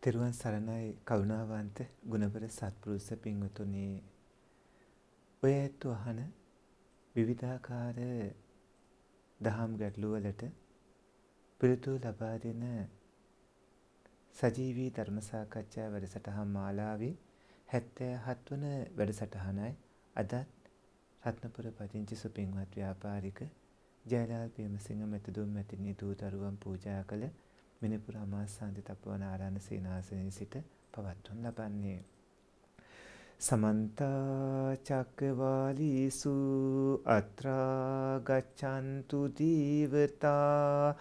තෙරුවන් සරණයි කරුණාවන්ත ගුණවර සත්පුරුෂ පින්වතුනි ඔය ඇත්ත අහන විවිධාකාර දහම් ගැටළු වලට පිළිතුරු ලබා දෙන සජීවී ධර්ම සාකච්ඡා වැඩසටහන් මාලාවේ 77 වන වැඩසටහනයි අදත් රත්නපුර පදිංචි සුපින්වත් ව්‍යාපාරික ජයලාල් පේමසිංහ මෙතුදුම් මෙතිනී දූ දරුවන් පූජා කළ මිනිපුර අමාසාන්ති තපවන ආරාණ සේනාසනයේ සිට පවත්වනු ලබන්නේ. සමන්ත චක්කවාලීසු අත්‍රා ගච්ඡන්තු දීවතා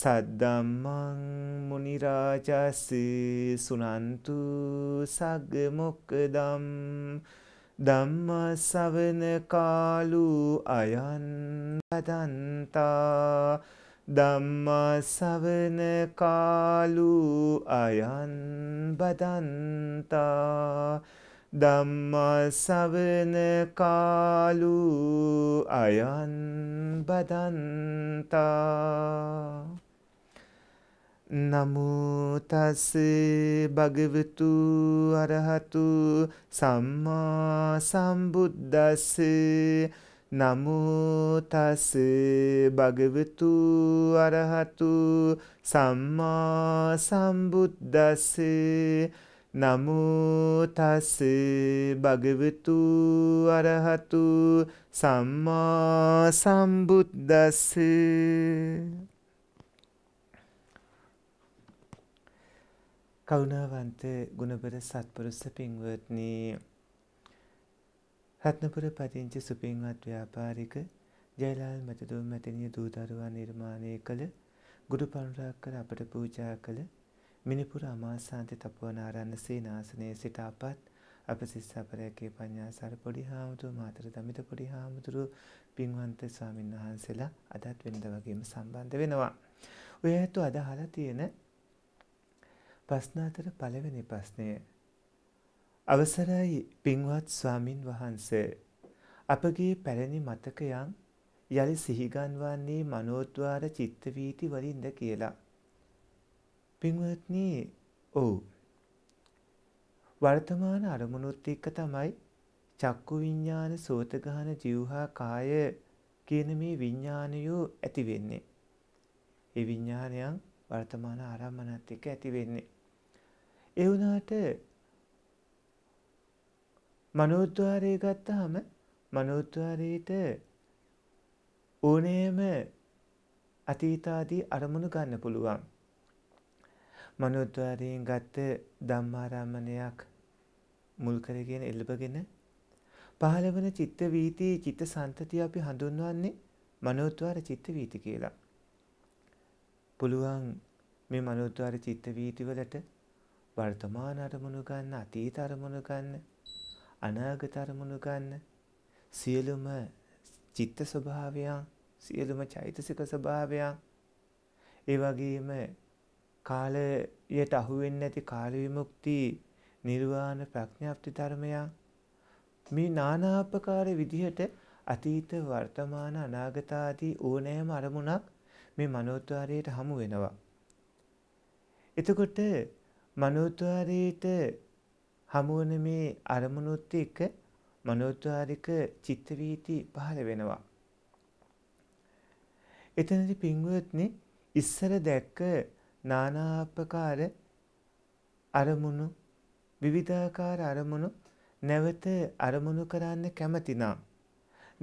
සද්දම්මං මුනි රාජස් සුනන්තු සග්ග මොක්කදම් ධම්ම ශවන කාලු අයන් පදන්තා ධම්මා සවන කාලු අයන් බදන්තා ධම්මා සවන කාලු අයන් බදන්තා නමෝ තස් භගවතු අරහතු සම්මා සම්බුද්දස්සේ නමුතස් භගවතු අරහතු සම්මා සම්බුද්දස් නමුතස් භගවතු අරහතු සම්මා සම්බුද්දස් කරුණාවන්ත ගුණබර සත්පුරුෂ පින්වත්නි රත්නපුර පතිංචි සුපින්වත් ව්‍යාපාරික ජයලාල් මැතදුම් මැතිනිය දූදරුවන් නිර්මාණය කළ ගුඩු පනුරක් කර අපට පූජා කළ මිනිපුර අමාසාන්ත තපුවනාරන්න සේනාසනයේ සිට අපත් අප සිස්සාපරයකේ පඤ්ඥාසාර පොඩි හාමුදුරු මාතර දමිත පොඩි හාමුදුරු පින්වන්ත ස්වාමීන් වහන්සේලා අදත් වෙනද වගේම සම්බන්ධ වෙනවා. ඔය ඇතු අදහලා තියෙන ප්‍රශ්නාතර පළවෙනි ප්‍රශ්නය අවසරයි පින්වත් ස්වාමින් වහන්ස අපගේ පැරණි මතකයන් යළි සිහිගන්වන්නේ මනෝද්වාර චිත්තවීති වලින්ද කියලා. පින්වත්නි ඔව් වර්තමාන අරමුණුත් එක්ක තමයි චක්කු විඤ්ඤාණ සෝතගාන ජීවහා කාය කියන මේ විඤ්ඤාණයෝ ඇති වෙන්නේ. ඒ විඤ්ඤාණයන් වර්තමාන ආරම්මනත් එක්ක ඇති වෙන්නේ. ඒ වුණාට මනෝද්වාරය ගත්තාම මනෝද්වාරයට ඕනෑම අතීතාදී අරමුණු ගන්න පුළුවන්. මනෝද්වාරයෙන් ගත්ත ධම්මාරාමණයක් මුල් කරගෙන එල්ලබගෙන පහළ වන චිත්ත වීති චිත්ත සන්තති අපි හඳුන්වන්නේ මනෝද්වාර චිත්ත වීති කියලා. පුළුවන් මේ මනෝද්වාර චිත්ත වීති වලට වර්තමාන අරමුණු ගන්න අතීත අරමුණු ගන්න අනාගත අරමුණු ගන්න සියලුම චිත්ත ස්වභාවයන් සියලුම චෛතසික ස්වභාවයන් ඒ වගේම කාලයට අහු වෙන්නේ නැති කාල විමුක්ති නිර්වාණ ප්‍රඥාප්ති ධර්මයන් මේ නානාපකාර විදිහට අතීත වර්තමාන අනාගත ආදී ඕනෑම අරමුණක් මේ මනෝද්වාරයට හමු වෙනවා. එතකොට මනෝද්වාරයේට හමුවන මේ අරමුණුත් එක්ක මනෝද්වාරික චිත්ත වීති පහළ වෙනවා. එතනදි පින්වත්නි ඉස්සර දැක්ක নানা ආකාර අරමුණු විවිධාකාර අරමුණු නැවත අරමුණු කරන්න කැමතිනම්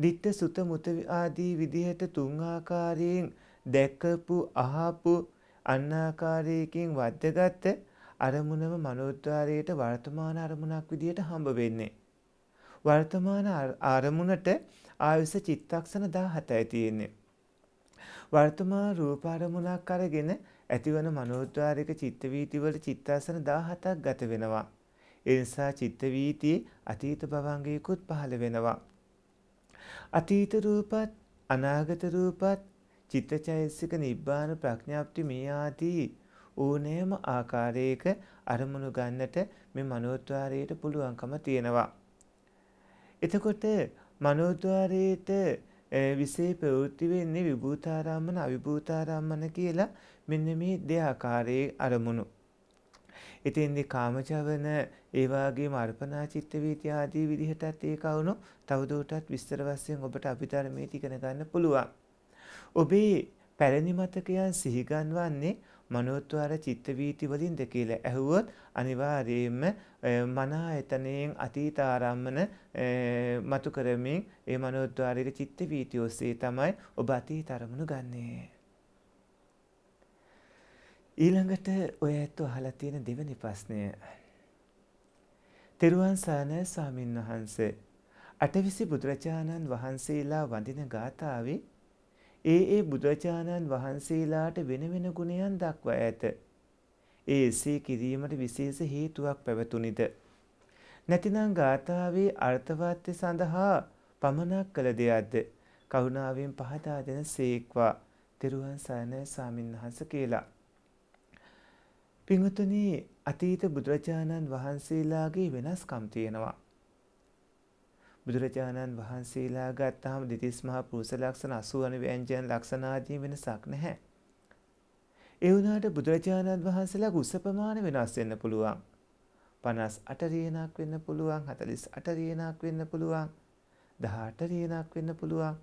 ditta sutta mutta ආදී විදිහට තුන් ආකාරයෙන් දැකපු අහපු අන්නාකාරයකින් වද්දගත්තු අරමුණම මනෝද්වාරයට වර්තමාන අරමුණක් විදියට හම්බ වෙන්නේ. වර්තමාන අරමුණට ආයුෂ චිත්තක්ෂණ 17යි තියෙන්නේ. වර්තමාන රූප අරමුණක් අරගෙන ඇතිවන මනෝද්වාරික චිත්ත වීතිවල චිත්තාසන 17ක් ගත වෙනවා. ඒ නිසා චිත්ත වීතියේ අතීත භවංගයකුත් පහළ වෙනවා. අතීත රූපත් අනාගත රූපත් චිත්තචෛසික නිබ්බාන ප්‍රඥාප්ති මේ ආදී ඕනෑම ආකාරයක අරමුණු ගන්නට මේ මනෝද්වාරයට පුළුවන්කම තියෙනවා. එතකොට මනෝද්වාරයට විසේ ප්‍රවෘත්ති වෙන්නේ විභූතාරාමන අවිභූතාරාමන කියලා මෙන්න මේ දෙආකාරයේ අරමුණු. ඉතින්දි කාමචවන ඒ වගේම අර්පණා චිත්ත වීති ආදී විදිහටත් ඒ කවුණු තවදුරටත් විස්තර වශයෙන් ඔබට අභිධර්මයේ ඉගෙන ගන්න පුළුවන්. ඔබේ පැරණි මතකයන් සිහිගන්වන්නේ මනෝත්වාර චිත්ත වීති වලින්ද කියලා ඇහුවොත් අනිවාර්යයෙන්ම මන ආයතනයෙන් අතීත ආරම්මන මතු කරමින් ඒ මනෝත්වාරික චිත්ත වීති ඔස්සේ තමයි ඔබ අතීත අරමුණු ගන්නේ. ඊළඟට ඔය ඇත්ත අහලා තියෙන දෙවෙනි ප්‍රශ්නය. තෙරුවන් සාරණයි ස්වාමින් වහන්සේ අටවිසි බුදුරජාණන් වහන්සේලා වඳින ගාථාවේ ඒ ඒ බුදුරජාණන් වහන්සේලාට වෙන වෙන ගුණයන් දක්වා ඇත. ඒ එසේ කිරීමට විශේෂ හේතුවක් පැවතුනිද. නැතිනම් ගාථාවේ අර්ථවත්ය සඳහා පමණක් කළ දෙයක්ද කරුණාවෙන් පහදා දෙන සේක්වා තෙරුවන් සරණ සාමින්හස කියලා. පිංහතුනී අතීත බුදුරජාණන් වහන්සේලාගේ වෙනස්කම් තියෙනවා. බුදුරජාණන් වහන්සේලා ගත්තාම දෙතිස් මහා පුරුෂ ලක්ෂණ 80 ව්‍යංජන ලක්ෂණ ආදී වෙනසක් නැහැ. ඒ වුණාට බුදුරජාණන් වහන්සේලාගේ උස ප්‍රමාණය වෙනස් වෙන්න පුළුවන්. 58 රියනක් වෙන්න පුළුවන්, 48 රියනක් වෙන්න පුළුවන්, 18 රියනක් වෙන්න පුළුවන්.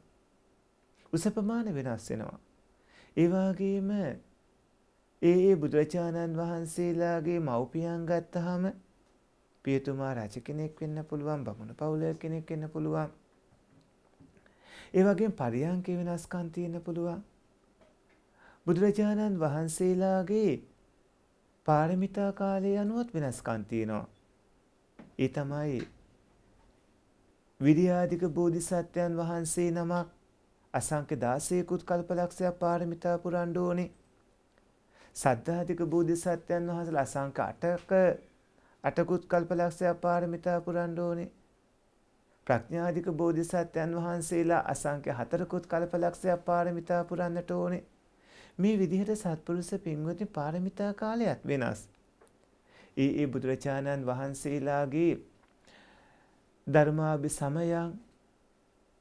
උස ප්‍රමාණය වෙනස් වෙනවා. ඒ වගේම ඒ ඒ බුදුරජාණන් වහන්සේලාගේ මව්පියන් ගත්තාම පියතුමා රජ කෙනෙක් වෙන්න පුළුවන් බමුණු පවුලේ කෙනෙක් වෙන්න පුළුවන් ඒ වගේම පරියන්කේ වෙනස්කම් තියෙන්න පුළුවන් බුදුරජාණන් වහන්සේලාගේ පාරමිතා කාලය අනුවත් වෙනස්කම් තියෙනවා ඒ තමයි විරියාධික බෝධිසත්වයන් වහන්සේ නමක් අසංක දාසයකුත් කල්පලක්ෂයක් පාරමිතා පුරන්ඩ ඕනේ සද්ධාධික බෝධිසත්වයන් වහන්සේලා අසංක අටක අටකුත් කල්පලක්ෂයක් පාරමිතා පුරන්න ඕනේ. ප්‍රඥාධික බෝධිසත්වයන් වහන්සේලා අසංඛ්‍ය හතරකුත් කල්පලක්ෂයක් පාරමිතා පුරන්නට ඕනේ. මේ විදිහට සත්පුරුෂ පින්වතුනි පාරමිතා කාලයත් වෙනස්. ඒ ඒ බුදුරජාණන් වහන්සේලාගේ ධර්මාභි සමයන්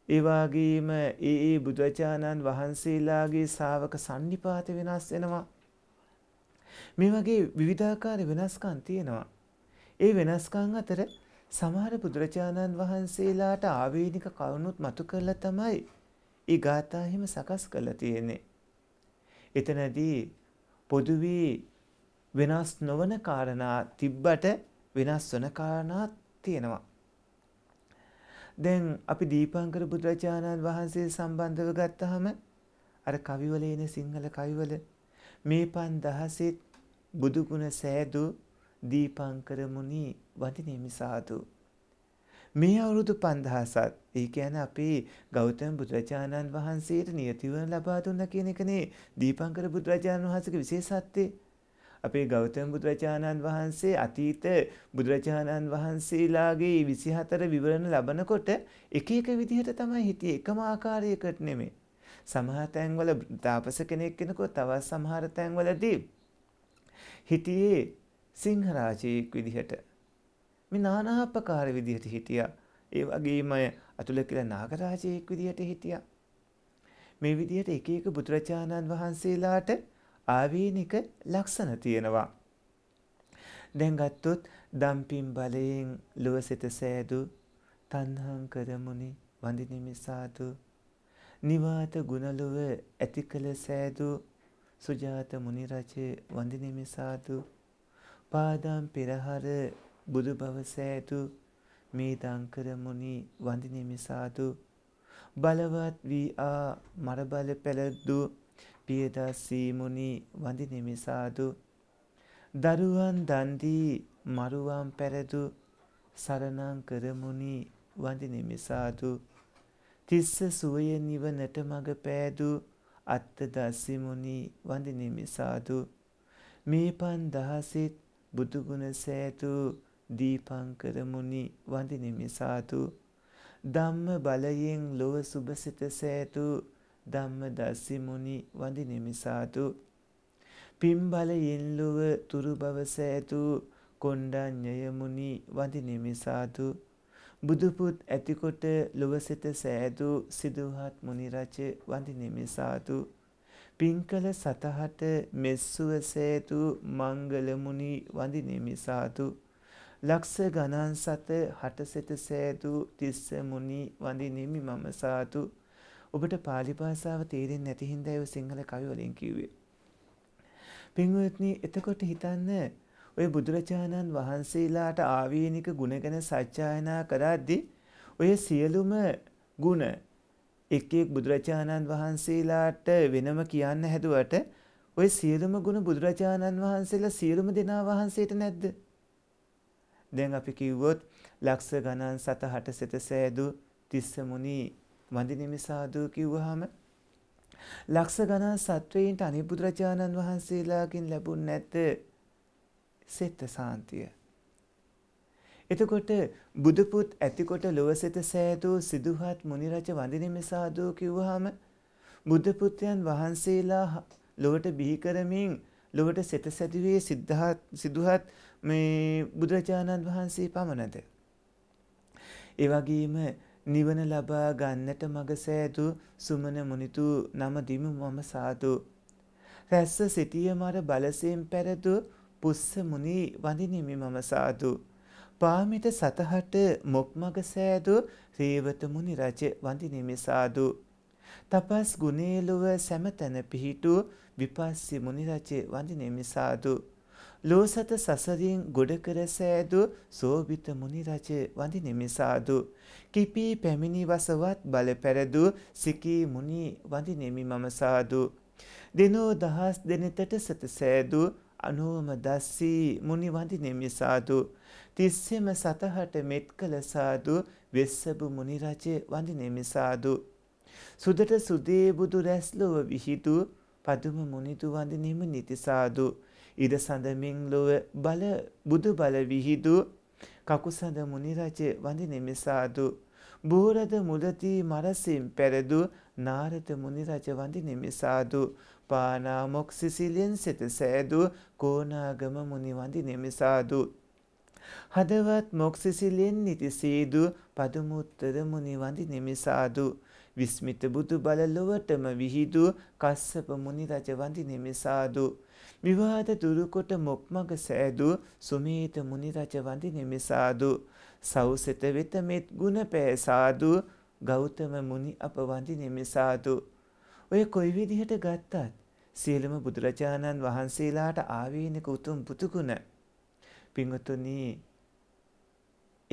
ඒවාගේම ඒ ඒ බුදුරජාණන් වහන්සේලාගේ ශාවක සන්නිපාත වෙනස් වෙනවා. මේ වගේ විවිධාකාර වෙනස්කම් තියෙනවා. ඒ වෙනස්කම් අතර සමහර බුදුරජාණන් වහන්සේලාට ආවේනික කරුණුත් මතු කරලා තමයි ඒ ගාථා හිම සකස් කරලා තියෙන්නේ. එතනදී පොදු වී වෙනස් නොවන කාරණා තිබ්බට වෙනස් වන කාරණා තියෙනවා. දැන් අපි දීපංකර බුදුරජාණන් වහන්සේ සම්බන්ධව ගත්තහම අර කවිවල එන සිංහල කවිවල මේ පන් දහසෙත් බුදුගුණ සෑදූ දීපංකර මුනි වදිනේමි සාදු. මේ අවුරුදු 5000ත් ඒ කියන්නේ අපේ ගෞතම බුදුරජාණන් වහන්සේට නියතිවන ලබා දුන්නා කියන එකනේ දීපංකර බුදුරජාණන් වහන්සේගේ විශේෂත්වය. අපේ ගෞතම බුදුරජාණන් වහන්සේ අතීත බුදුරජාණන් වහන්සේලාගේ 24 විවරණ ලබනකොට එක එක විදිහට තමයි හිටියේ එකම ආකාරයකට නෙමෙයි. සමහර තැන්වල තාපස කෙනෙක් කෙනකොට තවත් සමහර තැන්වලදී හිටියේ සිංහරාජයෙක් විදිහට මේ නානාපකාර විදිහට හිටියා. ඒ වගේම අතුල කියලා නාගරාජයෙක් විදිහට හිටියා. මේ විදිහට එක එක බුදුරජාණන් වහන්සේලාට ආවේනික ලක්ෂණ තියෙනවා. දැන් ගත්තොත් දම්පින් බලයෙන් ලොවසිත සෑදු තණ්හං කරමුනි වඳිනිමි සාදු නිවාත ගුණලොව ඇති කළ සෑදු සුජාත මුනි රජ වඳිනිමි සාදු පාදම් පෙරහර බුදු බවසෑතු මේ දංකරමුණි වඳිනෙමිසාතු බලවත් වී ආ මරබල පැළද්දු පියදස්සීමුණි වඳිනෙමිසාදු දරුවන් දන්දී මරුවම් පැරදු සරණං කරමුණි වඳිනෙමිසාදු තිස්ස සුවය නිවනට මඟ පෑදු අත්ත දස්සිමුණි වඳිනෙමිසාදු මේ පන් දහසෙත් බුදුගුණ සෑතු දීපංකරමුණි වඳිනිමිසාතු ධම්ම බලයෙන් ලොව සුභසිත සෑතු ධම්ම දස්සිමුණි වඳිනිමිසාතු පිම්බලයෙන් ලොව තුරු බව සෑතු කොණ්ඩඤ්ඤයමුණි වඳිනිමිසාතු බුදුපුත් ඇතිකොට ලොවසිත සෑදු සිදුහත් මුනිරච වඳිනිමිසාතු පින්කල සතහට මෙස්සුව සේතු මංගලමුනි වඳිනෙමි සාතු ලක්ෂ ගණන් සත හටසෙත සෑතු තිස්සමුනි වඳිනෙමි මම සාතු ඔබට පාලි භාෂාව තේරෙන්නේ නැති හින්දා ඒ සිංහල කවි වලින් කිව්වේ පින්වත්නි එතකොට හිතන්න ඔය බුදුරජාණන් වහන්සේලාට ආවේනික ගුණ ගැන සත්‍යයනා කරද්දී ඔය සියලුම ගුණ එක් එක් බුදුරජාණන් වහන්සේලාට වෙනම කියන්න හැදුවට ওই සියලුම ගුණ බුදුරජාණන් වහන්සේලා සියලුම දෙනා වහන්සේට නැද්ද? දැන් අපි කිව්වොත් ලක්ෂ ගණන් සත හට සිත සෑදු තිස්ස මුනි වඳිනිමි සාදු කිව්වහම ලක්ෂ ගණන් සත්වයින්ට අනිබුදුරජාණන් වහන්සේලාගෙන් ලැබුණ නැත සිත සාන්තිය. එතකොට බුදුපුත් ඇතිකොට ලොවසෙත සෑදූ සිදුහත් මුනිරජ වඳිනම සාදූ කිව්වහම බුද්ධපුත්‍රයන් වහන්සේලා ලොවට බිහිකරමින් ලොවට සෙත සැදුවේ සිදුහත් මේ බුදුරජාණන් වහන්සේ පමණද. එවගේම නිවන ලබා ගන්නට මග සෑදු සුමන මුනිතු නම දිම මම සාදු. රැස්ස සිටිය මර බලසයෙන් පැරදු පුස්ස මුනි වඳිනෙමි මම සාදුු. පාමිට සතහට මොක්මග සෑදු රීවතමුනි රජ වඳිනිමිසාදු. තපස් ගුණේලුව සැමතැන පිහිටු විපස්සි මුනි රජ වඳිනිමිසාදු. ලෝසත සසරින් ගොඩකර සෑදු සෝභිත මුනි රජ වඳිනිමිසාදු. කිපී පැමිණි වසවත් බලපැරදු සිකී මුනි වඳිනෙමි මමසාදු. දෙනෝ දහස් දෙනෙතට සත සෑදු අනුවම දස්සී මුනි වඳිනෙමිසාදු. තිස්සෙම සතහට මෙත් කළ සාදු වෙස්සබු මුනි රජේ වඳිනෙමි සාදු. සුදට සුදේ බුදු රැස්ලොව විහිදු පදුම මුනිදු වඳිනෙම නිතිසාදු. ඉර සඳමින් ලොව බල බුදු බල විහිදු කකුසඳ මුනි රජේ වඳිනෙමි සාදු. බෝරද මුලදී මරසින් පෙරදු නාරද මුනි රජ වඳිනෙමි සාදු. පානාමොක් සිසිලෙන් සිත සෑදු කෝනාගම මුනි වඳිනෙමි සාදු. හදවත් මොක්සිසිලෙන් නිතිසේදු පදුමුත්තද මුනිවඳි නිමිසාදු. විස්මිත බුදු බල ලොවටම විහිදු කස්සප මුනි රජවඳි නිමිසාදු. විවාද දුරුකොට මොක්මග සෑදු සුමීත මුනි රජවඳි නිමිසාදු. සෞසෙත වෙත මෙත් ගුණ පෑසාදු ගෞතම මුනි අපවඳි නිමිසාදු. ඔය කොයි විදිහට ගත්තත් සියලුම බුදුරජාණන් වහන්සේලාට ආවේනික උතුම් පුතුගුණ පිඟතුනි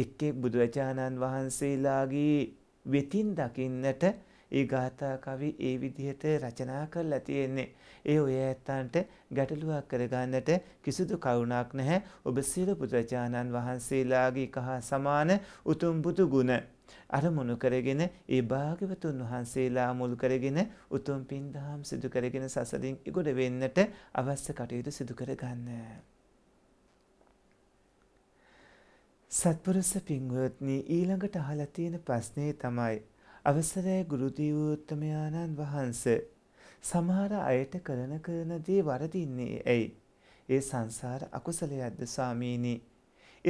එක් එක් බුදුරජාණන් වහන්සේලාගේ වෙතින් දකින්නට ඒ ගාථා කවි ඒ විදිහට රචනා කරලා තියෙන්නේ. ඒ ඔය ඇත්තන්ට ගැටලුවක් කරගන්නට කිසිදු කරුණක් නැහැ. ඔබ සියලු බුදුරජාණන් වහන්සේලාගේ කහා සමාන උතුම් බුදු ගුණ අරමුණු කරගෙන ඒ භාග්‍යවතුන් වහන්සේලා මුල් කරගෙන උතුම් පින් දහම් සිදු කරගෙන සසරින් ඉගොඩ වෙන්නට අවශ්‍ය කටයුතු සිදු කරගන්න. සත්පුරුස පින්වත්නි ඊළඟට අහලා තියෙන ප්‍රශ්නේ තමයි අවසරයි ගුරු දීවෝත්තමයාණන් වහන්ස සමහර අයට කරන කරන දේ වරදින්නේ ඇයි ඒ සංසාර අකුසලයක්ද ස්වාමීනි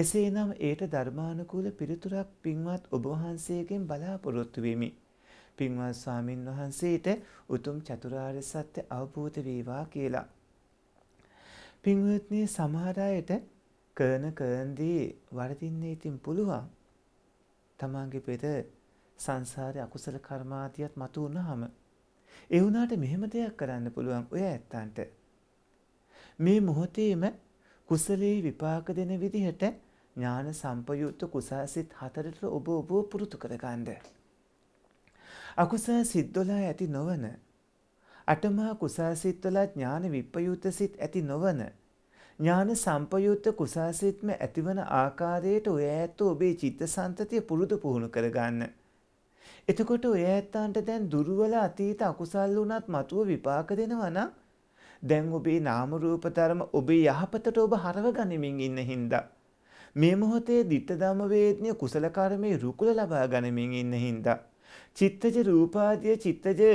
එසේනම් ඒට ධර්මානුකූල පිළිතුරක් පින්වත් ඔබ වහන්සේගෙන් බලාපොරොත්තු වෙමි පින්වත් ස්වාමින් වහන්සේට උතුම් චතුරාර්ය සත්‍ය අවබෝධ වේවා කියලා පින්වත්නි සමහර අයට කරන කරන්දී වරදින්නේ ඉතින් පුළුවන්. තමන්ගේ පෙර සංසාරයේ අකුසල කර්මාදියත් මතු වුණාම ඒ වුණාට මෙහෙම දෙයක් කරන්න පුළුවන් ඔය ඇත්තන්ට. මේ මොහොතේම කුසලයේ විපාක දෙන විදිහට ඥාන සම්පයුක්ත කුසාසිත හතරට ඔබ ඔබ පුරුදු කරගන්න. අකුසල සිද්දොලා ඇති නොවන අටමා කුසාසිත්වල ඥාන විප්පයුත සිත් ඇති නොවන ඥාන සම්පයුත්ත කුසාසිත්ම ඇතිවන ආකාරයට ඔය ඇත්ත ඔබේ චිත්ත සන්තතිය පුරුදු පුහුණු කරගන්න. එතකොට ඔය ඇත්තාන්ට දැන් දුරුවල අතීත අකුසල් වුණත් මතුව විපාක දෙනවනම් දැන් ඔබේ නාමරූප ධර්ම ඔබේ යහපතට ඔබ හරව ගනිමින් ඉන්න හින්දා. මේ මොහොතේ ditthadhamma වේදනීය කුසල කර්මයේ රුකුල ලබා ගනිමින් ඉන්න හින්දා. චිත්තජ රූපාදී චිත්තජ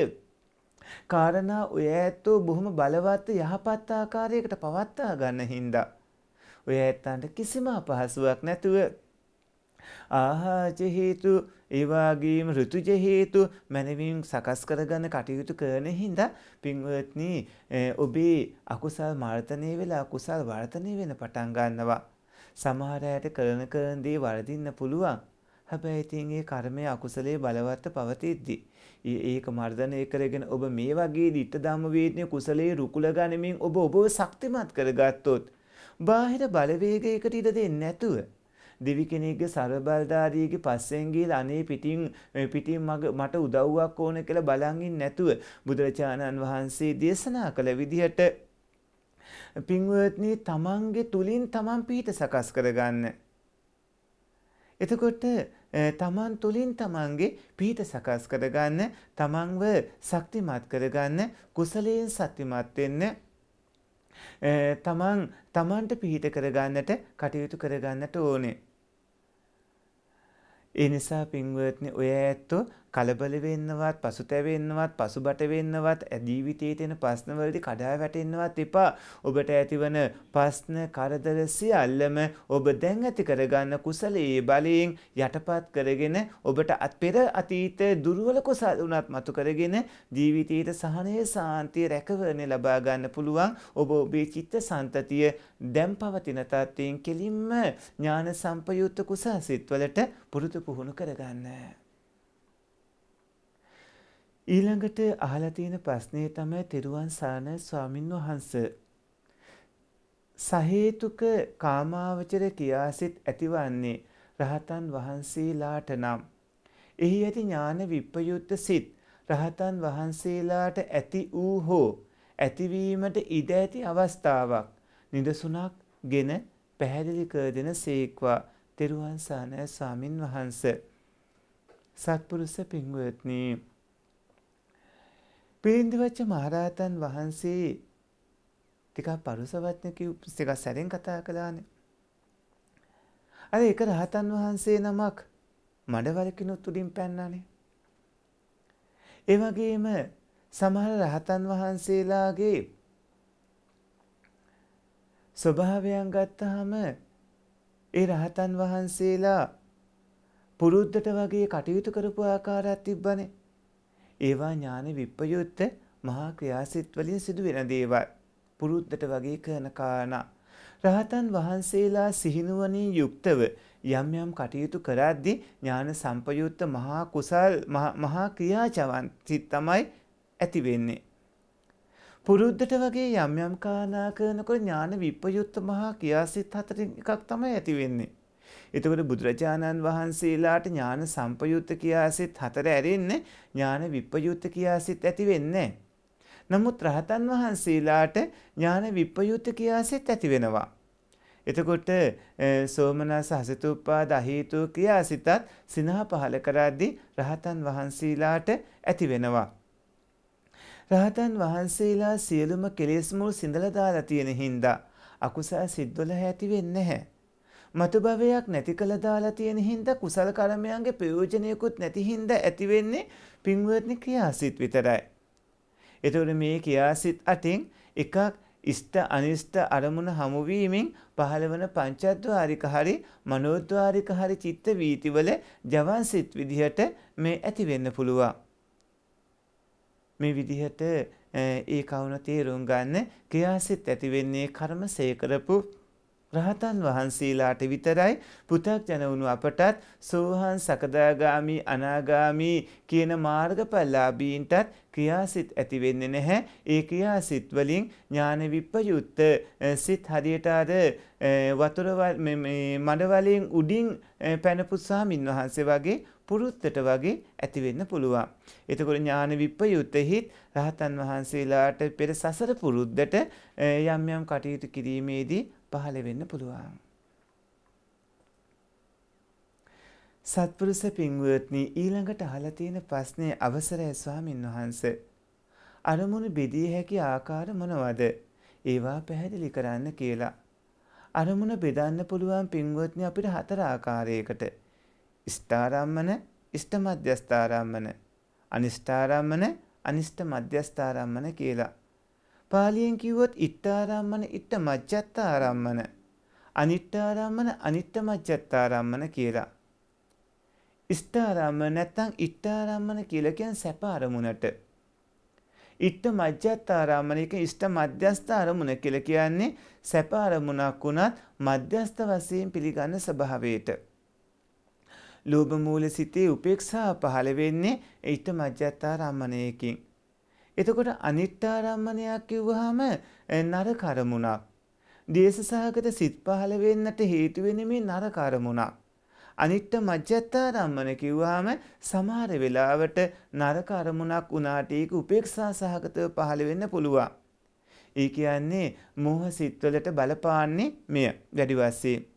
කාරණා ඔය ඇත්තෝ බොහොම බලවත් යහපත් ආකාරයකට පවත්වා ගන්න හින්දා ඔය ඇත්තන්ට කිසිම අපහසුවක් නැතුව ආහාජ හේතු ඒවාගේම ඍතුජ හේතු මැනවින් සකස් කරගන්න කටයුතු කරන හින්දා පින්වත්නි ඔබේ අකුසල් මර්තනය වෙලා අකුසල් වර්තනය වෙන පටන් ගන්නවා. සමහර අයට කරන කරන දේ වර්ධින්න පුළුවන්. හැබැයි ඉතින් ඒ කර්මය අකුසලයේ බලවත්ව පවතිද්දී ඒක මර්ධනය කරගෙන ඔබ මේ වගේ ditta ධම්ම වේදනේ කුසලයේ රුකුල ගනිමින් ඔබ ඔබව ශක්තිමත් කරගත්තොත් බාහිර බලවේගයකට ඉඩ දෙන්නේ නැතුව දෙවි කෙනෙක්ගේ සරබල්ධාරීගේ පස්සෙන් ගිහලා අනේ පිටින් පිටින් මග මට උදව්වක් ඕන කියලා බලන් නැතුව බුදුරජාණන් වහන්සේ දේශනා කළ විදිහට පින්වත්නි තමන්ගේ තුලින් තමන් පිට සකස් කරගන්න. එතකොට තමන් තුළින් තමන්ගේ පීට සකස් කරගන්න තමන්ව ශක්තිමත් කරගන්න කුසලයෙන් සත්‍යමත් වෙන්න තමන් තමන්ට පිහිට කරගන්නට කටයුතු කරගන්නට ඕනේ. ඒ නිසා පින්වත්නි ඔය ඇත්තෝ කලබල වෙන්නවත් පසුතැවෙන්නවත් පසුබට වෙන්නවත් ජීවිතයේ තියෙන ප්‍රශ්නවලදී කඩා වැටෙන්නවත් එපා. ඔබට ඇතිවන ප්‍රශ්න කරදර සියල්ලම ඔබ දැන් ඇති කරගන්න කුසලයේ බලයෙන් යටපත් කරගෙන ඔබට පෙර අතීත දුර්වල කුසල් උනත් මතු කරගෙන ජීවිතයේ සහනය සාන්තිය රැකවරණය ලබා ගන්න පුළුවන්. ඔබ ඔබේ චිත්ත සන්තතිය දැන් පවතින තත්ත්වයෙන් කෙලින්ම ඥාන සම්පයුක්ත කුසල් සිත්වලට පුරුදු පුහුණු කරගන්න. ඊළඟට අහලා තියෙන ප්‍රශ්නේ තමයි තෙරුවන් සාන ස්වාමින් වහන්ස. සහේතුක කාමාවචර කියාසිට ඇතිවන්නේ රහතන් වහන්සේලාට නම්. එහි ඇති ඥාන විප්පයුත්ත සිත් රහතන් වහන්සේලාට ඇති වූ හෝ ඇතිවීමට ඉඩ ඇති අවස්ථාවක් නිදසුනක් ගෙන පැහැදිලි කර දෙන සේක්වා තෙරුවන් සානය ස්වාමින් වහන්ස. සත්පුරුෂ පින්වත්නී පිරින්දිවච්ච මහරහතන් වහන්සේ ටිකක් පරුසවත්න ටිකක් සැරෙන් කතා කළාන. අර එක රහතන් වහන්සේ නමක් මඩවලකිනුත් උඩින් පැන්නනේ. ඒවගේම සමහර රහතන් වහන්සේලාගේ ස්වභාවයන් ගත්තහම ඒ රහතන් වහන්සේලා පුරුද්ධට වගේ කටයුතු කරපු ආකාරයක් තිබ්බනේ. ඒවා ඥාන විප්පයුත්ත මහා ක්‍රියාසිත් වලින් සිදුවෙන දේවල්. පුරුද්දට වගේ කරන කාරණා. රහතන් වහන්සේලා සිහිනුවණින් යුක්තව යම් යම් කටයුතු කරද්දී ඥාන සම්පයුත්ත මහා කුසල් මහා ක්‍රියාචවන් තමයි ඇති වෙන්නේ. පුරුද්දට වගේ යම් යම් කාරණා කරනකොට ඥාන විප්‍රයුක්ත මහා ක්‍රියාසිත හතරින් එකක් තමයි ඇති වෙන්නේ. එතකොට බුදුරජාණන් වහන්සේලාට ඥාන සම්පයුත්ත කියාසිත හතර ඇරෙන්නේ ඥාන විප්පයුත්ත කියාසිත ඇති වෙන්නේ නමුත් රහතන් වහන්සේලාට ඥාන විප්පයුත්ත කියාසිත ඇති වෙනවා. එතකොට සෝමනස හසිතුප්පාද අහේතු ක්‍රියාසිතත් සිනහ පහල කරද්දී රහතන් වහන්සේලාට ඇති වෙනවා. රහතන් වහන්සේලා සියලුම කෙලෙස් මුල් සිඳලා දාලා තියෙන හින්දා අකුසල සිද්දොල ඇති වෙන්නේ නැහැ. මතුභවයක් නැති කළ දාලා තියෙන හින්ද කුසල කර්මයන්ගේ ප්‍රයෝජනයකුත් නැති හින්ද ඇතිවෙන්නේ පින්වත්නි ක්‍රියාසිත විතරයි. එතකොට මේ ක්‍රියාසිත අතින් එකක් ඉෂ්ට අනිෂ්ට අරමුණ හමුවීමෙන් පහළවන පංචද්වාරික හරි මනෝද්වාරික හරි චිත්ත වීතිවල ජවන්සිත විදිහට මේ ඇති වෙන්න පුළුවන්. මේ විදිහට ඒ කවුන තේරුම් ගන්න ක්‍රියාසිත ඇති වෙන්නේ කර්ම සේකරපු රහතන් වහන්සේලාට විතරයි පෘථග්ජන වුණු අපටත් සෝහන් සකදාගාමි අනාගාමි කියන මාර්ගඵලලාභීන්ටත් ක්‍රියාසිත ඇති වෙන්නේ නැහැ. ඒ ක්‍රියාසිත වලින් ඥාන විප්‍රයුක්ත සිත හරියට අර වතුර මඩවලෙන් උඩින් පැනපු ස්වාමින් වහන්සේ වගේ පුරුත්තට වගේ ඇති වෙන්න පුළුවන්. එතකොට ඥාන විප්පයුත්තෙහිත් රහතන් වහන්සේලාට පෙර සසර පුරුද්දට යම් යම් කටයුතු කිරීමේදී පහළ වෙන්න පුළුවන්. සත්පුරුෂ පින්වත්නි ඊළඟට අහලා තියෙන ප්‍රශ්නේ අවසරයි ස්වාමින් වහන්සේ. අරමුණු බෙදිය හැකි ආකාර මොනවද? ඒවා පැහැදිලි කරන්න කියලා. අරමුණ බෙදන්න පුළුවන් පින්වත්නි අපිට හතර ආකාරයකට. ස්ථාරම්මන, ඉෂ්ඨ මධ්‍යස්ථාරම්මන, අනිෂ්ඨාරම්මන, අනිෂ්ඨ මධ්‍යස්ථාරම්මන කියලා. පාලියෙන් කිව්වොත් ඉට්ඨාරම්මන ඉට්ඨ මජ්ජත්තාරම්මන අනිට්ඨාරම්මන අනිට්ඨ මජ්ජත්තාරම්මන කියලා. ඉෂ්ඨාරම්ම නැත්නම් ඉට්ඨාරම්මන කියලා කියන්නේ සැප අරමුණට. ඉට්ඨ මජ්ජත්තාරම්මන එක ඉෂ්ඨ මධ්‍යස්ථ අරමුණ කියලා කියන්නේ සැප අරමුණක් වුණත් මධ්‍යස්ථ වශයෙන් පිළිගන්න ස්වභාවයට. ලෝභ මූල සිතේ උපේක්ෂාව පහළ වෙන්නේ ඊට මජ්ජත්තාරම්මණයකින්. එතකොට අනිට්ඨාරම්මණයක් කිව්වහම නර කරමුණක්. දේශ සහගත සිත් පහළ වෙන්නට හේතු වෙන මේ නර කරමුණක්. අනිට්ඨ මජ්ජත්තාරම්මන කිව්වහම සමහර වෙලාවට නරක අරමුණක් වුණාට ඒක උපේක්ෂා සහගතව පහළ වෙන්න පුළුවන්. ඒ කියන්නේ මෝහ සිත්වලට බලපාන්නේ මෙය වැඩි වශයෙන්.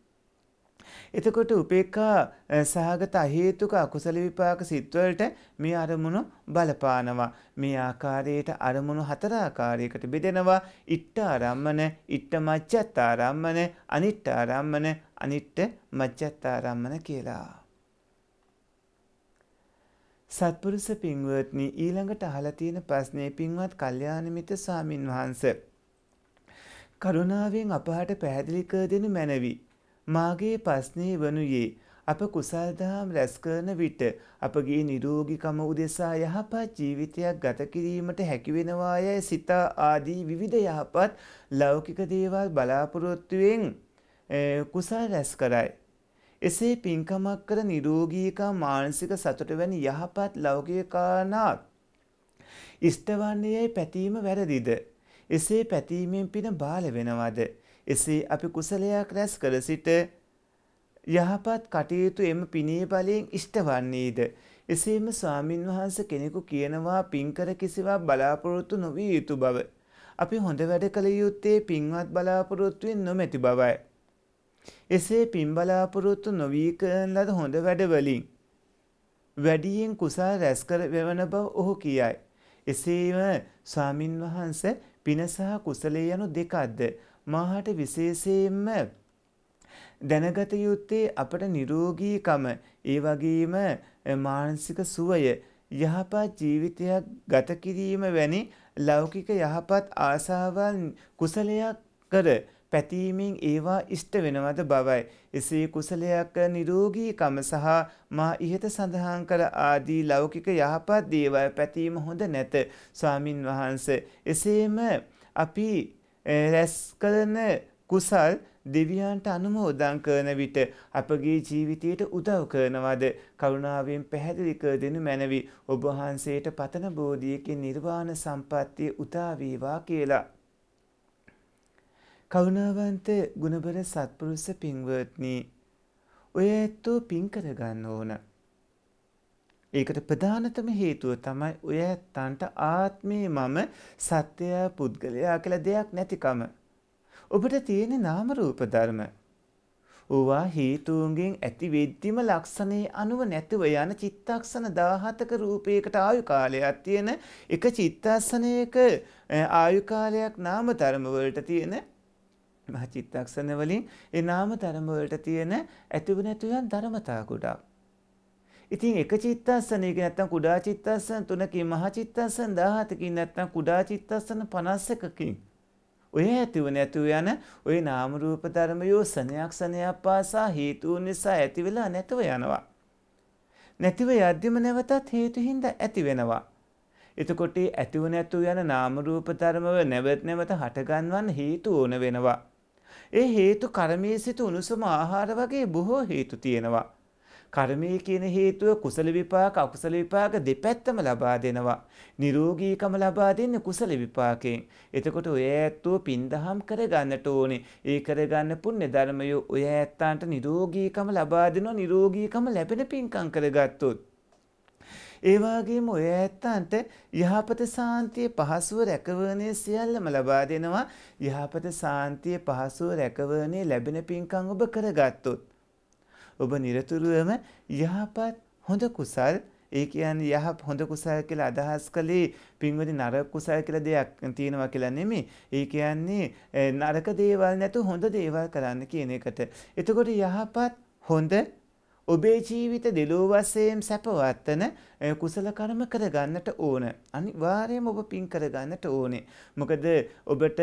එතකොට උපේක්ඛා සහගත අහේතුක අකුසල විපාක සිත්වලට මේ අරමුණු බලපානවා. මේ ආකාරයට අරමුණු හතර ආකාරයකට බෙදෙනවා. ඉට්ඨ ආරම්මන, ඉට්ඨ මච්ඡත් ආරම්මන, අනිට්ඨ ආරම්මන, අනිට්ඨ මච්ඡත් ආරම්මන කියලා. සත්පුරුෂ පින්වත්නි ඊළඟට අහලා තියෙන ප්‍රශ්නේ පින්වත් කල්යාණමිත ස්වාමින් වහන්සේ කරුණාවෙන් අපහාට පැහැදිලි කර දෙනු මැනවි. මාගේ ප්‍රශ්නය වනුයේ අප කුසල් දහම් රැස් කරන විට අපගේ නිරෝගිකම උදෙසා යහපත් ජීවිතයක් ගත කිරීමට හැකිවෙනවා යයි සිතා ආදී විවිධ යහපත් ලෞකික දේවල් බලාපොරොත්තුවෙන් කුසල් රැස් කරයි. එසේ පින්කමක් කර නිරෝගීකා මානසික සතුට වැනි යහපත් ලෞකිකානාත්. ඉෂ්ටවන්නේයයි පැතීම වැරදිද. එසේ පැතීමෙන් පින බාල වෙනවද. එසේ අපි කුසලයක් රැස් කර සිට යහපත් කටයුතු එම පිණී බලයෙන් ඉෂ්ට වන්නේද. එසේම ස්වාමින් වහන්ස කෙනෙකු කියනවා පින්කර කිසිවා බලාපොරොත්තු නොවී යුතු බව. අපි හොඳ වැඩ කළ යුත්තේ පින්වත් බලාපොරොත්තුවෙන් නොමැති බවයි. එසේ පින් බලාපොරොත්තු නොවී කරන ලද හොඳ වැඩවලින්. වැඩියෙන් කුසල් රැස්කර වෙවන බව ඔහු කියයි. එසේම ස්වාමින් වහන්ස පිනසහ කුසලේ යනු දෙකක්ද මාහට විශේෂයෙන්ම දැනගත යුත්තේ අපට නිරෝගීකම ඒ වගේම මානසික සුවය යහපත් ජීවිතයක් ගත කිරීම වැනි ලෞකික යහපත් ආසාවල් කුසලයක් කර පැතීමෙන් ඒවා ඉෂ්ට වෙනවද බවයි. එසේ කුසලයක් නිරෝගීකම සහ මා ඉහත සඳහන් කළ ආදී ලෞකික යහපත් දේවල් පැතීම හොඳ නැත ස්වාමින් වහන්ස. එසේම අපි රැස් කරන කුසල් දෙවියන්ට අනුමෝදන් කරන විට අපගේ ජීවිතයට උදව් කරනවද කරුණාවෙන් පැහැදිලි කර දෙනු මැනවි ඔබ වහන්සේට පතන බෝධියකින් නිර්වාණ සම්පත්තිය උදා වේවා කියලා. කරුණාවන්ත ගුණබර සත්පුරුෂ පින්වත්නි ඔය ඇත්තෝ පින් කරගන්න ඕන. ඒකට ප්‍රධානතම හේතුව තමයි ඔය ඇත්තන්ට ආත්මේ මම සත්‍යය පුද්ගලයා කියලා දෙයක් නැතිකම. ඔබට තියෙන නාම රූප ධර්ම. ඕවා හේතුන්ගෙන් ඇති වෙද්දිම ලක්ෂණේ අනුව නැතුව යන චිත්තක්ෂණ 17ක රූපයකට ආයු කාලයක් තියෙන එක චිත්තක්ෂණයක ආයු කාලයක් නාම ධර්ම වලට තියෙන මහ චිත්තක්ෂණ වලින් ඒ නාම ධර්ම වලට තියෙන ඇතිව නැතිව යන ධර්මතා ගොඩක්. ඉතින් එක චිත්තස්සනයක නැත්තම් කුඩා චිත්තස්සන තුනකින් මහ චිත්තස්සන 17කින් නැත්තම් කුඩා චිත්තස්සන 51කින් ඔය ඇතිව නැතුව යන ඔය නාම රූප ධර්මයෝ සනයක් සනයක් පාසා හේතුන් නිසා ඇති වෙලා නැතුව යනවා. නැතිව යද්දිම නැවතත් හේතු හින්දා ඇති වෙනවා. එතකොට ඇතිව නැතුව යන නාම රූප ධර්මව නැවත නැවත හටගන්වන්න හේතු ඕන වෙනවා. ඒ හේතු කර්මයේ සිට උණුසුම ආහාර වගේ බොහෝ හේතු තියෙනවා. කර්මය කියන හේතුව කුසල විපාක අකුසල විපාක දෙපැත්තම ලබා දෙනවා. නිරෝගීකම ලබා දෙන්නේ කුසල විපාකයෙන්. එතකොට ඔය ඇත්තෝ පින්දහම් කරගන්නට ඕනේ. ඒ කරගන්න පුණ්‍ය ධර්මය ඔය ඇත්තාන්ට නිරෝගීකම ලබා දෙනවා. නිරෝගීකම ලැබෙන පින්කම් කරගත්තොත්. ඒ වගේම ඔය ඇත්තන්ට යහපත සාන්තිය පහසුව රැකවරණය සියල්ලම ලබා දෙනවා යහපත සාන්තිය පහසුව රැකවරණය ලැබෙන පින්කම් ඔබ කරගත්තොත් ඔබ නිරතුරුවම යහපත් හොඳ කුසල් ඒ කියන්නේ යහ හොඳ කුසල් කියලා අදහස් කළේ පින්වදි නරක කුසල් කියලා දෙයක් තියෙනවා කියලා නෙමෙයි. ඒ කියන්නේ නරක දේවල් නැතු හොඳ දේවල් කරන්න කියන එකට. එතකොට යහපත් හොඳ ඔබේ ජීවිත දෙලෝ වශයෙන් සැපවත්තන කුසල කර්ම කරගන්නට ඕන. අනිවාර්යයෙන්ම ඔබ පින් කරගන්නට ඕනේ. මොකද ඔබට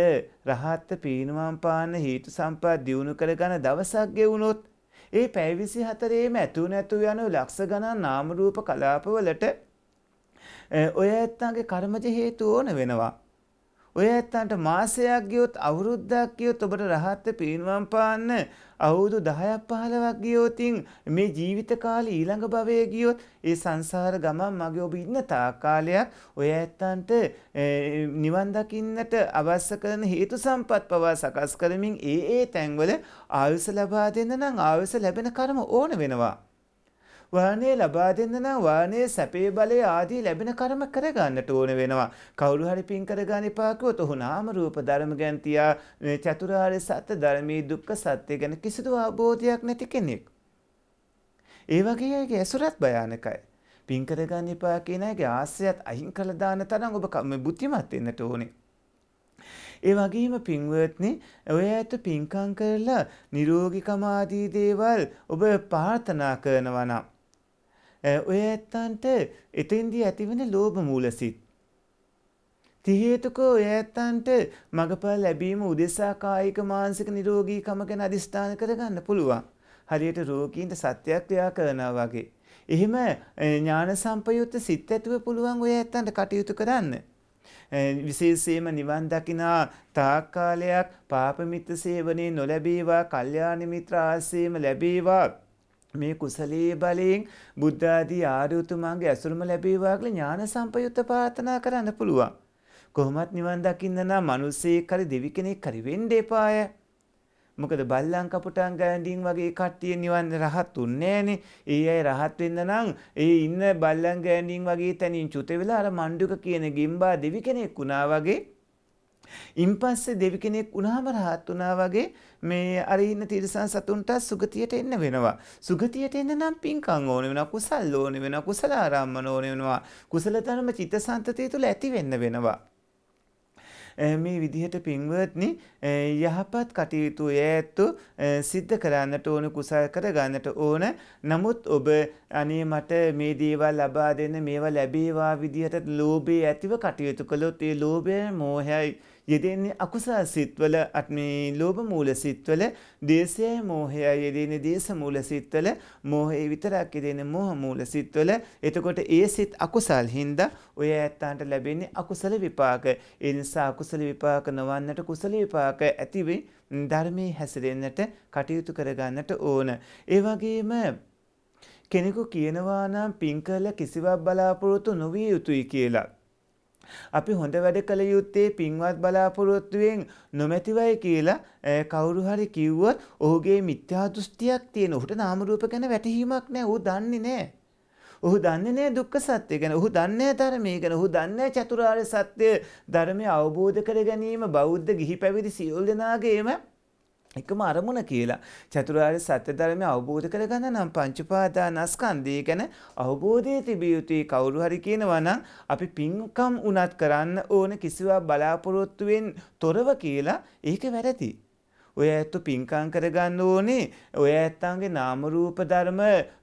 රහත් පීනුවම් පාන හේතු සම්පත් දිනු කරගන්න දවසක් ගෙවුනොත් ඒ පැය 24ේම ඇතු නැතු යන ලක්ෂ ගණන් නාම රූප කලාපවලට ඔය ඇත්තන්ගේ කර්මජ හේතු ඕන වෙනවා. ඔය ඇත්තන්ට මාසයක් ගියොත් අවුරුද්දක් ගියොත් ඔබට රහත්ය පින්වම් පාන්න අවුරුදු 10ක් 15ක් ගියොතින් මේ ජීවිත කාලේ ඊළඟ භවයේ ගියොත් ඒ සංසාර ගමන් මගේ ඔබ ඉන්න තාකාලයක් ඔය ඇත්තන්ට නිවන් දකින්නට අවශ්‍ය කරන හේතු සම්පත් පවා සකස් කරමින් ඒ ඒ තැන්වල ආයුෂ ලබා දෙන්න නම් ආයුෂ ලැබෙන කර්ම ඕන වෙනවා වානේ ලබා දෙන්න නම් වානේ සැපේ බලය ආදී ලැබෙන කර්ම කරගන්නට ඕන වෙනවා. කවුරු හරි පින් කරගන්න එපා කිව්වොත් ඔහු නාම රූප ධර්ම ගැන තියා මේ චතුරාර්ය සත්‍ය ධර්මී දුක්ඛ සත්‍ය ගැන කිසිදු අවබෝධයක් නැති කෙනෙක්. ඒ වගේ අයගේ ඇසුරත් භයානකයි. පින් කරගන්න එපා කියන අයගේ ආශ්‍රයත් අහිං කළ දාන තරම් ඔබ බුද්ධිමත් වෙන්නට ඕනේ. ඒ වගේම පින්වත්නි ඔය ඇත පින්කම් කරලා නිරෝගිකම ආදී දේවල් ඔබ ප්‍රාර්ථනා කරනවා නම් ඔය ඇත්තන්ට එතෙන්දී ඇතිවෙන ලෝභ මූලසිත. තිහේතුක ඔය ඇත්තන්ට මගපල් ලැබීම උදෙසා කායික මානසික නිරෝගීකම ගැන අදිස්ථාන කරගන්න පුළුවන්. හරියට රෝගීන්ට සත්‍යක්‍රියා කරනවා වගේ. එහෙම ඥාන සම්පයුත්ත සිත් ඇතුව පුළුවන් ඔය ඇත්තන්ට කටයුතු කරන්න. විශේෂයෙන්ම නිවන් දකිනා තාක් කාලයක් පාප මිත්‍ර සේවනයේ නොලැබීවා, කල්යාණ මිත්‍ර ආශ්‍රයම ලැබීවා මේ කුසලයේ බලයෙන් බුද්ධාදී ආරයුතුමාන්ගේ ඇසුරුම ලැබේවා කියලා ඥාන සම්පයුත්ත ප්‍රාර්ථනා කරන්න පුළුවන්. කොහොමත් නිවන් දකින්න නම් මිනිස්සෙක් හරි දෙවි කෙනෙක් හරි වෙන්න එපාය. මොකද බල්ලන් කපුටන් ගෑන්ඩින් වගේ කට්ටිය නිවන් රහත් උන්නෑනේ ඒ අය රහත් වෙන්න නම් ඒ ඉන්න බල්ලන් ගෑන්ඩින් වගේ තැනින් චුත වෙලා අර මණ්ඩුක කියන ගිම්බා දෙවි කෙනෙක් වුණා වගේ ඉන් පස්සේ දෙවි කෙනෙක් වුණාම රහත් වුණා වගේ මේ අර ඉන්න තිරසන් සතුන්ට සුගතියට එන්න වෙනවා. සුගතියට එන්න නම් පින්කම් ඕන වෙනවා, කුසල් ඕන වෙනවා, කුසල ආරම්මන ඕන වෙනවා. කුසල ධර්ම චිත්තසංතතිය තුළ ඇති වෙන්න වෙනවා. මේ විදිහට පින්වත්නි යහපත් කටයුතු ඈත්තු සිද්ධ කරන්නට ඕන කුසල් කර ගන්නට ඕන නමුත් ඔබ අනේ මට මේ දේවල් ලබා දෙන්න මේවා ලැබේවා විදිහට ලෝභය ඇතිව කටයුතු කළොත් ඒ ලෝභය මෝහයයි යෙදෙන්නේ අකුසල් සිත්වල අත්මේ ලෝභ මූල සිත්වල දේශයයි මෝහයයි යෙදෙන දේශ මූල සිත්වල මෝහේ විතරක් යෙදෙන මෝහ මූල සිත්වල එතකොට ඒ සිත් අකුසල් හින්දා ඔය ඇත්තන්ට ලැබෙන්නේ අකුසල විපාක ඒ නිසා අකුසල විපාක නොවන්නට කුසල විපාක ඇති ධර්මයේ හැසිරෙන්නට කටයුතු කරගන්නට ඕන ඒ වගේම කෙනෙකු කියනවා නම් පින් කළ කිසිවක් බලාපොරොත්තු නොවිය යුතුයි කියලා අපි හොඳ වැඩ කළ යුත්තේ පින්වත් බලාපොරොත්තුවෙන් නොමැතිවයි කියලා කවුරු හරි කිව්වොත් ඔහුගේ මිත්‍යා දෘෂ්ටියක් තියෙන. ඔහුට නාම රූප ගැන වැටහීමක් නැහැ. ඔහු දන්නේ නැහැ. ඔහු දන්නේ නැහැ දුක්ඛ සත්‍ය ගැන. ඔහු දන්නේ නැහැ ධර්මය ගැන. ඔහු දන්නේ නැහැ චතුරාර්ය සත්‍ය ධර්මය අවබෝධ කර ගැනීම බෞද්ධ ගිහි පැවිදි සියලු දෙනාගේම එකම අරමුණ කියලා චතුරාර්ය සත්‍ය ධර්මය අවබෝධ කරගන්න නම් පංචපාදානස්කන්ධය ගැන අවබෝධය තිබිය යුතුයි කවුරු හරි කියනවා නම් අපි පින්කම් උනත් කරන්න ඕන කිසිවක් බලාපොරොත්තුවෙන් තොරව කියලා ඒක වැරදි. ඔය ඇත්තු පින්කම් කරගන්න ඕනේ ඔය ඇත්තන්ගේ නාම රූප ධර්ම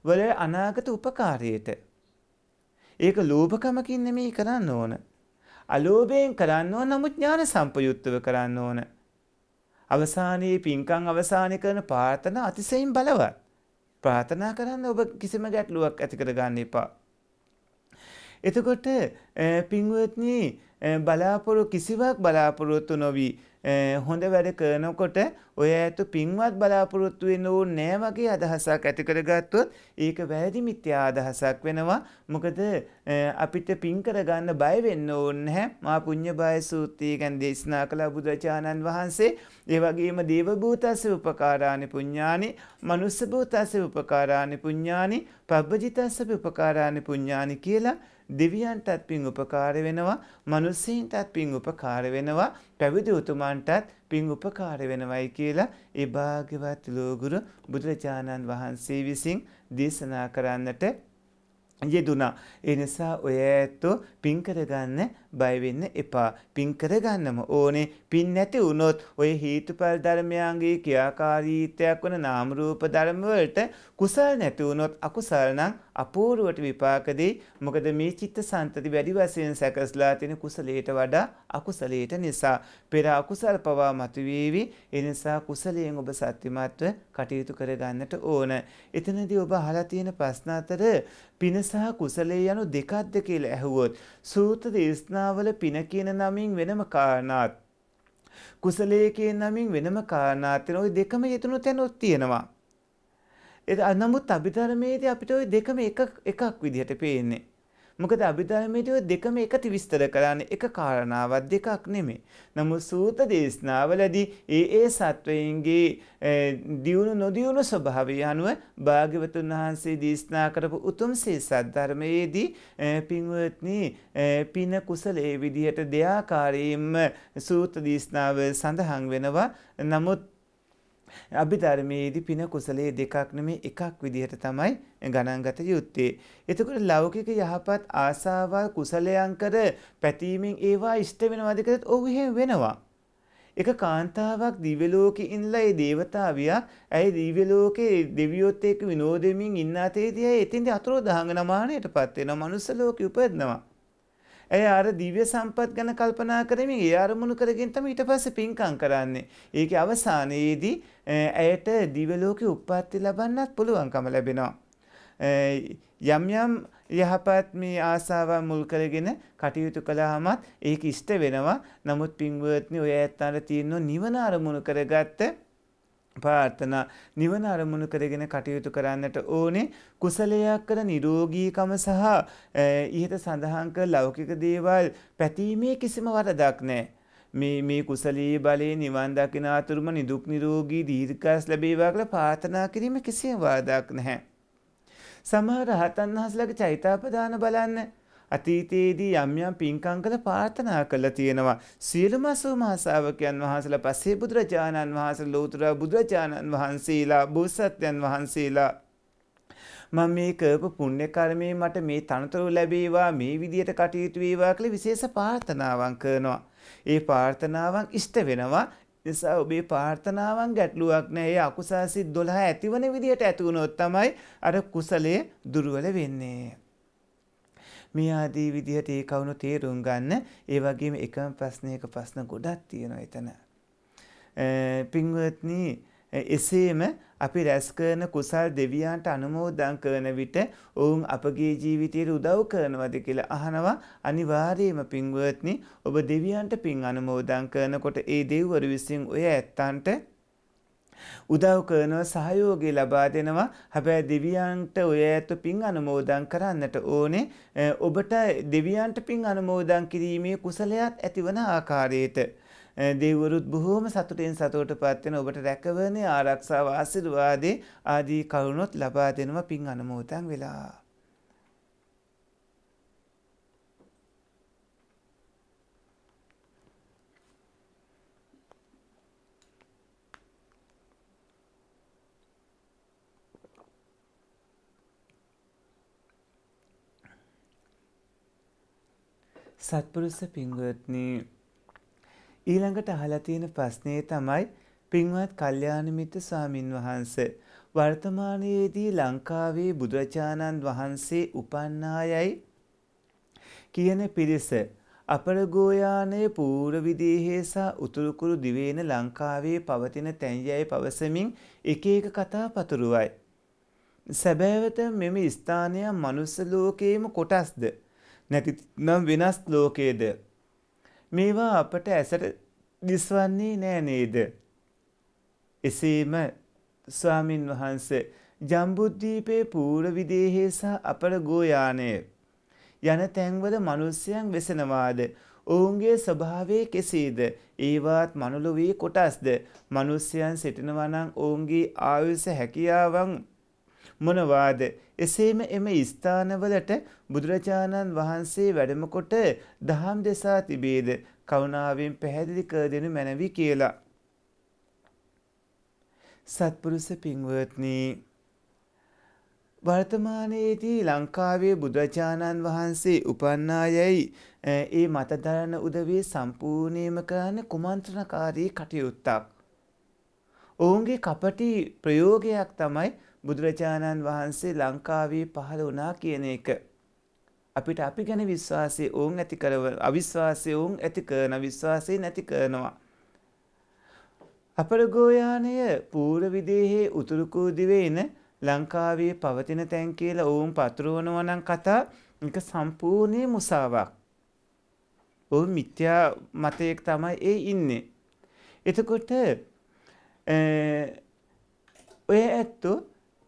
වල අනාගත උපකාරයට. ඒක ලෝභකමකින් නෙමෙයි කරන්න ඕන. අලෝභයෙන් කරන්න ඕන නමුත් ඥාන සම්පයුක්තව කරන්න ඕන. අවසානයේ පින්කම් අවසානය කරන ප්‍රාර්ථනා අතිශයින් බලවත්. ප්‍රාර්ථනා කරන්න ඔබ කිසිම ගැටලුවක් ඇති කරගන්න එපා. එතකොට පින්වත්නි බලාපොරො කිසිවක් බලාපොරොත්තු නොවී හොඳ වැඩ කරනකොට ඔය ඇතු පින්වත් බලාපොරොත්තු වෙන්න ඕන නෑ වගේ අදහසක් ඇති කරගත්තොත් ඒක වැරදි මිත්‍යා අදහසක් වෙනවා මොකද අපිට පින් කරගන්න බය වෙන්න ඕන නැහැ මා පුඤ්ඤ බය සූත්‍රය ගැන දේශනා කළ බුදුචානන් වහන්සේ ඒ වගේම දේව භූතස්ස උපකාරානි පුඤ්ඤානි මනුස්ස භූතස්ස උපකාරානි පුඤ්ඤානි පබ්බජිතස්ස උපකාරානි පුඤ්ඤානි කියලා දෙවියන්ටත් පින් උපකාර වෙනවා මිනිස්සුන්ටත් පින් උපකාර වෙනවා පැවිදි උතුමන්ටත් පින් උපකාර වෙනවයි කියලා ඒ භාග්‍යවත් ලෝගුරු බුදුරජාණන් වහන්සේ විසින් දේශනා කරන්නට යෙදුනා. ඒ නිසා ඔය ඇත්තෝ පින් කරගන්න බය වෙන්න එපා. පින් කරගන්නම ඕනේ. පින් නැති වුණොත් ඔය හේතුඵල ධර්මයන්ගේ ක්‍රියාකාරීත්වයක් වන නාම රූප ධර්ම වලට කුසල් නැති වුණොත් අකුසල් නම් අපූරුවට විපාකදී මොකද මේ චිත්ත සන්තති වැඩි වශයෙන් සැකස්ලා තියෙන කුසලයට වඩා අකුසලයට නිසා පෙර අකුසල් පවා මතුවේවි ඒ නිසා කුසලයෙන් ඔබ සත්‍යමත්ව කටයුතු කරගන්නට ඕන. එතනදී ඔබ අහලා තියෙන ප්‍රශ්න අතර පින සහ කුසලයේ යනු දෙකක්ද කියලා ඇහුවොත් සූත්‍ර දේශනාවල පින කියන නමින් වෙනම කාරණාත් කුසලයේ කියන නමින් වෙනම කාරණාත් වෙන ওই දෙකම යෙදුණු තැනොත් තියෙනවා. ඒක නමුත් අභිධර්මයේදී අපිට ওই දෙකම එක එකක් විදිහට පේන්නේ. මොකද අභිධර්මයේදී ওই දෙකම එකට විස්තර කරන්නේ එක කාරණාවක් දෙකක් නෙමෙයි. නමුත් සූත දේශනාවලදී ඒ ඒ සත්වයන්ගේ දියුණු නොදියුණු ස්වභාවය අනුව භාග්‍යවතුන් වහන්සේ දේශනා කරපු උතුම් සේ සද්ධර්මයේදී පින්වත්නි පින කුසලයේ විදිහට දෙආකාරයෙන්ම සූත දේශනාව සඳහන් වෙනවා. නමුත් අභිධර්මයේදී පින කුසලයේ දෙකක් නෙමේ එකක් විදිහට තමයි ගණන්ගත යුත්තේ. එතකොට ලෞකික යහපත් ආසාවල් කුසලයන් කර පැතීමෙන් ඒවා ඉෂ්ට වෙනවාද කියලත් ඔව් එහෙම වෙනවා. එක කාන්තාවක් දිව්‍ය ලෝකේ ඉඳලා ඒ దేవතාවියක් ඇයි දිව්‍ය ලෝකේ දෙවියොත් එක්ක විනෝදෙමින් ඉන්න අතරේදී ඇයි එතෙන්දී අතුරුදහංගන මානයටපත් වෙනවා. මනුස්ස ලෝකෙ උපදිනවා. ඇය අර දිව්‍ය සම්පත් ගැන කල්පනා කරමින් ඒ අරමුණු කරගෙන තමයි ඊට පස්සේ පින්කම් කරන්නේ. ඒකේ අවසානයේදී ඇයට දිව්‍ය ලෝකේ උප්පත්ති ලබන්නත් පුළුවන්කම ලැබෙනවා. යම් යම් යහපත් මේ ආසාවන් මුල් කරගෙන කටයුතු කළාමත් ඒක ඉෂ්ට වෙනවා. නමුත් පින්වත්නි ඔය ඇත්තට තියෙන නිවන අරමුණු කරගත්ත පාර්ථනා නිවන අරමුණු කරගෙන කටයුතු කරන්නට ඕනේ කුසලයක් කර නිරෝගීකම සහ ඉහත සඳහන් කර ලෞකික දේවල් පැතීමේ කිසිම වරදක් නැහැ. මේ මේ කුසලී බලයේ නිවන් දකින අතුරුම නිදුක් නිරෝගී දීර්ඝාස ලැබේවා කියලා ප්‍රාර්ථනා කිරීම කිසිම වාදයක් නැහැ. සමහර රහතන් වහන්සේලාගේ චෛත්‍යපදාන බලන්නේ අතීතයේදී යම් යම් පින්කම් කළ ප්‍රාර්ථනා කළා තියෙනවා. සියලුම අසුමහසාවකයන් වහන්සේලා පස්සේ බුදුරජාණන් වහන්සේ ලෝතර බුදුරජාණන් වහන්සේලා බෝසත්යන් වහන්සේලා මම මේ කරපු පුණ්‍ය කර්මයේ මට මේ තනතුරු ලැබේවා මේ විදියට කටයුතු වේවා කියලා විශේෂ ප්‍රාර්ථනාවක් කරනවා. ඒ ප්‍රාර්ථනාවන් ඉෂ්ට වෙනවා. නිසා ඔබේ ප්‍රාර්ථනාවන් ගැටලුවක් නැහැ. ඒ අකුසල් සිත් 12 ඇතිවන විදියට ඇති වුණොත් තමයි අර කුසලයේ දුර්වල වෙන්නේ. මේ ආදී විදිහට ඒ කවුණු තේරුම් ගන්න ඒ වගේම එකම ප්‍රශ්නයක ප්‍රශ්න ගොඩක් තියෙනවා එතන. පින්වත්නි එසේම අපි රැස් කරන කුසල් දෙවියන්ට අනුමෝදන් කරන විට ඔවුන් අපගේ ජීවිතයට උදව් කරනවද කියලා අහනවා අනිවාර්යයෙන්ම පින්වත්නි ඔබ දෙවියන්ට පින් අනුමෝදන් කරනකොට ඒ දෙවිවරු විසින් ඔය ඇත්තන්ට උදව් කරනවා සහයෝගය ලබා දෙනවා හැබැයි දෙවියන්ට ඔය ඇතු පින් අනුමෝදන් කරන්නට ඕනේ ඔබට දෙවියන්ට පින් අනුමෝදන් කිරීමේ කුසලයක් ඇතිවන ආකාරයට දෙවරුත් බොහෝම සතුටෙන් සතුට පත්වෙන ඔබට රැකවනේ ආරක්ෂාව ආශිර්වාදේ ආදී කරුණොත් ලබා දෙනවා පින් අනුමෝදන් වෙලා සත්පුරුස පින්වත්න ඊළඟට අහලතියෙන ප්‍රශ්නය තමයි පින්වත් කල්්‍යානමිත ස්වාමින් වහන්ස. වර්තමානයේදී ලංකාවේ බුදුරජාණන් වහන්සේ උපන්නායයි කියන පිරිස අපරගෝයානය පූරවිදේහේ සහ උතුරුකුරු දිවේන ලංකාවේ පවතින තැන්යයි පවසමින් එක එක කතා පතුරුවයි. සැබෑවත මෙම ස්ථානය මනුස්ස ලෝකයේම කොටස්ද. නැතිනම් වෙනස් ලෝකයේද මේවා අපට ඇසට දිස්වන්නේ නෑ නේද එසේම ස්වාමින් වහන්සේ ජම්බුද්දීපේ පූර්ව විදේහේ සහ අපර ගෝයානය යන තැන්වල මිනිසයන් වෙසෙනවාද ඔවුන්ගේ ස්වභාවය කෙසේද ඒවත් මනුලොවේ කොටස්ද මිනිසයන් සිටිනවා නම් ඔවුන්ගේ ආයුෂ හැකියාවන් මොනවාද එසේම එම ස්ථානවලට බුදුරජාණන් වහන්සේ වැඩමකොට දහම් දෙසා තිබේද කරුණාවෙන් පැහැදිලි කර දෙනු මැනවි කියලා. සත්පුරුෂ පින්වත්නි වර්තමානයේදී ලංකාවේ බුදුරජාණන් වහන්සේ උපන්නායයි ඒ මතදරන උදවේ සම්පූර්ණයම කරන්න කුමන්ත්‍රණකාරී කටයුත්තක්. ඔවුන්ගේ කපටි ප්‍රයෝගයක් තමයි බුදුරජාණන් වහන්සේ ලංකාවේ පහළ වුණා කියන එක. අපිට අපි ගැන විශ්වාසය ඔවුන් ඇති කරව අවිශ්වාසය ඔවුන් ඇති කරන විශ්වාසය නැති කරනවා. අපරගෝයානය පූර්ව විදේහයේ උතුරුකූදිවේන ලංකාවේ පවතින තැන් කියලා ඔවුන් පතුරුවනවනම් කතා එක සම්පූර්ණය මුසාවක්. ඔවු මිත්‍යා මතයෙක් තමයි ඒ ඉන්නේ. එතකොට ඔය ඇත්තෝ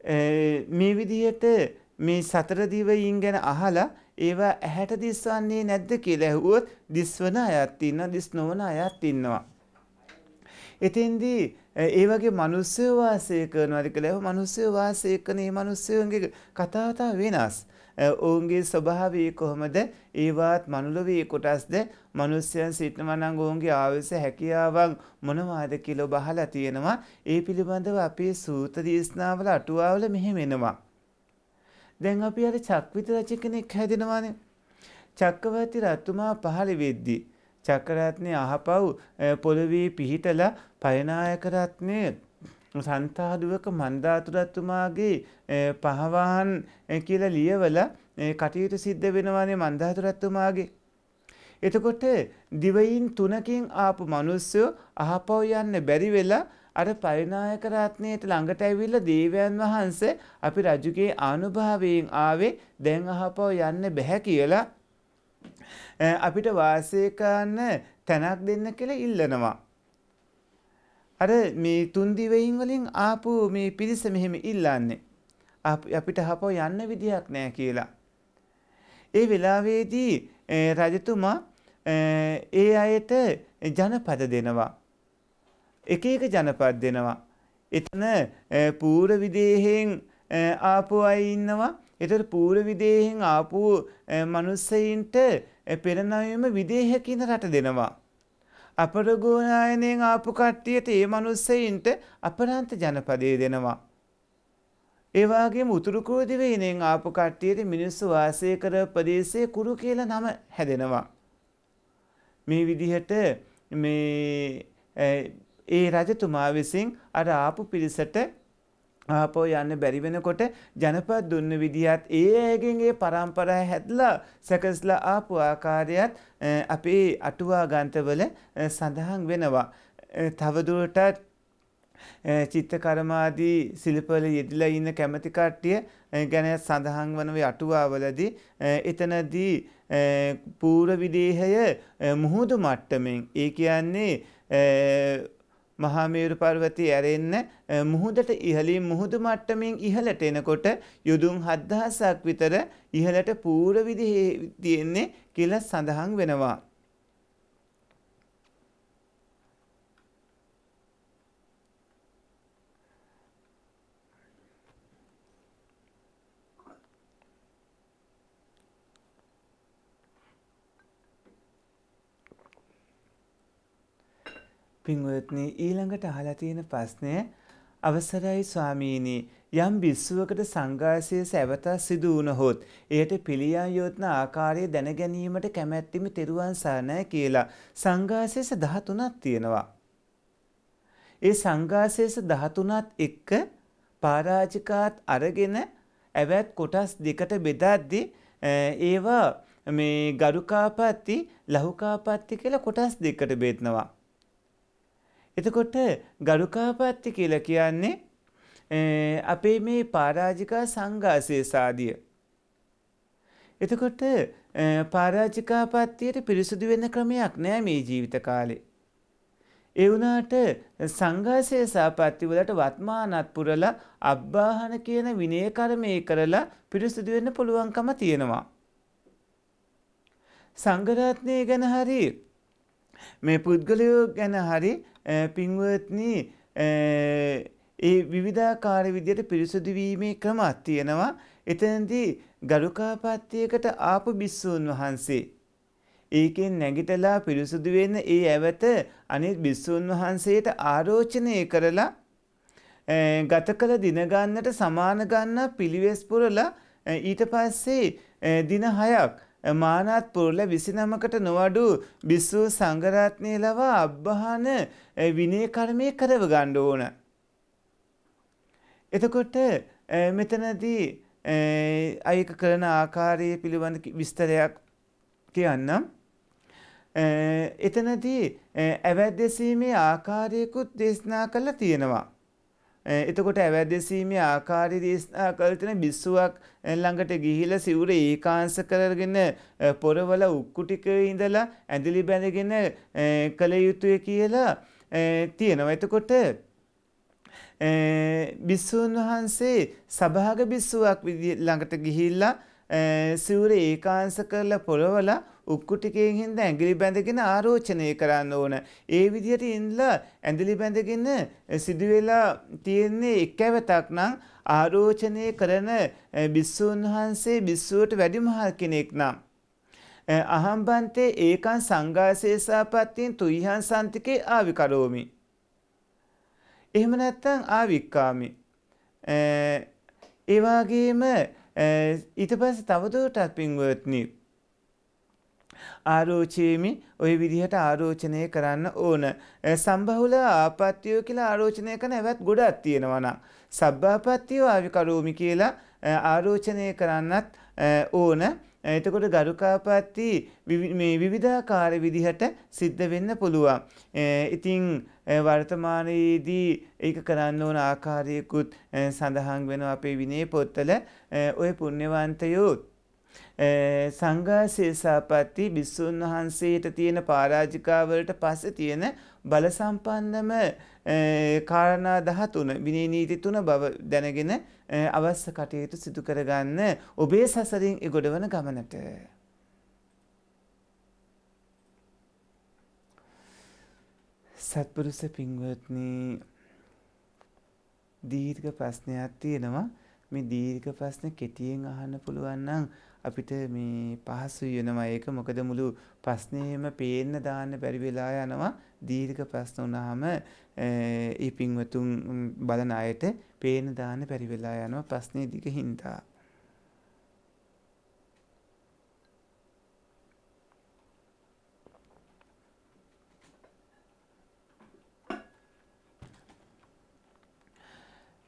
මේ විදිහට මේ සතර දිවයින් ගැන අහලා ඒවා ඇහැට දිස්වන්නේ නැද්ද කියලා ඇහුවොත් දිස්වන අයත් ඉන්නවා දිස් නොවන අයත් ඉන්නවා. එතෙන්දී ඒ වගේ මිනිස්සු වාසය කරනවාද කියලා ඇහුවොත් මිනිස්සු වාසය කරන මේ මිනිස්සුන්ගේ කතාවතා වෙනස්. ඔවුන්ගේ ස්වභාවී කොහොමද ඒවාත් මනුලවී කොටස්ද මනුස්්‍යයන් සිටමනං ඔවුන්ගේ ආවස හැකියාවන් මොනවාද කිලො බහලා තියෙනවා ඒ පිළිබඳව අපේ සූත දේශනාවල අටුවාවල මෙහෙමෙනවා. දැන් අපි අර චක්විත රචකනෙක් හැදෙනවානේ. චක්කවති රත්තුමා පහළ වෙද්දි. චක්කරත්නය අහපව් පොළොවී පිහිටලා පයනායකරත්නය සන්තාදුවක මන්දාතුරත්තුමාගේ පහවාහන් කියලා ලියවල කටයුතු සිද්ධ වෙනවානේ මන්දාතුරත්තුමාගේ. එතකොට දිවයින් තුනකින් ආපු මනුස්සයෝ අහපව යන්න බැරි වෙලා අර පරිනායක රත්නයට ළඟට ඇවිල්ලා දේවයන් වහන්සේ අපි රජුගේ ආනුභාවයෙන් ආවේ දැන් අහපව යන්න බෑ කියලා අපිට වාසය කරන්න තැනක් දෙන්න කියලා ඉල්ලනවා. අර මේ තුන්දිවයින් වලින් ආපු මේ පිරිස මෙහෙම ඉල්ලන්නේ. අපිට හපෝ යන්න විදිහක් නෑ කියලා. ඒ වෙලාවේදී රජතුමා ඒ අයට ජනපද දෙනවා. එක එක ජනපද දෙනවා. එතන පූර විදේහෙන් ආපු අය ඉන්නවා. එතට පූර විදේහෙන් ආපු මනුස්සයින්ට පෙරනවම විදේහ කියන රට දෙනවා. අපරගෝනායනයෙන් ආපු කට්ටියට ඒ මනුස්සයින්ට අපරන්ත ජනපදය දෙනවා. ඒවාගේ මුතුරුකෝදිවයිනෙන් ආපු කට්ටියට මිනිස්සු වාසය කර ප්‍රදේශය කුරු කියල නම හැදෙනවා. මේ විදිහට මේ ඒ රජතුමා විසින් අර ආපු පිරිසට ආපෝ යන්න බැරි වෙනකොට ජනපද දුන්න විදිහත් ඒ අයගෙන් ඒ පරම්පරා හැදලා සැකසලා ආපු ආකාරයත් අපේ අටුවා ගන්තවල සඳහන් වෙනවා. තවදුරටත් චිත්ත කර්මාදී සිල්පවල යෙදලා ඉන්න කැමති කට්ටිය ගැන සඳහන් වන ওই අටුවාවලදී එතනදී පූර්ව විදේහය මුහුදු මට්ටමින් ඒ කියන්නේ මහාමීරු පර්වතය ඇරෙන්න මුහුදට ඉහලින් මුහුදු මට්ටමින් ඉහලට එනකොට යුදුම් හද්දහසක් විතර ඉහලට පූර්ව විදිහේ තියෙන්නේ කියලා සඳහන් වෙනවා. පින්වත්නි ඊළඟට අහලා තියෙන ප්‍රශ්නය අවසරයි ස්වාමීනි යම් බිස්සුවකට සංඝාසය සැවතා සිදු වුණහොත් එයට පිළියා යෝත්න ආකාරය දැනගැනීමට කැමැත්තිමි තෙරුවන් සරණයි කියලා සංඝාසයස 13ක් තියෙනවා. ඒ සංඝාසයස 13ත් එක්ක පරාජිකාත් අරගෙන ඇවැත් කොටස් දෙකට බෙදද්දී ඒවා මේ ගරුකාපත්ති ලහුකාපත්ති කියලා කොටස් දෙකට බෙදනවා. එතකොට ගරුකාපත්ති කියලා කියන්නේ අපේ මේ පාරාජිකා සංඝාසය සාදිය. එතකොට පාරාජිකාපත්තියට පිරිසුදු වෙන්න ක්‍රමයක් නෑ මේ ජීවිත කාලේ. ඒ වුණාට සංඝාසය සාපත්ති වලට වත්මානත් පුරලා අබ්බාහන කියන විනය කර්මයේ කරලා පිරිසුදු වෙන්න පුළුවන්කම තියෙනවා. සංඝරත්නය ගැන හරි මේ පුද්ගලයෝ ගැන හරි පින්වත්නී ඒ විවිධාකාර විදියට පිරිසුදුවීමේ ක්‍රමත් තියෙනවා එතනදී ගරුකාපත්තියකට ආපු බිස්සූන් වහන්සේ. ඒකෙන් නැගිටලා පිරිසුදු වෙන්න ඒ ඇවත අනිත් බිස්සූන් වහන්සේට ආරෝචනය කරලා ගත කළ දින ගන්නට සමාන ගන්න පිළිවෙස් පුරලා ඊට පස්සේ දින 6ක් මානත් පුරල විසිනමකට නොවඩු බිස්සූ සංගරත්නය ලවා අබ්භාන විනේ කර්මය කරව ගණ්ඩ ඕන. එතකොට මෙතනදී අයක කරන ආකාරය පිළිබඳ විස්තරයක් කියන්නම්. එතනදී ඇවැත්දෙසීමේ ආකාරයකුත් දේශනා කළ තියෙනවා. එතකොට ඇවැදෙසීමේ ආකාරය දේශනා කරතින බිස්සුවක් ළඟට ගිහිල සිවුර ඒකාංශ කරගෙන පොරවල උක්කුටික ඉඳලා ඇඳිලි බැඳගෙන කළ යුතුය කියලා තියෙනවා. එතකොට බිස්සුන් වහන්සේ සභාග බිස්සුවක් ළඟට ගිහිල්ලා සිවුර ඒකාංශ කරලා පොරවලා උක්කුටිකයෙන් හින්ද ඇඟිලි බැඳගෙන ආරෝචනය කරන්න ඕන. ඒ විදිහට ඉන්ලා ඇඳිලි බැඳගෙන සිදුවෙලා තියෙන්නේ එක් ඇවතක් නම් ආරෝචනය කරන බිස්සූන් වහන්සේ බිස්සුවට වැඩිමහල් කෙනෙක් නම්. අහම්බන්තේ ඒකන් සංඝාසේසාපත්තියෙන් තුයිහන් සන්තිකේ ආවිකරෝමි. එහෙම නැත්තං ආවික්කාමි. ඒවාගේම ඊට පස්ස තවදුරටත් පින්වත්නිික්. ආරෝචයමි ඔය විදිහට ආරෝචනය කරන්න ඕන. සම්බහුල ආපත්‍යයෝ කියලා ආරෝචනය කන ඇවත් ගොඩත් තියෙනවනම්. සබ්භාපත්තියෝ ආවිකරෝමි කියලා ආරෝචනය කරන්නත් ඕන එතකොට ගරුකාපත්ති මේ විවිධාකාර විදිහට සිද්ධ වෙන්න පුළුවන්. ඉතිං වර්තමානයේදී ඒක කරන්න ඕන ආකාරයකුත් සඳහන් වෙන අපේ විනේ පොත්තල ඔය පුුණ්‍යවන්තයෝත්. සංඝා සේසාපත්ති බිස්සුන් වහන්සේට තියෙන පරාජිකාවලට පස්සේ තියෙන බල සම්පන්නම කාරණා 13 විනී නීති 3 බව දැනගෙන අවශ්‍ය කටයුතු සිදු කරගන්න ඔබේ සසරින් ඉගොඩවන ගමනට සත්පුරුෂ පින්වත්නි දීර්ඝ ප්‍රශ්නයක් තියෙනවා මේ දීර්ඝ ප්‍රශ්න කෙටියෙන් අහන්න පුළුවන් නම් අපිට මේ පහසු වෙනවා ඒක මොකද මුළු ප්‍රශ්නේම පේන්න දාන්න බැරි වෙලා යනවා දීර්ඝ ප්‍රශ්න වුණාම ඒ පින්වතුන් බලන අයට පේන්න දාන්න බැරි වෙලා යනවා ප්‍රශ්නේ දිගින් හින්දා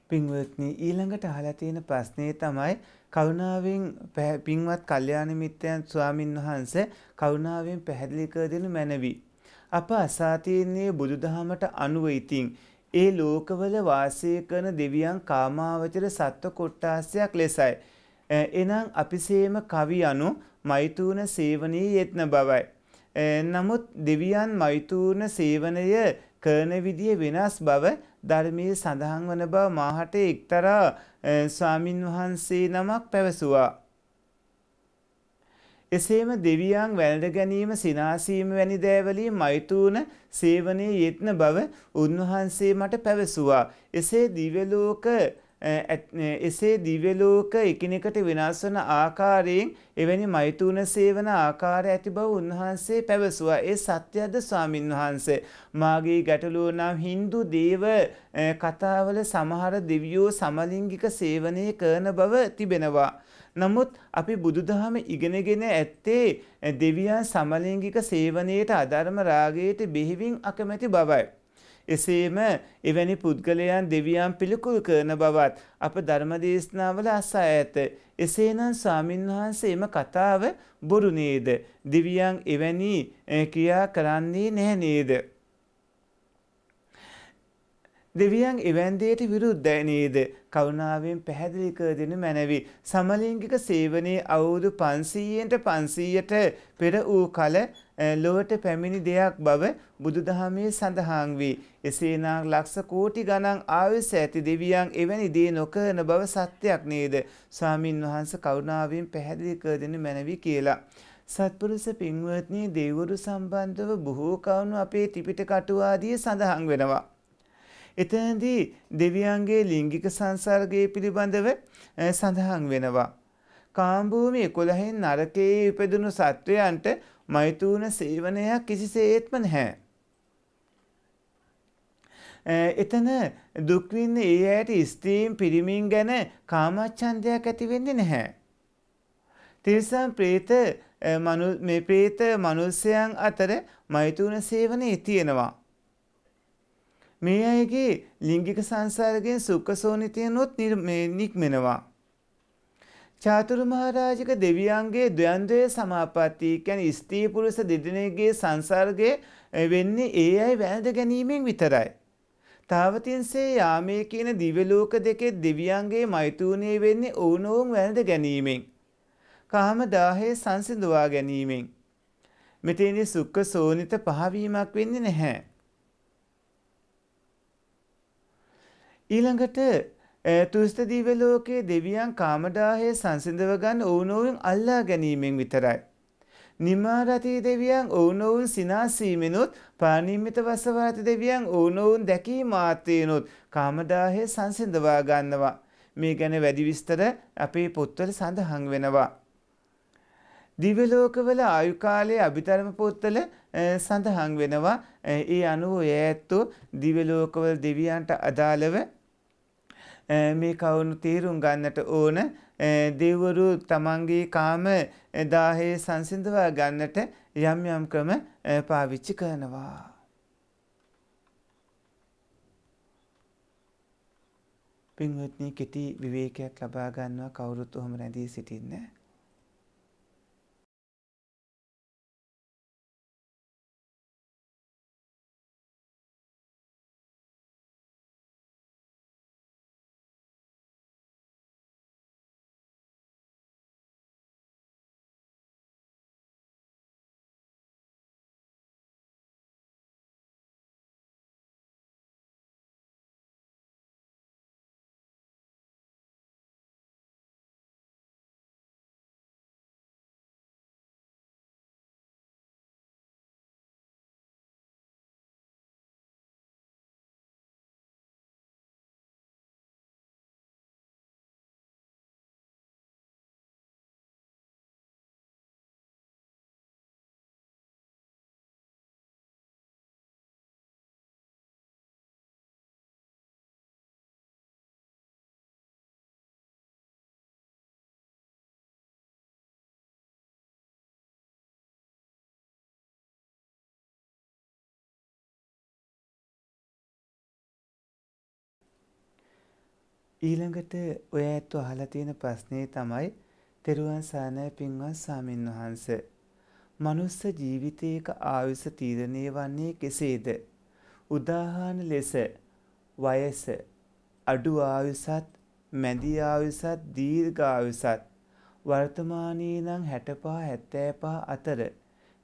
පින්වත්නි ඊළඟට අහලා තියෙන ප්‍රශ්නේ තමයි කරුණාවෙන් පින්වත් කල්යාණ මිත්‍රයන් ස්වාමින් වහන්සේ කරුණාවෙන් පැහැදිලි කර දෙනු මැනවි. අප අසා තියෙන්නේ බුදුදහමට අනුව ඉතින් ඒ ලෝකවල වාසය කරන දෙවියන් කාමාවචර සත්ව කොට්ටාසයක් ලෙසයි. එනම් අපිසේම කවි අනු මෛතුන සේවනයේ යෙත්න බවයි. නමුත් දෙවියන් මෛතුන සේවනය කරන විදිය වෙනස් බව ධර්මයේ සඳහන් වන බව මාහට එක්තරා ස්වාමින් වහන්සේ නමක් පැවසුවා. එසේම දෙවියන් වැළඳ ගැනීම සිනාසීම වැනි දෑවලී මෛතුන සේවනයේ යෙත්න බව උන්වහන්සේ මට පැවසුවා. එසේ දිවලෝක එසේ දිවලෝක එකිනෙකට වෙනස්වන ආකාරයෙන් එවැනි මෛතුන සේවන ආකාර ඇති බව උන්වහන්සේ පැවසුවා. ඒ සත්‍යද ස්වාමින් වහන්සේ. මාගේ ගැටලුව නම් Hindu දේව කතාවල සමහර දෙවියෝ සමලිංගික සේවනය කරන බව තිබෙනවා. නමුත් අපි බුදුදහම ඉගෙනගෙන ඇත්තේ දෙවියන් සමලිංගික සේවනයට අධර්ම රාගයට බෙහෙවින් අකමැති බවයි. එසේම එවැනි පුද්ගලයන් දෙවියන් පිළිකුල් කරන බවත් අප ධර්මදේශනාවල අසා ඇත. එසේනම් ස්වාමින්වහන්සේ එම කතාව බොරු නේද? දෙවියන් එවැනි ක්‍රියා කරන්නේ නැහැ නේද? දෙවියන් එවැන්දේට විරුද්ධයි නේද? කරුණාවෙන් පැහැදිලි කර දෙනු මැනවි. සමලිංගික සේවනයේ අවුරුදු 500න්ට 500ට පෙර වූ කල ලොවට පැමිණි දෙයක් බව බුදුදහමේ සඳහන් වී එසේනම් ලක්ෂ කෝටි ගණන් ආයුෂ ඇති දෙවියන් එවැනි දේ නොකරන බව සත්‍යයක් නේද ස්වාමින් වහන්සේ කරුණාවෙන් පැහැදිලි කර දෙනු මැනවි කියලා සත්පුරුෂ පින්වත්නි දෙවිවරු සම්බන්ධව බොහෝ කරුණු අපේ ත්‍රිපිටක අටුවාදී සඳහන් වෙනවා එතනදී දෙවියන්ගේ ලිංගික සංසර්ගයේ පිළිබඳව සඳහන් වෙනවා. කාම්භූමි එකොළහෙන් නරකයේ ඉපදුණු සත්වයන්ට මෛතුන සේවනයක් කිසිසේත්ම නැහැ. එතන දුක්වින්න ඒ ඇයට ස්ත්‍රීම් පිරිමින් ගැන කාමච්චන්දයක් ඇතිවෙන්නේ නැහැ. තිරිසන් ප්‍රේත මේ ප්‍රේත මනුස්සයන් අතර මෛතුන සේවනයේ තියෙනවා. මේ අයගේ ලිංගික සංසාරගෙන් සුක්කසෝනිතයනොත් නික්මෙනවා. චාතුරුමහරාජික දෙවියන්ගේ ද්වන්දය සමාපත්තිී කැන ස්ත්‍රීපුරුෂ දෙදනගේ සංසර්ගය වෙන්නේ ඒ අයි වැළඳ ගැනීමෙන් විතරයි. තාවතින්සේ යාමය කියන දිවලෝක දෙකෙ දෙවියන්ගේ මෛතූනය වෙන්නේ ඕනෝම් වැළඳ ගැනීමෙන්. කාම දාහය සංසිඳවා ගැනීමෙන්. මෙතනි සුක්ක සෝනිත පහවීමක් වෙන්නේ නැහැ. ඊළඟට තුස්ත දිව්‍ය ලෝකයේ දෙවියන් කාමදාහයේ සංසිඳව ගන්න ඕනෝවෙන් අල්ලා ගැනීමෙන් විතරයි. නිමාරති දෙවියන් ඕනෝවුන් සිනාසීමෙනුත් පානිම්මිත වසවාති දෙවියන් ඕනෝවුන් දැකී මාත්‍යයනුත් කාමදාහය සංසිඳවා ගන්නවා. මේ ගැන වැඩි විස්තර අපේ පොත්වල සඳහන් වෙනවා. දිවලෝකවල ආයුකාලයේ අභිධර්ම පොත්වල සඳහන් වෙනවා. ඒ අනුව ඇත්තෝ දිවලෝකවල දෙවියන්ට අදාළව මේ කවුණු තීරුම් ගන්නට ඕන දෙවරු තමන්ගේ කාම දාහයේ සංසිඳවා ගන්නට යම් යම් ක්‍රම පාවිච්චි කරනවා. පින්වත්නි කෙටි විවේකයක් ලබා ගන්නවා කවුරුත් ඔහොම රැඳී සිටින්නේ. ඊළඟට ඔය ඇත්තු අහලා තියෙන ප්‍රශ්නේ තමයි තෙරුවන් සානය පින්වත් සාමින් වහන්ස. මනුස්ස ජීවිතයක ආයුෂ තීරණය වන්නේ කෙසේද? උදාහරණ ලෙස වයස, අඩු ආයුෂත්, මැදි ආයුෂත්, දීර්ඝ ආයුෂත් වර්තමානයේ නම් 65 75 අතර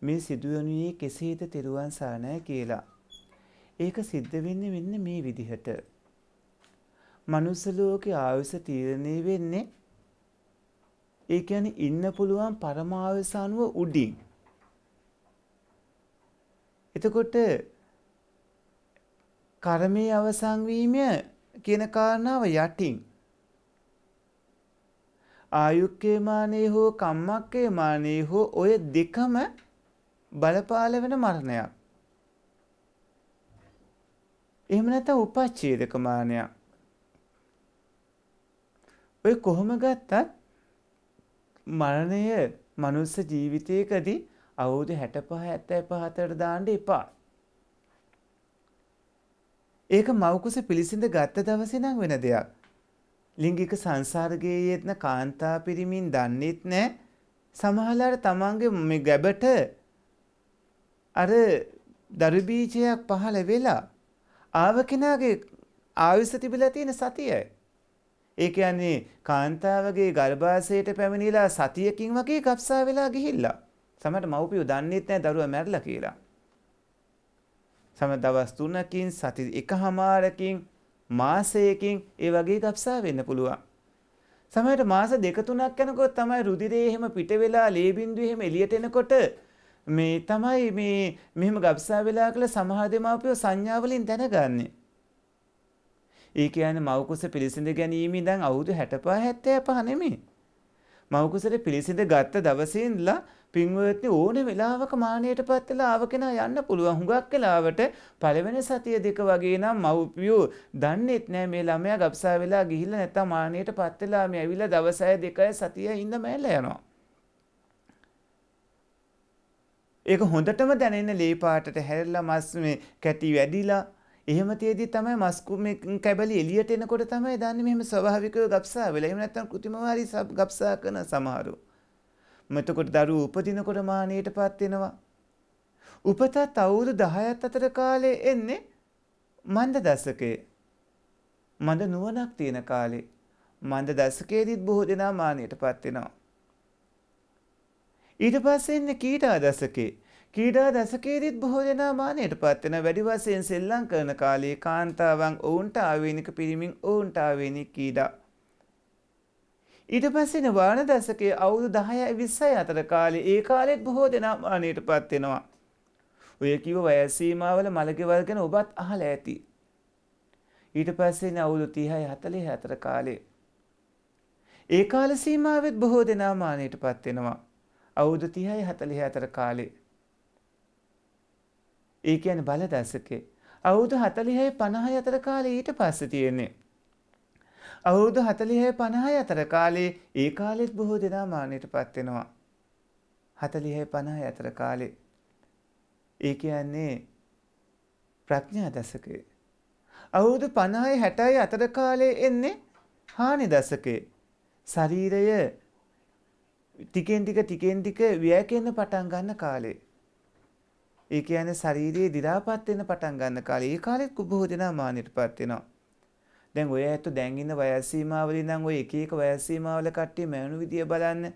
මේ සිදුවනුයේ කෙසේද තෙරුවන් සානය කියලා. ඒක සිද්ධ වෙන්නේ මෙන්න මේ විදිහට. මනුස්ස ලෝකේ ආයුෂ තීරණය වෙන්නේ ඒ කියන්නේ ඉන්න පුළුවන් පරමායුෂ අනුව උඩින්. එතකොට කර්මයේ අවසන් වීම කියන කාරණාව යටින් ආයුක්කේ මානේ හෝ කම්මක්කේ මානේ හෝ ඔය දෙකම බලපාල වෙන මරණයක්. එහෙම නැත්නම් උපච්ඡේදක මානයක්. ඔය කොහොම ගත්තත් මරණය මනුස්ස ජීවිතයකදී අවුරුදු 65 75 අතර දාන්න එපා. ඒක මව්කුස පිළිසිඳ ගත්ත දවසේ නම් වෙන දෙයක්. ලිංගික සංසර්ගයේ යෙත්න කාන්තා පිරිමින් දන්නේත් නැහැ. සමහරවල් තමන්ගේ මේ ගැබට අර දරු බීජයක් පහළ වෙලා ආව කෙනාගේ ආයුෂ තිබිලා තියෙන සතියයි. ඒ කියන්නේ කාන්තාවගේ ගර්භාෂයට පැමිණිලා සතියකින් වගේ කප්සා වෙලා ගිහිල්ලා. සමහර මව්පියෝ දන්නේත් නැහැ දරුවා මැරිලා කියලා. සමහර දවස් 3කින් සති එකහමාරකින් මාසයකින් ඒ වගේ කප්සා වෙන්න පුළුවන්. සමහරට මාස දෙක තුනක් යනකොට තමයි රුධිරේ එහෙම පිට වෙලා ලේ බිඳුව එහෙම එළියට එනකොට මේ තමයි මේ මෙහෙම ගබ්සා වෙලා කියලා සමහර දෙමාපියෝ සංඥාවලින් දැනගන්නේ. ඒ කියන්නේ මව්කුස පිළිසිඳ ගැනීම ඉඳන් අවුරුදු 65 75 නෙමෙයි. මව්කුසට පිළිසිඳ ගත්ත දවසේ ඉඳලා පින්වත්නි ඕන වෙලාවක මාන්නයටපත් වෙලා ආව කෙනා යන්න පුළුවන්. හුඟක් වෙලාවට පළවෙනි සතිය දෙක වගේ නම් මව්පියෝ දන්නේත් නෑ මේ ළමයා ගබ්සා වෙලා ගිහිල්ලා නැත්තම් මාන්නයටපත් වෙලා මේ ඇවිල්ලා දවස් 6 2 සතිය ඉඳ මැල්ලා යනවා. ඒක හොඳටම දැනෙන ලේ පාටට හැරලා මස් මේ කැටි වැඩිලා එහෙම තියේදී තමයි මස්කු මේ කැබලි එළියට එනකොට තමයි දන්නේ මෙහෙම ස්වභාවිකව ගබ්සා වෙලා. එහෙම නැත්නම් કૃතිමවාරී ගබ්සා කරන සමහරු. මෙතකොට දරුවෝ උපදිනකොට මානෙයටපත් වෙනවා. උපතත් අවුරුදු 10ක් අතර කාලේ එන්නේ මන්ද දශකයේ. මන්ද නුවණක් තියෙන කාලේ. මන්ද දශකයේදීත් බොහෝ දෙනා මානෙයටපත් වෙනවා. ඊට පස්සේ එන්නේ කීටා දශකයේ. කීඩා දසකේදීත් බොහෝ දෙනා මානයට පත්වෙන වැඩි වශයෙන් සෙල්ලම් කරන කාලයේ කාන්තාවන් ඔවුන්ට ආවේනික පිරිමින් ඔවුන්ට ආවේනික කීඩා. ඊට පස්සේ නිවාන දශකයේ අවුරුදු 10යි 20යි අතර කාලේ ඒ කාලෙත් බොහෝ දෙනා මානයට පත්වෙනවා. ඔය කිව්ව වයස් සීමාවල මළගෙවල් ගැන ඔබත් අහලා ඇති. ඊට පස්සේ අවුරුදු 30යි 40 අතර කාලේ ඒ කාල සීමාවෙත් බොහෝ දෙනා මානයට පත්වෙනවා. අවුරුදු 30යි 40 අතර කාලේ ඒ කියන්නේ බල දශකේ. අවුරුදු 40 50 අතර කාලේ ඊට පස්සේ තියෙන්නේ. අවුරුදු 40 50 අතර කාලේ ඒ කාලෙත් බොහෝ දෙනා මාන්නයටපත් වෙනවා. 40 50 අතර කාලේ. ඒ කියන්නේ ප්‍රඥා දශකේ. අවුරුදු 50යි 60යි අතර කාලේ එන්නේ හානි දශකේ. ශරීරය ටිකෙන් ටික ටිකෙන් ටික ව්‍යකෙන්න පටන් ගන්න කාලේ. ඒ කියන්නේ ශාරීරියේ දි รา පත් වෙන පටන් ගන්න කාලේ ඒ කාලෙත් බොහෝ දෙනා මානෙටපත් වෙනවා. දැන් ඔය ඇත්ත දැන් ඉන්න වයස් සීමාවලින් නම් ඔය එක එක වයස් සීමාවල කට්ටිය මැවුණු විදිය බලන්න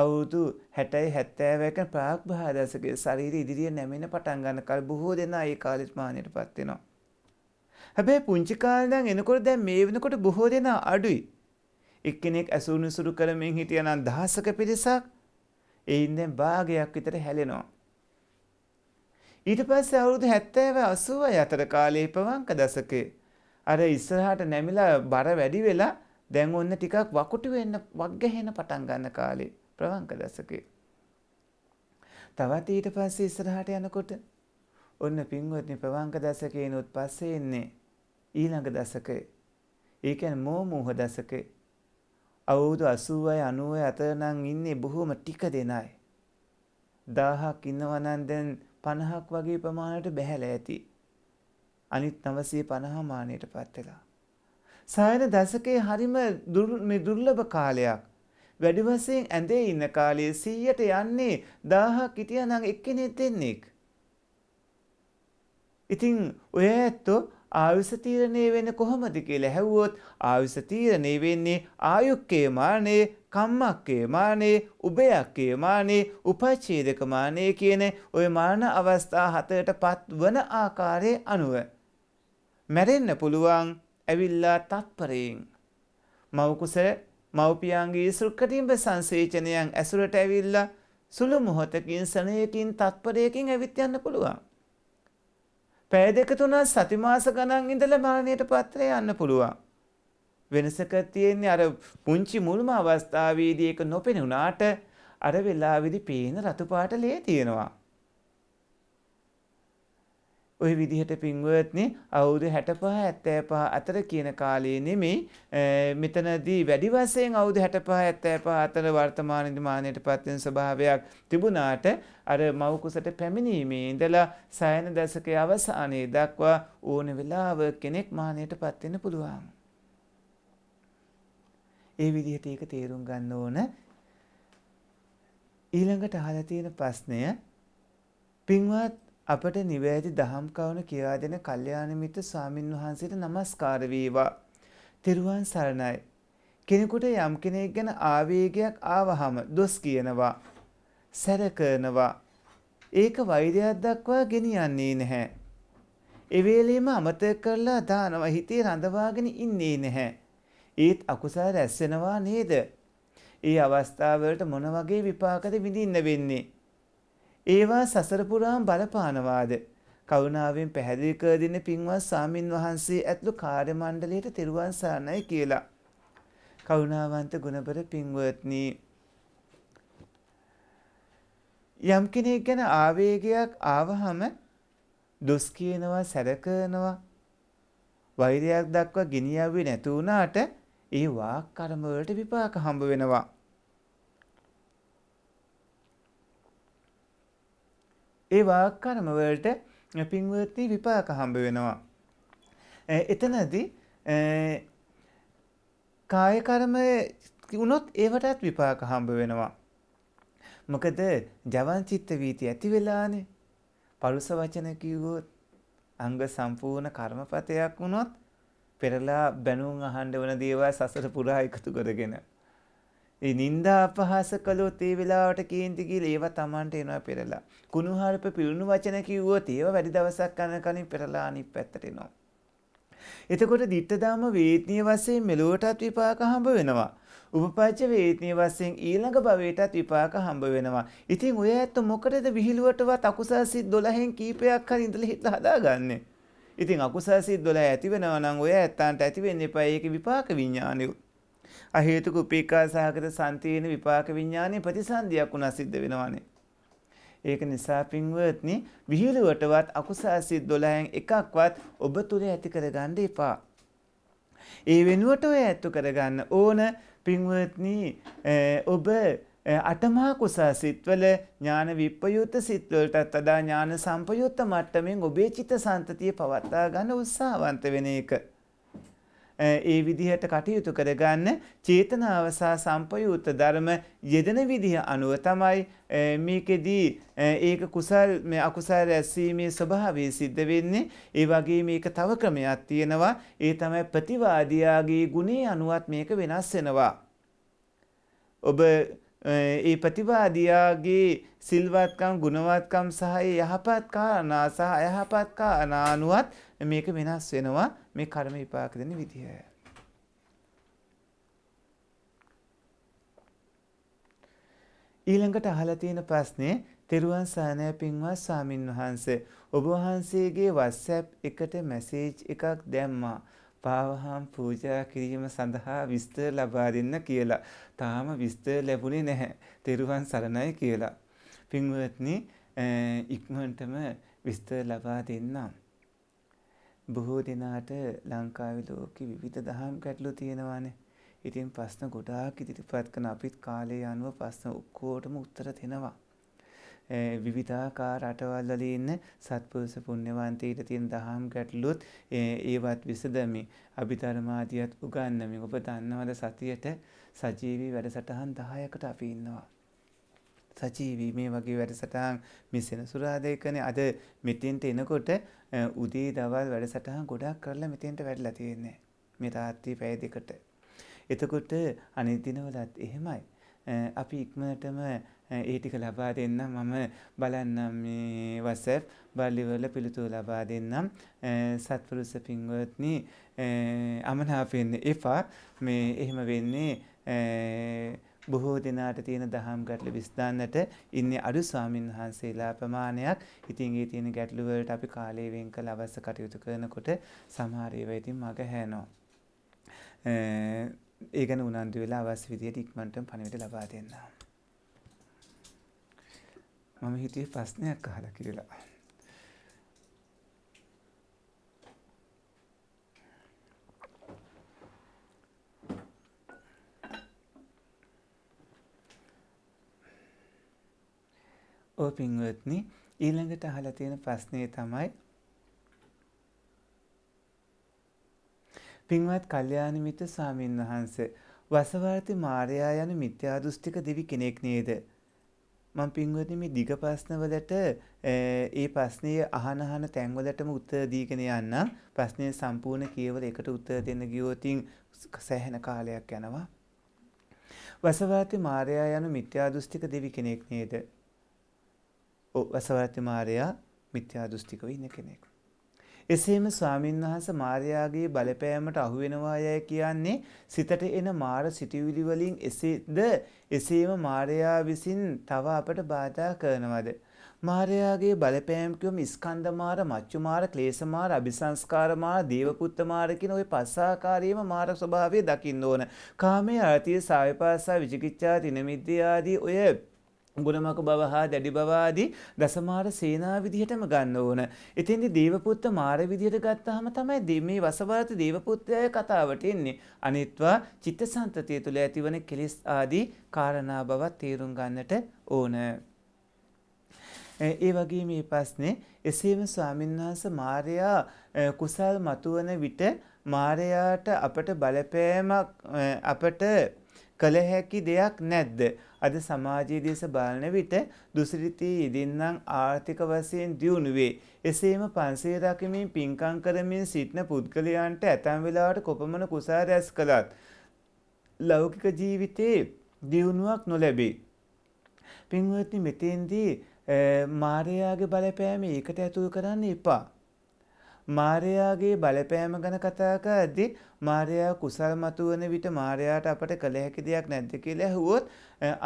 අවුරුදු 60යි 70 ක ප්‍රාග් භාදසකේ ශරීරය ඉදිරියේ නැමෙන පටන් ගන්න කාල බොහෝ දෙනා ඒ කාලෙත් මානෙටපත් වෙනවා. හැබැයි පුංචි කාලේ ඉඳන් එනකොට දැන් මේ වෙනකොට බොහෝ දෙනා අඩුයි. එක්කෙනෙක් ඇසුණු සුරු කරමින් හිටියනම් දහසක පිරිසක් එයින් දැන් භාගයක් විතර හැලෙනවා. ඊට පස්සේ අවුරුදු 70 80 අතර කාලේ පවංක දශකයේ අර ඉස්සරහට නැමිලා බර වැඩි වෙලා දැන් ඔන්න ටිකක් වකුටු වෙන්න වග්ගහෙන පටන් ගන්න කාලේ ප්‍රවංක දශකයේ තවත් ඊට පස්සේ ඉස්සරහට යනකොට ඔන්න පින්වත්නි ප්‍රවංක දශකේනොත් පස්සේ එන්නේ ඊළඟ දශකයේ ඒ කියන්නේ මෝහ මෝහ දශකයේ අවුරුදු 80යි 90යි අතර නම් ඉන්නේ බොහොම ටික දෙනයි. 1000ක් ඉන්නවනම් දැන් පණහක් වගේ ප්‍රමාණයට බැහැල ඇති. අනිත් නවසේ පණහාමානයට පත්වෙලා. සයන දසකේ හරිම දුර්ලභ කාලයක්. වැඩි වසයෙන් ඇඳේ ඉන්න කාලයේ සීයට යන්නේ දාහක් හිටිය නං එක්කෙනෙත් දෙන්නෙක්. ඉතිං ඔය ඇත්තෝ ආයුස තීරණය වෙන කොහොමද කියලා හැවුවොත් ආයුස තීරණය වෙන්නේ ආයුක්කේ මානයේ කම්මක්කේ මානේ උබයක්කේ මානේ උපච්ඡේදක මානේ කියන ওই මාන අවස්ථා හතට පත්වන ආකාරයේ අනුව මැරෙන්න පුළුවන් ඇවිල්ලා තත්පරයෙන් මව් කුසල මව්පියන්ගේ සෘක්කටිම්බ සංසේචනයන් ඇසුරට ඇවිල්ලා සුළු මොහොතකින් සනයකින් තත්පරයකින් ඇවිත් යන්න පුළුවන්. පෑ දෙක තුනක් සතිමාස ගණන් ඉඳලා මරණයට පත්‍රය යන්න පුළුවන්. වෙනසක තියෙන්නේ අර පුංචි මුල්ම අවස්ථාවේදී ඒක නොපෙනුනාට අර වෙලාවේදී පේන රතු පාට ලේ තියෙනවා. ওই විදිහට පින්වත්නි අවුරුදු 65 75 අතර කියන කාලයේ නෙමෙයි මෙතනදී වැඩි වශයෙන් අවුරුදු 65 75 අතර වර්තමාන දිමානයටපත් වෙන ස්වභාවයක් තිබුණාට අර මව් කුසට පැමිණීමේ ඉඳලා සයන දශකයේ අවසානයේ දක්වා ඕන වෙලාව කෙනෙක් මානයටපත් වෙන්න පුළුවන්. ඒ විදිහට ඒක තේරුම් ගන්න ඕන. ඊළඟට අහලා තියෙන ප්‍රශ්නය පින්වත් අපට නිවැරදි දහම් කරුණ කියා දෙන කල්යාණ මිත්‍ර ස්වාමින්වහන්සේට নমස්කාර වේවා. තෙරුවන් සරණයි. කෙනෙකුට යම් කෙනෙක් ගැන ආවේගයක් ආවහම දොස් කියනවා. සැර කරනවා. ඒක වෛරයක් දක්වා ගෙනියන්නේ නැහැ. එවේලේම අමතක කරලා දානවා හිතේ රඳවාගෙන ඉන්නේ නැහැ. ඒත් අකුසල රැස්සෙනවා නේද? ඒ අවස්ථාවවලට මොන වගේ විපාකද විඳින්න වෙන්නේ? ඒවා සසර පුරාම බලපානවාද? කරුණාවෙන් පැහැදිලි කර දෙන පින්වත් සාමින් වහන්සේ ඇතුළු කාර්ය මණ්ඩලයට තෙරුවන් සරණයි කියලා. කරුණාවන්ත ගුණබර පින්වත්නි යම් කෙනෙක් ගැන ආවේගයක් ආවහම දොස් කියනවා සැර කරනවා වෛරයක් දක්වා ගෙනියව්වේ නැතු වුණාට ඒවා කර්ම වලට විපාක හම්බ වෙනවා. ඒවා කර්ම වලට පින්වත්නි විපාක හම්බ වෙනවා. එතනදී කාය කර්ම වුණොත් ඒවටත් විපාක හම්බ වෙනවා. මොකද ජවන් චිත්ත වීති ඇති වෙලානේ. පරුස වචන කිව්වොත් අංග සම්පූර්ණ කර්මපතයක් වුණොත් පෙරලා බැනුම් අහන්ඩ වන දේවල් සසර පුරා එකතු කරගෙන. ඒ නින්දා අපහාස කළොත් ඒ වෙලාවට කේන්ති ගිහලා ඒවා Tamanට එනවා පෙරලා. කුණුහරුප පිරුණු වචන කිව්වොත් ඒවා වැඩි දවසක් යන කලින් පෙරලා අනිත් පැත්තට එනවා. එතකොට දිට්ඨදාම වේත්නීය වශයෙන් මෙලොවටත් විපාක හම්බ වෙනවා. උපපච්ච වේත්නීය වශයෙන් ඊළඟ භවයටත් විපාක හම්බ වෙනවා. ඉතින් ඔය ඇත්ත මොකටද විහිළුවටවත් අකුසල් සිත් 12න් කීපයක් හරි ඉඳලා හිටලා හදාගන්නේ? ඉතින් අකුසල් සිද්දොල ඇතිවෙනවා නම් ඔය ඇත්තන්ට ඇති වෙන්න එපා ඒකේ විපාක විඥානය. අ හේතුක උපේක්ඛා සහගත සන්තිේන විපාක විඥානේ ප්‍රතිසන්දියක් උනා සිද්ධ වෙනවානේ. ඒක නිසා පින්වත්නි විහිළුවටවත් අකුසල් සිද්දොලෙන් එකක්වත් ඔබ තුල ඇති කරගන්න එපා. ඒ වෙනුවට ඔය ඇත්තු කරගන්න ඕන පින්වත්නි ඔබ අටමහා කුසා සිත්වල ඥාන විප්පයුත්ත සිත්වලටත් වඩා ඥාන සම්පයුත්ත මට්ටමින් ඔබේ චිත්ත සන්තතිය පවත්වා ගන්න උත්සාහවන්ත වෙන එක. ඒ විදිහට කටයුතු කරගන්න චේතනාව සහ සම්පයුත්ත ධර්ම යෙදෙන විදිහ අනුව තමයි මේකෙදී ඒක කුසල් මේ අකුසල් ඇසීමේ ස්වභාවය සිද්ධ වෙන්නේ ඒ වගේ මේක තව ක්‍රමයක් තියෙනවා ඒ තමයි ප්‍රතිවාදියාගේ ගුණේ අනුවත් මේක වෙනස් වෙනවා ඔබ ඒ ප්‍රතිවාදියාගේ සිල්වත්කම් ගුණවත්කම් සහ ඒ යහපත් කාරණා සහ අයහපත් කාරණා අනුවත් මේක වෙනස් වෙනවා මේ කර්ම විපාක දෙන විදිය. ඊළඟට අහලා තියෙන ප්‍රශ්නේ තෙරුවන් සානය පින්වත් ස්වාමින් වහන්සේ ඔබ වහන්සේගේ WhatsApp එකට මැසේජ් එකක් දැම්මා. පාවහම් පූජා කිරීම සඳහා විස්තර ලබා දෙන්න කියලා. තාම විස්තර ලැබුණේ නැහැ. තෙරුවන් සරණයි කියලා. පින්වත්නි ඉක්මනටම විස්තර ලබා දෙන්නම්. බොහෝ දෙනාට ලංකාවේ ලෝකෙ විවිධ දහම් ගැටලු තියෙනවානේ. ඉතින් ප්‍රශ්න ගොඩාක් ඉදිරිපත් කරන අපිත් කාලය අනුව ප්‍රශ්න ඔක්කොටම උත්තර දෙනවා. විවිධාකාර රටවල්වල ඉන්න සත්පුරුෂ පුණ්‍යවන්තීට තියෙන දහම් ගැටලුත් ඒවත් විසඳමි. අභිධර්මාදියත් උගන්වමි. ඔබ දන්නවද සතියට සජීවී වැඩසටහන් 10කට අපි ඉන්නවා. සජීවී මේ වගේ වැඩසටහන් මේ සෙනසුරාදා එකනේ අද මෙතෙන්ට එනකොට උදේ දවල් වැඩසටහන් ගොඩක් කරලා මෙතෙන්ට වැඩලා තියෙන්නේ. මේ රාත්‍රී පැය දෙකට. එතකොට අනිත් දිනවලත් එහෙමයි. අපි ඉක්මනටම ඒටික ලබා දෙන්න මම බලන්නම් මේ වසැප් බල්ලිවල පිළිතුරු ලබා දෙන්නම් සත්පුරුස පින්වත්නි අමනාපෙන්න එපා මේ එහෙම වෙන්නේ බොහෝ දෙනාට තියෙන දහම් ගැටලු විසඳන්නට ඉන්නේ අඩු ස්වාමින් වහන්සේලා ප්‍රමාණයක්. ඉතින් ඒ තියෙන ගැටලු වලට අපි කාලය වෙන් කළ අවශ්‍ය කටයුතු කරනකොට සමහර ඒවා ඉතින් මග හැනවා. ඒ ගැන උනන්දු වෙලා අවශ්‍ය විදියට ඉක්මනටම පණිවිඩ ලබා දෙන්නම්. මම හිතේ ප්‍රශ්නයක් අහලා කියලා. ඕ පින්වත්නි ඊළඟට අහලා තියෙන ප්‍රශ්නේ තමයි පින්වත් කල්යාණ මිත්‍ර ස්වාමීන් වහන්සේ වසවර්ති මාර්යා යන මිත්‍යා දෘෂ්ටික දෙවි කෙනෙක් නේද? මං පින්වතින් මේ දිග ප්‍රශ්නවලට ඒ ප්‍රශ්නය අහන අහන තැන්වලටම උත්තර දීගෙන යන්න ප්‍රශ්නය සම්පූර්ණ කියවල එකට උත්තර දෙන්න ගියොතින් සෑහෙන කාලයක් යනවා. වසවර්ති මාරයා යන මිත්‍යා දෘෂ්ටික දෙවි කෙනෙක් නේද? ඔව් වසවර්ති මාරයා මිත්‍යා දෘෂ්ටිකව ඉන්න කෙනෙක්. එසේම ස්වාමින්වහන්ස මාර්යාගේ බලපෑමට අහුවෙනවා යැයි කියන්නේ සිතට එන මාර සිටිවිලි වලින් එසේද එසේම මාර්යා විසින් තව අපට බාධා කරනවද මාර්යාගේ බලපෑම් කියොම ස්කන්ධ මාර මච්චු මාර ක්ලේශ මාර අபிසංස්කාර මාර දේවකුත්ත මාර කියන ওই පස් ආකාරයේම මාර ස්වභාවය දකින්න ඕන කාමයේ අර්ථය සායපාසා විචිකිච්ඡා තිනමිද්දී ආදී ඔය ගුණමක බව හා දැඩි බවාදී දසමාර සේනා විදිහටම ගන්න ඕන. එතෙන්දි දේවපුත්ත මාර විදිහට ගත්තාම තමයි දෙමේ වසවරත දේවපුත්‍රය කතාවට එන්නේ. අනිත්වා චිත්තසංතතිය තුළ ඇතිවන කෙලෙස් ආදී කාරණා බවත් තේරුම් ගන්නට ඕන. ඒ වගේ මේ ප්‍රශ්නේ එසේම ස්වාමින්වහන්ස මාර්යා කුසල් මතුවන විට මාර්යාට අපට බලපෑමක් අපට කළ හැකි දෙයක් නැද්ද? අද සමාජයේ දේශ බලන විට දුසිරිතී යෙදින්නම් ආර්ථික වශයෙන් දියුණු වේ. එසේම පන්සිල් රකිමින් පින්කම් කරමින් සිටින පුද්ගලයන්ට ඇතැම් වෙලාවට කොපමණ කුසල රැස් කළත් ලෞකික ජීවිතයේ දියුණුවක් නොලැබේ. පින්වත්නි මෙතෙන්දී මාර්යාගේ බලපෑම ඒකට ඇතුළු කරන්න එපා. මාර්යාගේ බලපෑම ගැන කතා කරද්දී මාරයා කුසල් මතුවන විට මාරයාට අපට කළ හැකි දෙයක් නැද්ද කියලා ඇහුවොත්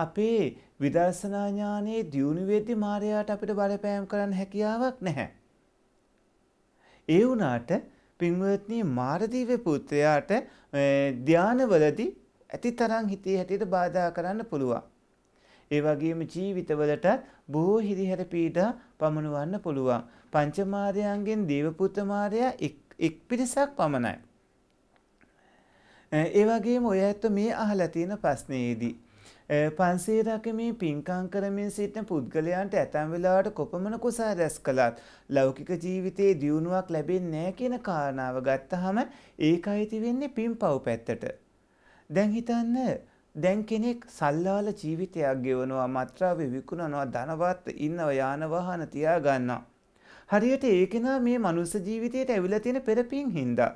අපේ විදර්ශනා ඥානයේ දියුණු වෙද්දී මාරයාට අපිට බලපෑම් කරන්න හැකියාවක් නැහැ. ඒ වුණාට පින්වත්නි මාරදීව පුත්‍රයාට ධානවලදී ඇති තරම් හිතේ හැටියට බාධා කරන්න පුළුවන්. ඒ වගේම ජීවිතවලට බොහෝ හිරිහැර පීඩා පමණවන්න පුළුවන්. පංචමාරයන්ගෙන් දේවපුත්‍ර මාරයා එක් පිරිසක් පමණයි. ඒ වගේම ඔය ඇත්ත මේ අහලා තියෙන ප්‍රශ්නයේදී පන්සීරක මේ පින්කං කරමින් සිටින පුද්ගලයන්ට ඇතැම් වෙලාවට කොපමණ කුසා රැස් කළත් ලෞකික ජීවිතයේ දියුණුවක් ලැබෙන්නේ නැහැ කියන කාරණාව ගත්තහම ඒක අයිති වෙන්නේ පින් පව් පැත්තට. දැන් හිතන්න දැන් කෙනෙක් සල්ලාල ජීවිතයක් ගෙවනවා මත්‍රාවේ විකුණනවා ධනවත් ඉන්නව යාන වාහන තියාගන්නවා. හරියට ඒ කෙනා මේ මනුස්ස ජීවිතයට ඇවිල්ලා තියෙන පෙරපින් හින්දා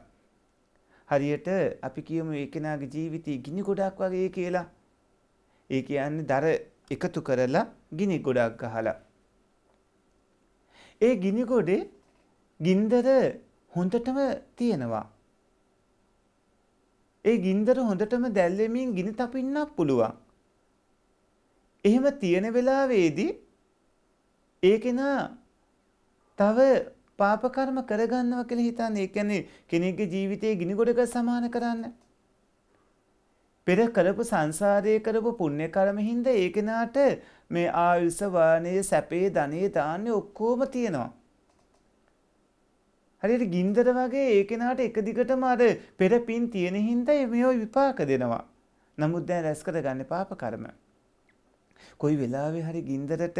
හරියට අපි කියමු ඒ කෙනාගේ ජීවිතේ ගිනි ගොඩක් වගේ කියලා. ඒ කියන්නේ දර එකතු කරලා ගිනි ගොඩක් ගහලා. ඒ ගිනි ගොඩේ ගින්දර හොඳටම තියෙනවා. ඒ ගින්දර හොඳටම දැල්වෙමින් ගිනි තපින්නක් පුළුවන්. එහෙම තියෙන වෙලාවේදී ඒ කෙනා තව පාප කර්ම කරගන්නවා කියලා හිතන්නේ. ඒ කියන්නේ කෙනෙක්ගේ ජීවිතයේ ගිනිගොඩක සමාන කරන්න. පෙර කළපු සංසාරයේ කරපු පුණ්‍ය කර්ම හින්දා ඒ කෙනාට මේ ආයුෂ වාණයේ සැපේ ධනේ දාන්නේ ඔක්කොම තියෙනවා. හරියට ගින්දර වගේ ඒ කෙනාට එක දිගටම අර පෙර පින් තියෙන හින්දා මේව විපාක දෙනවා. නමුත් දැන් රැස් කරගන්නේ පාප කර්ම. කොයි වෙලාවෙ හරි ගින්දරට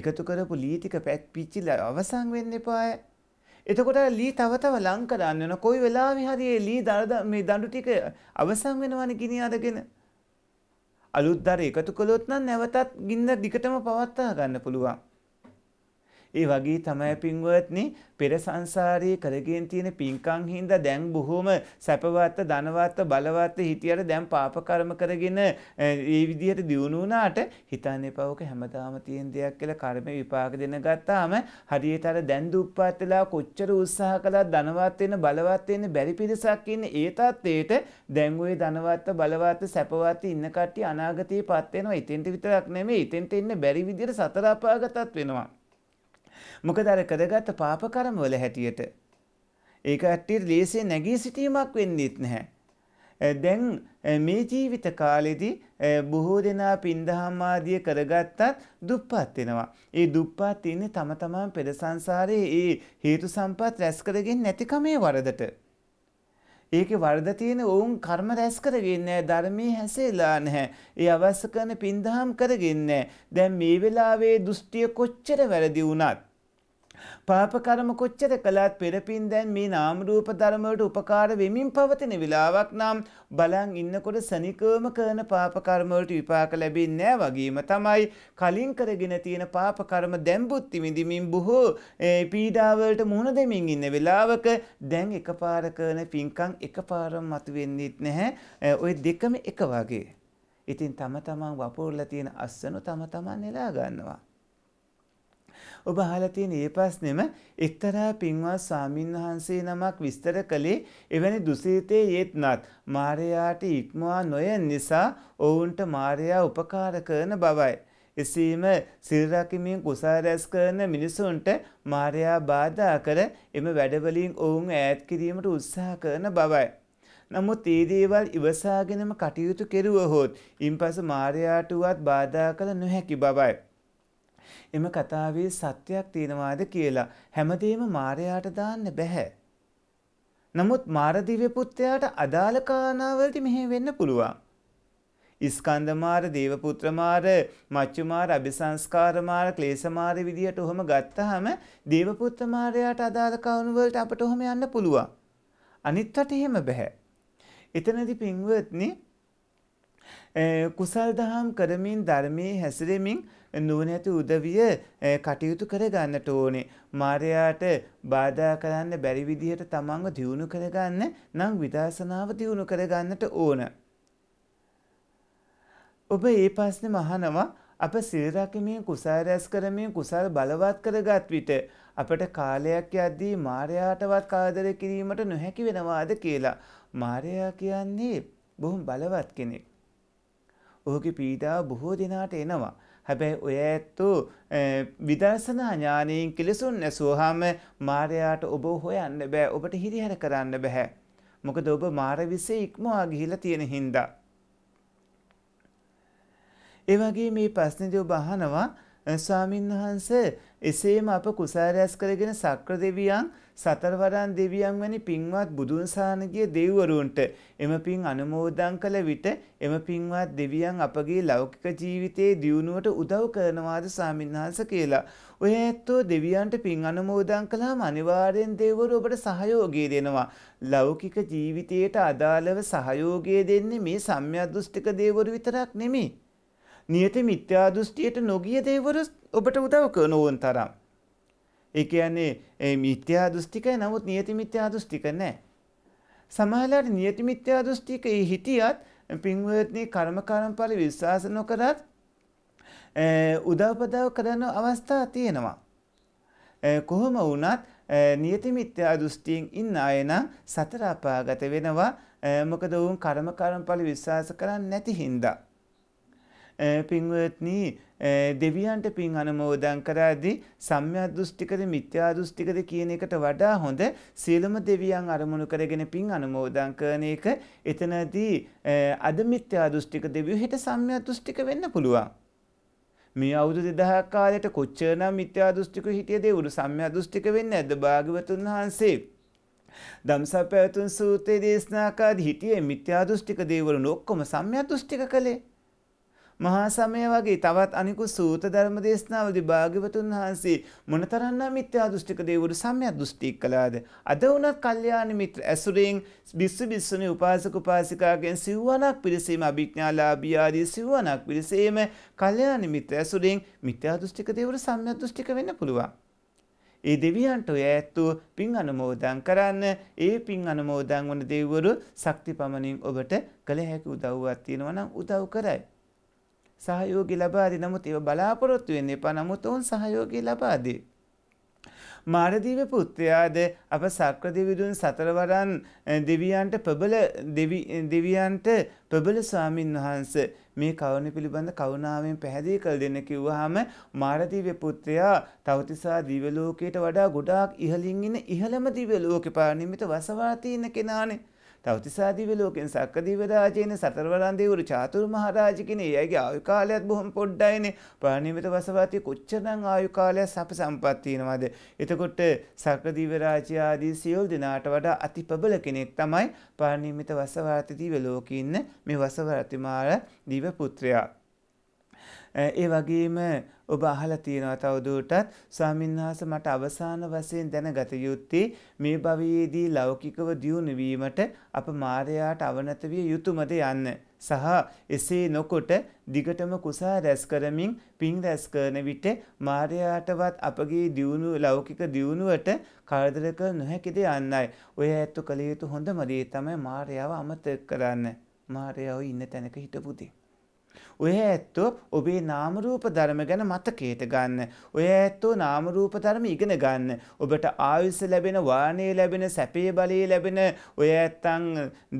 එකතු කරපු ලී ටික පැක් පිච්චිලා අවසන් වෙන්න එපාය. එතකොට ලී තව තව ලං කරන්න යන කොයි වෙලාවෙ හරි ලී දරද මේ දඬු ටික අවසන් වෙනවනේ ගිනි අරගෙන අලුත් දර එකතු කළොත් නම් නැවතත් ගින්න දිගටම පවත්වා ගන්න පුළුවන් ඒ වගේ තමයි පින්වත්නි පෙර සංසාරයේ කරගෙන තියෙන පින්කම් හින්දා දැන් බොහොම සැපවත් ධනවත් බලවත් හිටියට දැන් පාප කර්ම කරගෙන ඒ විදිහට දියුණු වුණාට හිතන්න එපා ඔක හැමදාම තියෙන දෙයක් කියලා කර්ම විපාක දෙන ගත්තාම හරියට අර දැන් දුප්පත් වෙලා කොච්චර උත්සාහ කළා ධනවත් වෙන බලවත් වෙන බැරි පිරිසක් ඉන්නේ ඒ තත්ත්වයට දැන් ওই ධනවත් බලවත් සැපවත් ඉන්න කට්ටිය අනාගතේ පත් වෙනවා. එතෙන්ට විතරක් නෙමෙයි එතෙන්ට ඉන්න බැරි විදිහට සතර අපාගතත් වෙනවා. මොකද අර කරගත්ත පාප කර්ම වල හැටියට ඒ කට්ටියට ලේසියෙන් නැගී සිටීමක් වෙන්නේත් නැහැ. දැන් මේ ජීවිත කාලෙදී බොහෝ දෙනා පින්දහම් ආදිය කරගත්තත් දුප්පත් වෙනවා. ඒ දුප්පත් ඉන්නේ තම තමන් පෙර සංසාරයේ ඒ හේතු සම්පත් රැස් කරගෙන නැතිකමේ වරදට. ඒකේ වරද තියෙන ඔවුන් කර්ම රැස් කරගන්නේ ධර්මයේ හැසෙලා නැහැ. ඒ අවශ්‍ය කරන පින්දහම් කරගන්නේ දැන් මේ වෙලාවේ දෘෂ්ටිය කොච්චර වැරදි වුණත් පාප කර්ම කොච්චර කළත් පෙරපින් දැන් මේ නාම රූප ධර්ම වලට උපකාර වෙමින් පවතින විලාවක් නම් බලන් ඉන්නකොට සනිකවම කරන පාප කර්ම වලට විපාක ලැබෙන්නේ නැහැ වගේම තමයි කලින් කරගෙන තියෙන පාප කර්ම දැම්බුත් විඳිමින් බොහෝ පීඩා වලට මුහුණ දෙමින් ඉන්න වෙලාවක දැන් එකපාර කරන පින්කම් එකපාරම මතුවෙන්නේත් නැහැ ওই දෙකම එක වගේ ඉතින් තම තමන් වපුරලා තියෙන අස්සනු තම තමන් නෙලා ගන්නවා ඔබ අහලා තියෙන ඒ ප්‍රශ්නෙම එක්තරා පින්වත් ස්වාමින්වහන්සේ නමක් විස්තර කළේ එවැනි දුසීතේ යෙත්නත් මාරයාට ඉක්මවා නොයන් නිසා ඔවුන්ට මාරයා උපකාර කරන බවයි. එසේම සිල්රකිමින් කුසාරැස් කරන මිනිසුන්ට මාරයා බාධා කර එම වැඩවලින් ඔවුන් ඈත් කිරීමට උත්සාහ කරන බවයි. නමුත් ඒ දේවල් ඉවසාගෙනම කටයුතු කෙරුවහොත් ඉන්පසු මාරයාට වුවත් බාධා කළ නොහැකි බවයි. එම කතාවේ සත්‍යයක් තියෙනවාද කියලා හැමදේම මාරයාට දාන්න බැහැ. නමුත් මාරදිව්‍ය පුත්‍රයාට අදාළ කාරණාවලදී මෙහෙ වෙන්න පුළුවන්. ස්කන්ධ මාර, දේවපුත්‍ර මාර, මච්චු මාර, අபிසංස්කාර මාර, ක්ලේශ මාර විදියට ඔහොම ගත්තාම දේවපුත්‍ර මාරයාට අදාළ කවුණු වලට අපට ඔහොම යන්න පුළුවන්. අනිත් රට එහෙම බෑ. එතනදී පින්වත්නි කුසල් දහම් කරමින් ධර්මයේ හැසිරෙමින් නුවණැති උදවිය කටයුතු කරගන්නට ඕනේ. මාරයාට බාධා කරන්න බැරි විදිහට තමන්ව දියුණු කරගන්න නම් විදර්ශනාව දියුණු කරගන්නට ඕන. ඔබ ඒ ප්‍රශ්නේ මහනවා අප සිල් රැකීමෙන් කුසල් රැස් කරමින් කුසල් බලවත් කරගත් විට අපට කාලයක් යද්දී මාරයාටවත් කාදර කිරීමට නොහැකි වෙනවාද කියලා. මාරයා කියන්නේ බොහොම බලවත් කෙනෙක්. ඔහුගේ පීඩාව බොහෝ දෙනාට එනවා. හැබැයි ඔය ඇත්තෝ විදර්ශනා ඥානයෙන් කෙලෙසුන් නැසුවහම මාරයාට ඔබ හොයන්න බෑ ඔබට හිරිහැර කරන්න බැහැ. මොකද ඔබ මාර විසේ ඉක්මවා ගිහිලා තියෙන හින්දා. ඒ වගේ මේ ප්‍රශ්නේදී ඔබ අහනවා ස්වාමින්වහන්සේ එසේම අප කුසාරයස් කරගෙන සක්‍ර දෙවියන් සතරවරන් දෙවියන් වැනි පින්වත් බුදුන් සානගිය දෙව්වරුන්ට එම පින් අනුමෝදන් කළ විට එම පින්වත් දෙවියන් අපගේ ලෞකික ජීවිතයේ දියුණුවට උදව් කරනවාද සාමින්හන්ස කියලා. ඔය ඇත්තෝ දෙවියන්ට පින් අනුමෝදන් කළාම අනිවාර්යෙන් දෙව්වරු ඔබට සහයෝගය දෙනවා. ලෞකික ජීවිතයට අදාළව සහයෝගය දෙන්නේ මේ සම්්‍යදෘෂ්ටික දෙව්වරු විතරක් නෙමෙයි. නියත මිත්‍යා දෘෂ්ටියට නොගිය දෙව්වරු ඔබට උදව් කරන ඕන් තරම්. ඒ කියන්නේ ඒ මිත්‍යා දෘෂ්ටිකයි නමුත් නියති මිත්‍යා දෘෂ්ටික නැහැ. සමහරලාට නියති මිත්‍යා දෘෂ්ටික ඒ හිටියත් පින්වත්නි කර්ම කර්මඵල විශ්වාස නොකරත් උදව්පදව කරන අවස්ථා තියෙනවා. කොහොම වුණත් නියති මිත්‍යා දෘෂ්ටියෙන් ඉන්න අය නම් සතර අපාගත වෙනවා. මොකද වුන් කර්ම කර්මඵල විශ්වාස කරන්නේ නැති හින්දා. පින්වත්නි දෙවියන්ට පින් අනුමෝදන් කරාදී සම්‍යක් දෘෂ්ටිකද මිත්‍යා දෘෂ්ටිකද කියන එකට වඩා හොඳ සියලුම දෙවියන් අරමුණු කරගෙන පින් අනුමෝදන් කරන එක එතනදී අද මිත්‍යා දෘෂ්ටික දෙවියෝ හෙට සම්‍යක් දෘෂ්ටික වෙන්න පුළුවන්. මේ අවුරුදු 2000 කාලයට කොච්චරනම් මිත්‍යා දෘෂ්ටිකෝ හිටියද ඒ උරු සම්‍යක් දෘෂ්ටික වෙන්නේ නැද්ද භාග්‍යවතුන් වහන්සේ? දම්සපැවතුන් සූත්‍රයේ දේශනා කාදී හිටියේ මිත්‍යා දෘෂ්ටික දේවලුන ඔක්කොම සම්‍යක් දෘෂ්ටික කළේ. මහා සමය වගේ තවත් අනිකු සූත ධර්ම දේශනාවලදී භාග්‍යවතුන් වහන්සේ මොනතරම්නම් මිත්‍යා දෘෂ්ටික දේවරු සම්‍යක් දෘෂ්ටි කළාද අද වුණත් කල්යාණ මිත්‍ර ඇසුරෙන් බිස්සු බිස්සුනේ උපාසක උපාසිකාගෙන් සිව්වණක් පිළිසීම අභිඥාලාභී ආදී සිව්වණක් පිළිසීම කල්යාණ මිත්‍ර ඇසුරෙන් මිත්‍යා දෘෂ්ටික දේවරු සම්‍යක් දෘෂ්ටික වෙන්න පුළුවන් ඒ දෙවියන්ට ඔය ඇත්තෝ පින් අනුමෝදන් කරන්න ඒ පින් අනුමෝදන් වන දෙව්වරු ශක්ති පමණින් ඔබට කළ හැකි උදව්වක් තියෙනවා නම් උදව් කරයි. සහයෝගය ලබා දී. නමුත් ඒව බලාපොරොත්තු වෙන්න එපා. නමුත් ඔවුන් සහයෝගය ලබා දී. මාරදීව පුත්‍රයාද අප සක්‍ර දෙවිඳුන් සතරවරන් දෙවියන්ට ප්‍රබල දෙවියන්ට ප්‍රබල ස්වාමින් වහන්ස මේ කවුණ පිළිබඳ කවුණාවෙන් පැහැදිලි කළ දෙන්න කිව්වහම මාරදීව පුත්‍රයා තවතිසා දිව්‍ය ලෝකයට වඩා ගොඩාක් ඉහළින් ඉන ඉහළම දිව්‍ය ලෝකේ පාරණිමිත වසවා තියෙන කෙනානේ තවතිසාදිව ලෝකෙන් සක්කදිව රාජයන සතරවරන්දේවරු චාතුරු මහරාජකෙන ඒගේ ආයුකාලයත් බොහොම පොඩ්ඩයිනේ ප්‍රාණිවිත වසවති කොච්චරනම් ආයුකාලයක් සැප සම්පත්තියෙනවාද. එතකොට සක්‍රදිව රාජයාදී සියල් දෙනාට වඩා අති ප්‍රබල කෙනෙක් තමයි පානිමිත වසවර්තිදීව ලෝකඉන්න මේ වසවර්තිමාර දිව පුත්‍රයා. ඒ වගේම ඔබ අහලා තියෙනවා තවදුරටත් ස්වාමින්වහන්ස මට අවසාන වශයෙන් දැනගත යුත්තේ මේ භවයේදී ලෞකිකව දියුණු වීමට අප මායයාට අවනත විය යුතුයමද යන්න සහ එසේ නොකොට දිගටම කුසා රැස් කරමින් පින් රැස් කරන විට මායයාටවත් අපගේ දියුණු ලෞකික දියුණුවට කරදර කළ නොහැකිද යන්නයි. ඔය ඇත්ත කළ යුතු හොඳම දේ තමයි මායයාව අමතක කරන්න. මායයාව ඉන්න තැනක හිටපු දේ. ඔය ඇත්තෝ ඔබේ නාම රූප ධර්ම ගැන මතකයට ගන්න. ඔය ඇත්තෝ නාම රූප ධර්ම ඉගෙන ගන්න. ඔබට ආයුෂ ලැබෙන, වාණේ ලැබෙන, සැපේ බලේ ලැබෙන ඔය ඇත්තන්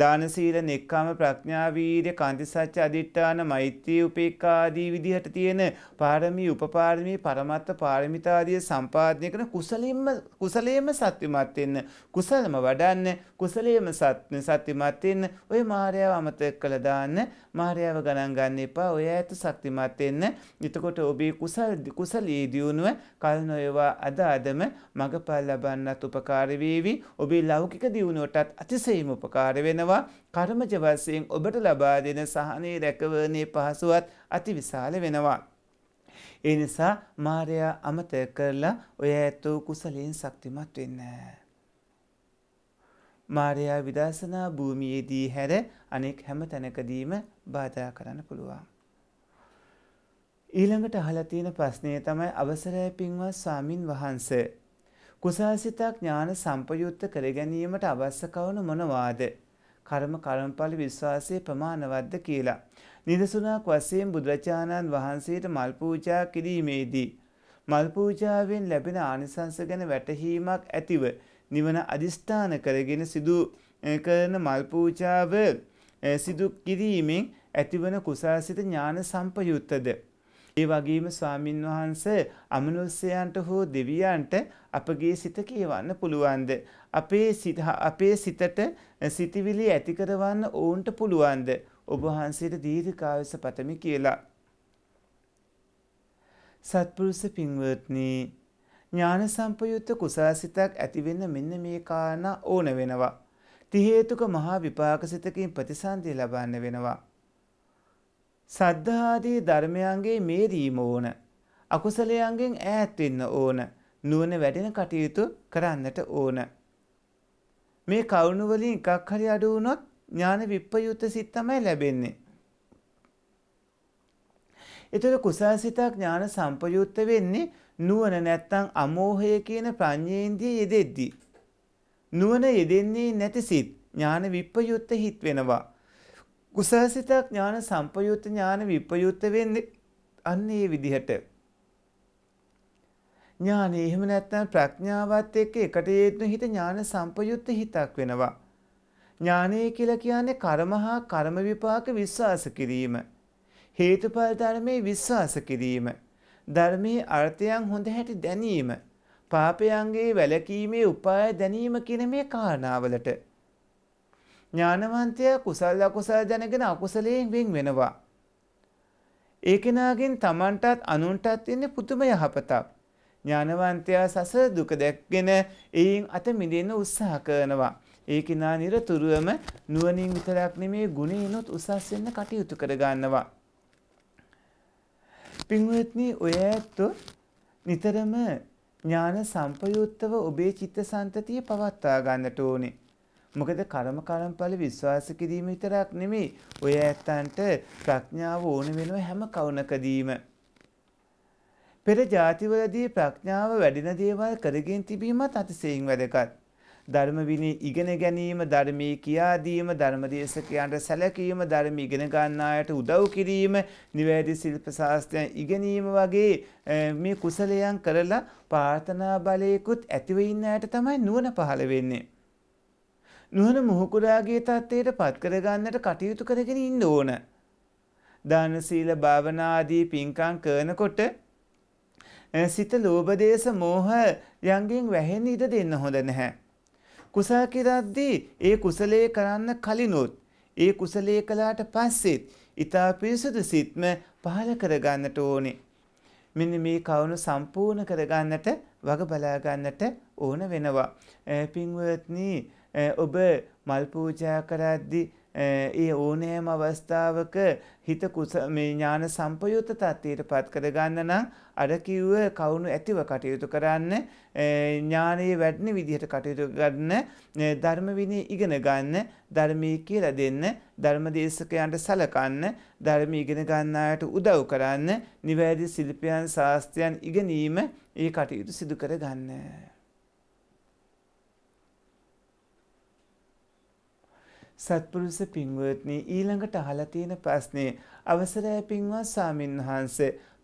දාන සීල, නෙක්ඛම්, ප්‍රඥා, වීර්ය, කාන්ති සත්‍ය, අදිඨාන, මෛත්‍රී, උපේක්ඛා ආදී විදිහට තියෙන පාරමී, උපපාරමී, පරමත්ත පාරමිතා ආදී සම්පාදනය කරන කුසලින්ම කුසලයේම සත්‍යමත් වෙන්න. කුසලම වඩන්න, කුසලයේම සත්‍යමත් වෙන්න. ඔය මායාව අමතක කළා දාන්න, මායාව ගණන් ගන්න එපා. ඒවා ඔය ඇත ශක්තිමත් වෙන්න. එතකොට ඔබේ කුසල් කුසලී දියුණුව කල් නොයවා අද අදම මගපල් ලබන්නත් උපකාර වේවි. ඔබේ ලෞකික දියුණුවටත් අතිශයින්ම උපකාර වෙනවා. කර්මජ වශයෙන් ඔබට ලබා දෙන සහනේ රැකවරණේ පහසුවත් අතිවිශාල වෙනවා. ඒ නිසා මාර්යා අමතක කරලා ඔය ඇත කුසලයෙන් ශක්තිමත් වෙන්න. මාරයා විදර්ශනා භූමියේදී හැර අනෙක් හැම තැනකදීම බාධා කරන්න පුළුවන්. ඊළඟට අහලා තියෙන ප්‍රශ්නය තමයි අවසරය පින්වත් ස්වාමින් වහන්සේ. කුසාසිතක් ඥාන සම්පයුත්ත කර ගැනීමට අවශ්‍ය කවන මොනවාද? කර්ම කර්මඵල විශ්වාසයේ ප්‍රමාණවත්ද කියලා. නිදසුණක් වශයෙන් බුදුරජාණන් වහන්සේට මල් පූජා කිරීමේදී මල් පූජාවෙන් ලැබෙන ආනිසංස ගැන වැටහීමක් ඇතිව නිවන අදිස්ථාන කරගෙන සිදු කරන මල් පූජාව සිදු කිරීමෙන් ඇතිවන කුසාසිත ඥාන සම්පයුත්තද ඒ වගේම ස්වාමින් වහන්සේ අමනුෂ්‍යයන්ට හෝ දෙවියන්ට අපගේ සිත කියවන්න පුළුවන්ද? අපේ සිත අපේ සිතට සිතිවිලි ඇති කරවන්න ඕන්ට පුළුවන්ද? ඔබ වහන්සේට දීර්ඝායස පතමි කියලා. සත්පුරුෂ පින්වත්නි ඥාන සම්පයුත්ත කුසාසිතක් ඇතිවෙන්න මෙන්න මේ කාරණා ඕන වෙනවා. තිහේතුක මහා විපාකසිතකින් ප්‍රතිසන්දිය ලබන්න වෙනවා. සද්ධාදී ධර්මයන්ගේ මේරීම ඕන. අකුසලයන්ගෙන් ඈත් වෙන්න ඕන. නුවණ වැඩෙන කටයුතු කරන්නට ඕන. මේ කවුණු වලින් එකක් හරි අඩු වුණොත් ඥාන විප්පයුත්ත සිත් තමයි ලැබෙන්නේ. එතකොට කුසල්සිතක් ඥාන සම්පයුත්ත වෙන්නේ නුවණ නැත්තම් අමෝහය කියන ප්‍රඥේන්ද්‍රිය යෙදෙද්දී. නුවණ යෙදෙන්නේ නැති සිත් ඥාන විප්පයුත්ත හිත් වෙනවා. කුසහසිතක් ඥාන සම්පයුත්ත ඥාන විපයුත්ත වෙන්නේ අන්න ඒ විදිහට. ඥානෙ එහෙම නැත්නම් ප්‍රඥාවත් එක්ක එකට යෙදෙන හිත ඥාන සම්පයුත්ත හිතක් වෙනවා. ඥානය කියලා කියන්නේ කර්මහා කර්ම විපාක විශ්වාස කිරීම. හේතුඵල ධර්මයේ විශ්වාස කිරීම. ධර්මයේ අර්ථයන් හොඳ හැටි දැනීම. පාපයන්ගේ වැළකීමේ උපාය දැනීම කියන මේ කාරණාවලට ඥානවන්තයා කුසල් අකුසල් දැනගෙන අකුසලයෙන් වෙන් වෙනවා. ඒ කෙනාගෙන් තමන්ටත් අනුන්ටත් එන්නේ පුදුම යහපතක්. ඥානවන්තයා සසර දුක දැක්ගෙන එයින් අත මිදෙන්න උත්සාහ කරනවා. ඒ කෙනා නිරතුරුවම නුවණින් විතරක් නෙමේ ගුණේනොත් උසස් වෙන්න කටයුතු කරගන්නවා. පින්වත්නි ඔය ඇත්තෝ නිතරම ඥාන සම්පයුත්තව ඔබේ චිත්තසංතතිය පවත්වා ගන්නට ඕනේ. මොකද කර්ම කර්මඵල විශ්වාස කිරීම විතරක් නෙමෙයි. ඔය ඇත්තන්ට ප්‍රඥාව ඕන වෙනවා හැම කවුනකදීම. පෙර ජාතිවලදී ප්‍රඥාව වැඩින දේවල් කරගෙන තිබීමත් අතිශයින් වැදගත්. ධර්ම විනී ඉගෙන ගැනීම ධර්මයේ කියා දීම ධර්මදේශකයන්ට සැලකීම ධර්ම ඉගෙන ගන්න අයට උදව් කිරීම නිවැරදි ශිල්ප ශාස්ත්‍රය ඉගෙනීම වගේ මේ කුසලයන් කරලා ප්‍රාර්ථනා බලයකුත් ඇතිව ඉන්න අයට තමයි නුවණ පහළ වෙන්නේ නුවණ මොහුකුරාගේ තත්ත්වයට පත් කරගන්නට කටයුතු කරගෙන ඉන්න ඕන. දාන සීල භාවනා ආදී පින්කම් කරනකොට සිත ලෝභ දේශ මෝහ යන්ගෙන් වැහෙන්න ඉඩ දෙන්න හොඳ නැහැ. කුසල් කිරද්දී ඒ කුසලයේ කරන්න කලිනුත් ඒ කුසලයේ කළාට පස්සෙත් ඊතා පිරිසුදු සිත්ම පහල කරගන්නට ඕනේ. මෙන්න මේ කවුණු සම්පූර්ණ කරගන්නට වග බලා ගන්නට ඕන වෙනවා. පින්වත්නි ඔබ මල් පූජා කරද්දි ඒ ඕනෑම අවස්ථාවක හිත කුස මේ ඥාන සම්පයුත්ත තත්ත්වයට පත් කරගන්න නම් අර කිව්ව කවුණු ඇතිව කටයුතු කරන්න ඥානයේ වැඩන විදිහට කටයුතු ගන්න ධර්ම විනය ඉගෙන ගන්න ධර්මයේ කියලා දෙන්න ධර්ම දේශකයන්ට සලකන්න ධර්ම ඉගෙන ගන්නායට උදව් කරන්න නිවැරදි ශිල්පයන් ශාස්ත්‍රයන් ඉගෙනීම ඒ කටයුතු සිදු කර ගන්න. සත්පුරුෂ පින්වත්නි ඊළඟට අහලා තියෙන ප්‍රශ්නේ අවසරයි පින්වත් සාමින්හාංශ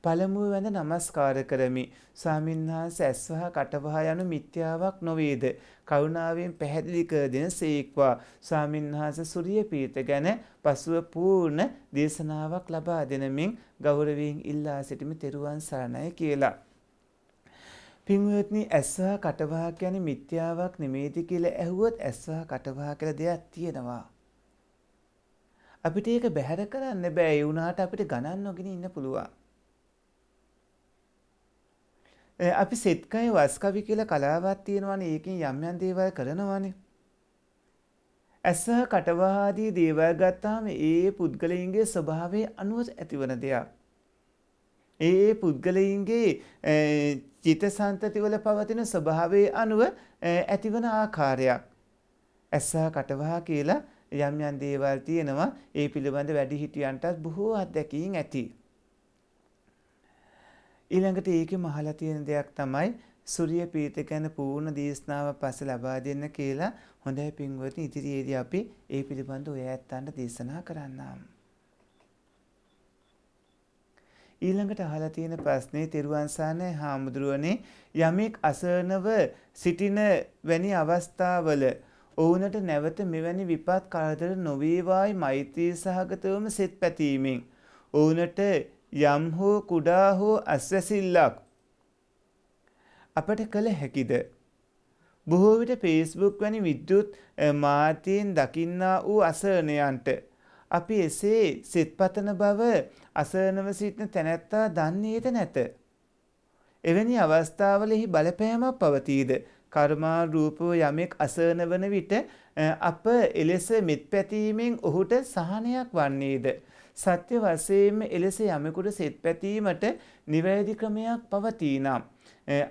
පළමුව වැඳ නමස්කාර කරමි. සාමින්හාංශ ඇස්වහ කටවහ යනු මිත්‍යාවක් නොවේද? කරුණාවෙන් පැහැදිලි කර දෙන සීක්වා. සාමින්හාංශ සූර්ය පීත ගැන පසුව පූර්ණ දේශනාවක් ලබා දෙනමින් ගෞරවයෙන් ඉල්ලා සිටිමි. තෙරුවන් සරණයි කියලා. පින්වත්නි ඇස්සහ කටවහ කියන මිත්‍යාවක් නෙමේති කියලා ඇහුවොත් ඇස්සහ කටවහ කියලා දෙයක් තියෙනවා. අපිට ඒක බැහැර කරන්න බෑ ඒ වුණාට අපිට ගණන් නොගෙන ඉන්න පුළුවන්. අපි සෙත්කය වස්කවි කියලා කලාවක් තියෙනවනේ ඒකෙන් යම් යම් දේවල් කරනවනේ. ඇස කටවහාදී දේවල් ගත්තාම ඒ පුද්ගලයන්ගේ ස්වභාවය අනුව ඇතිවන දෙයක්. ඒ පුද්ගලයින්ගේ චිත සන්තතිවල පවතින ස්වභාවේ අනුව ඇතිවන ආකාරයක්. ඇස්සා කටවහා කියලා යම් යන් දේවල් තියෙනවා ඒ පිළිබඳ වැඩිහිටියන්ටත් බොහෝ අත්දැකීම් ඇති. ඊළඟට ඒකේ මහලා තියෙන දෙයක් තමයි සූර්ය පීත ගැන පූර්ණ දේශනාව පස්සේ ලබා දෙන්න කියලා හොඳයි පින්වතුනි ඉදිරියේදී අපි ඒ පිළිබඳව ඔය ඇත්තන්ට දේශනා කරන්නම්. ඊළඟට අහලා තියෙන ප්‍රශ්නේ තිරුවන්සානේ හාමුදුරුවනේ යමෙක් අසරණව සිටින වැනි අවස්ථාවල ඔවුනට නැවත මෙවැනි විපත් කරදර නොවේවායි මෛත්‍රී සහගතවම සෙත් පැතීමෙන් ඔවුනට යම් හෝ කුඩා හෝ අස්වැසිල්ලක් අපට කළ හැකිද බොහෝ විට Facebook වැනි විද්‍යුත් මාධ්‍යයෙන් දකින්නා වූ අසරණයන්ට අපි එසේ සිත්පතන බව අසරණව සිටින තැනැත්තා දන්නේද නැත. එවැනි අවස්ථාවලෙහි බලපෑමක් පවතීද කර්මා රූපව යමෙක් අසරණ වන විට අප එලෙස මෙත්පැතීමෙන් ඔහුට සහනයක් වන්නේද. සත්‍ය වශයෙන්ම එලෙස යමෙකුට සෙත් පැතීමට නිවැරදි ක්‍රමයක් පවතිනම්.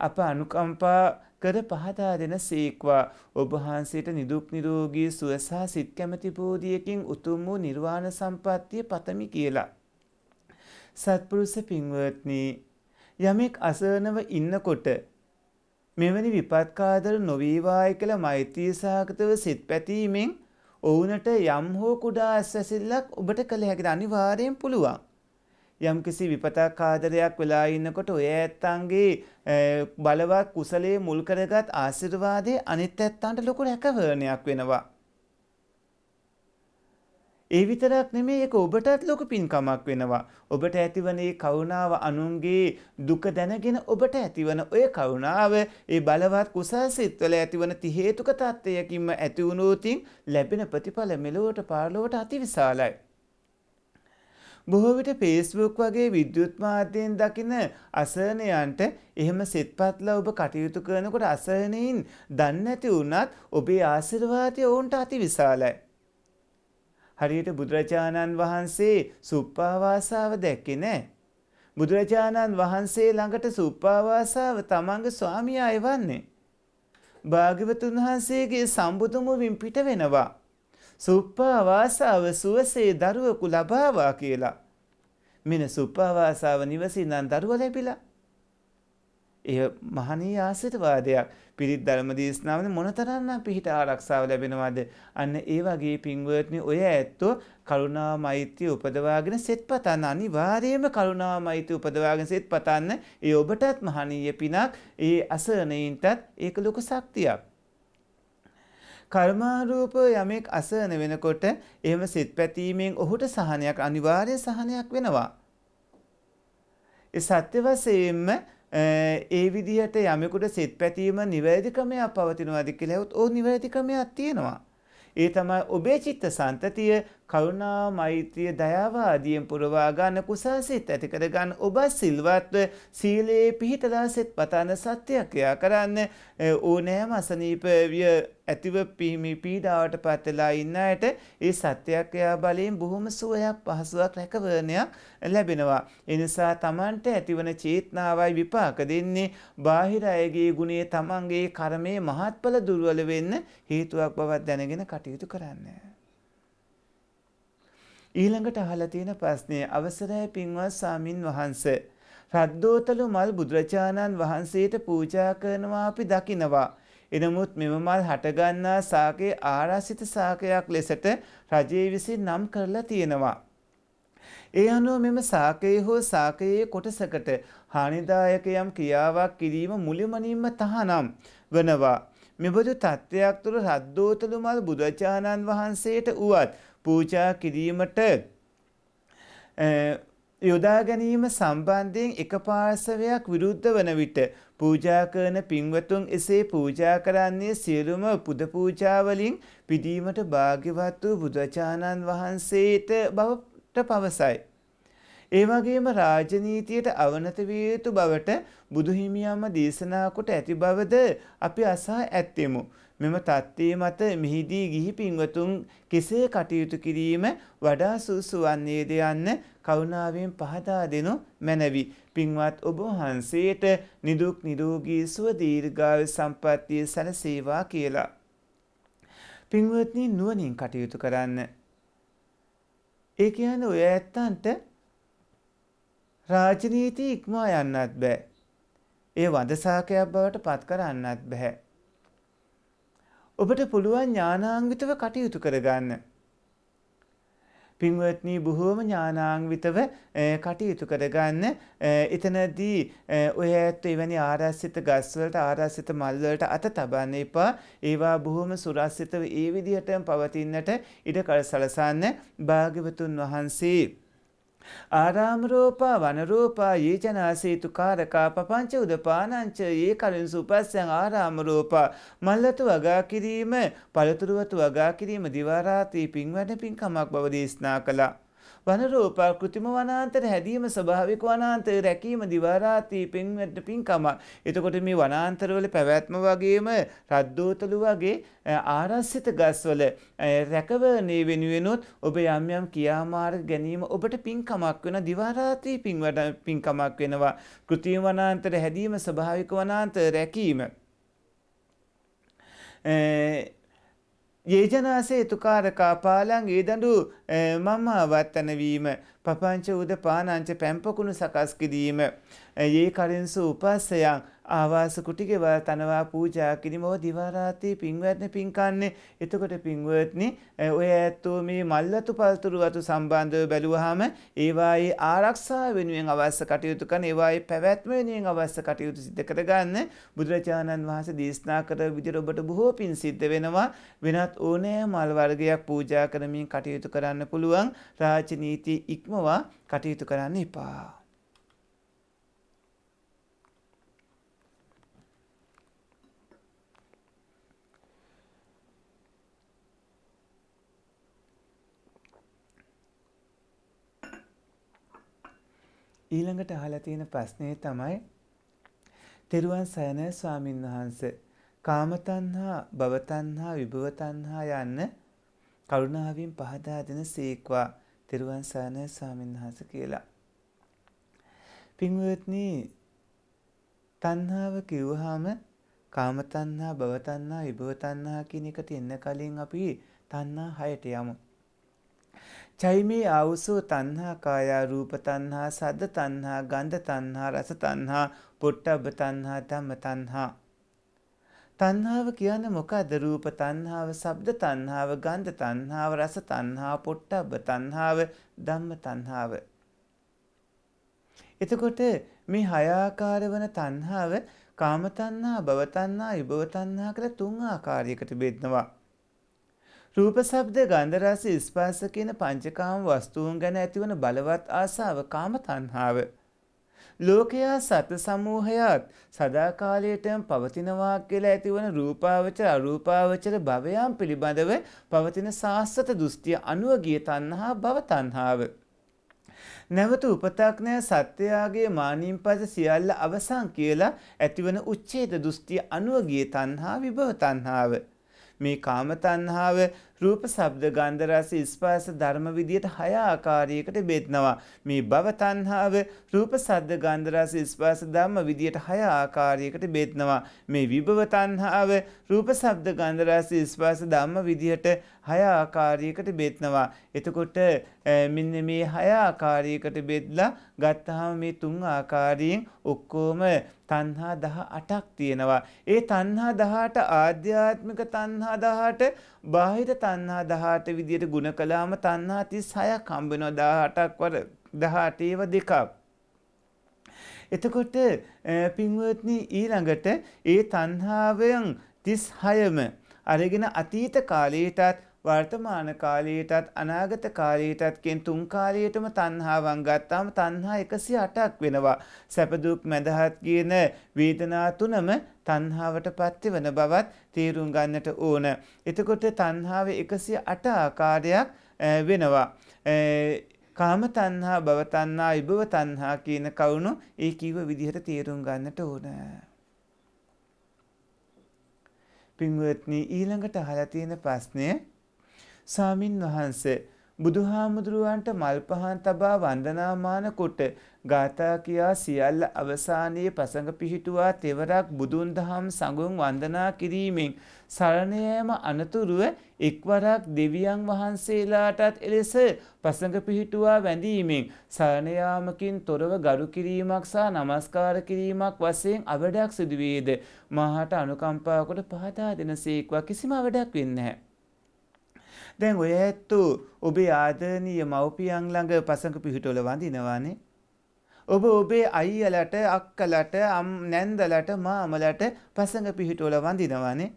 අප අනුකම්පා කර පහදා දෙන සේක්වා ඔබ වහන්සේට නිදුක් නිරෝගී සුවසා සිත් කැමැති බෝධියකින් උතුම් වූ නිර්වාණ සම්පත්තිය පතමි කියලා. සත්පුරුෂ පින්වත්නි යමෙක් අසරණව ඉන්නකොට මෙවැනි විපත්කාදර නොවේවායි කියලා මෛත්‍රී සහගතව සිත් පැතීමෙන් ඔවුනට යම් හෝ කුඩා ඇස්වැසිල්ලක් ඔබට කළ හැකිද අනිවාර්යෙන් පුළුවන්. යම් කිසි විපතක් ආදරයක් වෙලා ඉන්නකොට ඔය ඇත්තන්ගේ බලවත් කුසලයේ මුල් කරගත් ආශිර්වාදයේ අනිත් ඇත්තන්ට ලොකු රැකවරණයක් වෙනවා. ඒ විතරක් නෙමේ ඒක ඔබටත් ලොකු පින්කමක් වෙනවා. ඔබට ඇතිවන ඒ කරුණාව අනුන්ගේ දුක දැනගෙන ඔබට ඇතිවන ඔය කරුණාව ඒ බලවත් කුසල් සිත්වල ඇතිවන තිහේතුක තත්ත්වයකින්ම ඇති වුණොතින් ලැබෙන ප්‍රතිඵල මෙලොවට පාරලොවට අතිවිශාලයි. බොහෝ විට Facebook වගේ විද්‍යුත් මාධ්‍යයෙන් දකින අසරණයන්ට එහෙම සෙත්පත්ලා ඔබ කටයුතු කරනකොට අසරණයින් දන්නේ නැති වුණත් ඔබේ ආශිර්වාදය ඔවුන්ට අතිවිශාලයි. හරියට බුදුරජාණන් වහන්සේ සුප්පාවාසාව දැක්කේ නෑ. බුදුරජාණන් වහන්සේ ළඟට සුප්පාවාසාව තමන්ගේ ස්වාමියා එවන්නේ. භාග්‍යවතුන් වහන්සේගේ සම්බුදුමුවින් පිට වෙනවා. සුප්පාවාසාව සුවසේ දරුවෙකු ලබාවා කියලා. මෙන සුප්පාවාසාව නිවසින් නම් දරුවා ලැබිලා. එය මහනී ආශිර්වාදයක්. පිරිත් ධර්ම දේශනාවල මොනතරම්නම් පිහිට ආරක්ෂාව ලැබෙනවද අන්න ඒ වගේ පින්වර්ත්නි ඔය ඇත්තෝ කරුණා මෛත්‍රිය උපදවාගෙන සෙත් පතන්න අනිවාර්යයෙන්ම කරුණා මෛත්‍රිය උපදවාගෙන සෙත් පතන්න ඒ ඔබටත් මහණීය පිනක් ඒ අසරණයින්ටත් ඒක ලොකු ශක්තියක් කර්මාරූප යමෙක් අසරණ වෙනකොට එහෙම සෙත් පැතීමෙන් ඔහුට සහනයක් අනිවාර්ය සහනයක් වෙනවා ඒ සත්‍ය වශයෙන්ම ඒ විදිහට යමෙකුට සෙත් පැතීම නිවැරදි ක්‍රමයක් පවතිනවාද කියලා හෙවොත් ඕ නිවැරදි ක්‍රමයක් තියෙනවා. ඒ තමයි ඔබේ චිත්ත සන්තතිය කරුණාව, මෛත්‍රිය, දයාව ආදියෙන් පුරවා ගන්න කුසල්සිත ඇති කර ගන්න ඔබ සිල්වත්ව සීලයේ පිහිටලා සෙත් පතන සත්‍ය ක්‍රියා කරන්න ඕනෑම අසනීප විය ඇතිව පිහිමි පීඩාවට පත්වෙලා ඉන්න අයට ඒ සත්‍යක්‍රියා බලයෙන් බොහොම සුවයක් පහසුවක් රැකවරණයක් ලැබෙනවා. එනිසා Tamanට ඇතිවන චේතනාවයි විපාක දෙන්නේ බාහිර අයගේ ගුණේ Tamanගේ කර්මයේ මහත්ඵල දුර්වල වෙන්න හේතුවක් බවත් දැනගෙන කටයුතු කරන්නේ. ඊළඟට අහලා තියෙන ප්‍රශ්නය අවසරයි පින්වත් සාමින් වහන්ස. රද්දෝතලු මල් බුදුරජාණන් වහන්සේට පූජා කරනවා අපි දකිනවා. එනමුත් මෙම මල් හටගන්නා සාකේ ආරාසිත සාකයක් ලෙසට රජයේ විසින් නම් කරලා තියෙනවා. ඒ අනුව මෙම සාකයේ හෝ සාකයේ කොටසකට හානිදායක යම් ක්‍රියාවක් කිරීම මුළුමනින්ම තහනම් වනවා. මෙබඳු තත්ත්වයක් තුළ රද්දෝතලු මල් බුදුරජාණන් වහන්සේට වුවත් පූජා කිරීමට යොදා ගැනීම සම්බන්ධයෙන් එක පාර්ශවයක් විරුද්ධ වන විට පූජා කරන පින්වතුන් එසේ පූජා කරන්නේ සියලුම පුද පූජාවලින් පිදීමට භාග්‍යවත් වූ බුදුචානන් වහන්සේට බවට පවසයි. ඒ වගේම රාජනීතියට අවනත විය යුතු බවට බුදුහිමියම දේශනා කොට ඇති බවද අපි අසා ඇත්තෙමු. මෙම தත්ත්වයේ මත මිහිදී ගිහි පින්වතුන් කෙසේ කටයුතු කිරීම වඩා සුසු වන්නේද යන්න කරුණාවෙන් පහදා දෙනු මැනවි. පින්වත් ඔබ වහන්සේට නිදුක් නිරෝගී සුව දීර්ඝායු සම්පන්නිය සැලසේවා කියලා. පින්වත්නි නුවණින් කටයුතු කරන්න. ඒ කියන්නේ ඔය ඇත්තන්ට රාජනීති ඉක්මවා යන්නත් බෑ. ඒ වදසාකයක් බවට පත් කරන්නත් බෑ. ඔබට පුළුවන් ඥානාංවිතව කටයුතු කරගන්න. පින්වත්නී බොහෝම ඥානාංවිතව කටයුතු කරගන්න එතනදී ඔය ඇත්ත එවැනි ආරස්සිත ගස්වලට ආරස්සිත මල්වලට අත තබන්න එපා ඒවා බොහොම සුරස්සිතව ඒ විදිහටම පවතින්නට ඉඩ කල් සලසන්න භාග්‍යවතුන් වහන්සේ. ආරාමරෝපා වනරෝපා ඒජනාසේතු කාරකා පපංච උදපානංච ඒ කලින් සුපස්සයන් ආරාමරෝපා මල්ලතු වගා කිරීම පළතුරුවතු වගා කිරීම දිවාරාතී පින්වැඩ පින්කමක් බව දේශනා කළා. වන රූප કૃතිම වනාන්තර හැදීම ස්වභාවික වනාන්තර රැකීම දිවාරාති පින්වට පින්කම. එතකොට මේ වනාන්තරවල පැවැත්ම වගේම රද්දෝතලු වගේ ආරස්සිත ගස්වල රැකවරණේ වෙනුවෙනොත් ඔබ යම් යම් ක්‍රියාමාර්ග ගැනීම ඔබට පින්කමක් වෙන දිවාරාත්‍රී පින්කමක් වෙනවා. કૃතිම වනාන්තර හැදීම ස්වභාවික වනාන්තර රැකීම. යේජනාසේ තුකාරකාපාලං ඒදඬු මම අවත්තනවීම පපංච උද පානංච පැම්පකුණු සකස්කිදීම ඒ කලින්සු උපස්සයන් ආවාස කුටිගෙවල් තනවා පූජා කිරීමෝ දිවාරාතී පින්වැත්න පින්කන්නේ එතකොට පින්වත්නි ඔය ඇත්තෝ මේ මල්ලතු පල්තුරු වතු සම්බන්ධව බැලුවහම ඒවායේ ආරක්ෂා වෙනුවෙන් අවශ්‍ය කටයුතු කරන ඒවායේ පැවැත්ම වෙනුවෙන් අවශ්‍ය කටයුතු සිද්ධ කරගන්න බුදුරජාණන් වහන්සේ දේශනා කර විදිහට ඔබට බොහෝ පින් සිද්ධ වෙනවා වෙනත් ඕනෑම මල් වර්ගයක් පූජා කරමින් කටයුතු කරන්න පුළුවන් රාජනීති ඉක්මවා කටයුතු කරන්න එපා ඊළඟට අහලා තියෙන ප්‍රශ්නේ තමයි තෙරුවන් සයන ස්වාමින් වහන්සේ කාමතණ්හා භවතණ්හා විභවතණ්හා යන්න කරුණාවෙන් පහදා දෙන සීක්වා තෙරුවන් සරණයි ස්වාමීන් වහන්සේ කියලා. පින්වත්නි තණ්හාව කිව්වහම කාම තණ්හා, භව තණ්හා, විභව තණ්හා කියන එකට එන්න කලින් අපි තණ්හා 6ට යමු. චෛමේ ආවුසෝ තණ්හා කායා රූප තණ්හා සද්ද තණ්හා ගන්ධ තණ්හා රස තණ්හා පොට්ටබ්බ තණ්හා ධම්ම තණ්හා තණ්හාව කියන්නේ මොකද රූප තණ්හාව ශබ්ද තණ්හාව ගන්ධ තණ්හාව රස තණ්හා පොට්ටබ්බ තණ්හාව ධම්ම තණ්හාව එතකොට මේ හයාකාර වන තණ්හාව කාම තණ්හා භව තණ්හා විභව තණ්හා කියලා තුන් ආකාරයකට බෙදනවා රූප ශබ්ද ගන්ධ රස ස්පර්ශ කියන පංචකාම වස්තුන් ගැන ඇතිවන බලවත් ආසාව කාම තණ්හාව. ලෝකයා සත් සමූහයත් සදාකාලයටම පවතිනවා කියලා ඇතිවන රූපාවචර අරූපාවචර භවයන් පිළිබඳව පවතින සාස්වත දෘෂ්ටිය අනුව ගිය තණ්හා භව තණ්හාව. නැවත උපතක් නෑ සත්‍යයාගේ මානින් පස සියල්ල අවසන් කියලා ඇතිවන උච්ඡේද දෘෂ්ටිය අනුව ගිය තණ්හා විභව තණ්හාව. මේ කාම තණ්හාව රූප ශබ්ද ගන්ධ රස ස්පර්ශ ධර්ම විදියට හය ආකාරයකට බෙදනවා මේ භව තණ්හාව රූප ශබ්ද ගන්ධ රස ස්පර්ශ ධම්ම විදියට හය ආකාරයකට බෙදනවා මේ විභව තණ්හාව රූප ශබ්ද ගන්ධ රස ස්පර්ශ ධම්ම විදියට හය ආකාරයකට බෙත්නවා. එතකොට මෙන්න මේ හය ආකාරයකට බෙදලා ගත්තහම මේ තුන් ආකාරයෙන් ඔක්කොම තණ්හා 18ක් තියෙනවා. ඒ තණ්හා 18 ආධ්‍යාත්මික තණ්හා 18, බාහිර තණ්හා 18 විදියට ගුණ කළාම තණ්හා 36ක් හම්බ වෙනවා 18ක් වර 18 ඒවා දෙකක්. එතකොට පින්වත්නි ඊළඟට ඒ තණ්හාවෙන් 36ම අරගෙන අතීත කාලයටත් වර්තමාන කාලයටත් අනාගත කාලයටත් කින් තුන් කාලයටම තණ්හාවන් ගත්තාම තණ්හා 108ක් වෙනවා. සැප දුක් මැදහත් කියන වේදනා තුනම තණ්හාවටපත් වෙන බවත් තේරුම් ගන්නට ඕන. එතකොට තණ්හාව 108 ආකාරයක් වෙනවා. කාම තණ්හා, භව තණ්හා, විභව තණ්හා කියන කවුණු ඒ කිව්ව විදිහට තේරුම් ගන්නට ඕන. පින්වත්නි ඊළඟට අහලා තියෙන ප්‍රශ්නේ සාමින් වහන්ස බුදුහාමුදුරුවන්ට මල් පහන් තබා වන්දනාමාන කොට ගාථා කියා සියල්ල අවසානයේ පසඟ පිහිටුවා තෙවරක් බුදුන් දහම් සඟුන් වන්දනා කිරීමෙන් සරණයෑම අනතුරුව එක්වරක් දෙවියන් වහන්සේලාටත් එලෙස පසඟ පිහිටුවා වැඳීමෙන් සරණයාමකින් තොරව ගරු කිරීමක් සහ নমස්කාර කිරීමක් වශයෙන් අවඩක් සිදුවේද මාහට අනුකම්පාවකට පහදා දෙනසේක්වා කිසිම අවඩක් වෙන්නේ නැහැ දැන් ඔය ඇත්තෝ ඔබේ ආදරණීය මව්පියන් ළඟ පසඟ පිහිටවල වඳිනවානේ. ඔබ ඔබේ අයියලට අක්කලට අම් නැන්දලට මාමලට පසඟ පිහිටවල වඳිනවානේ.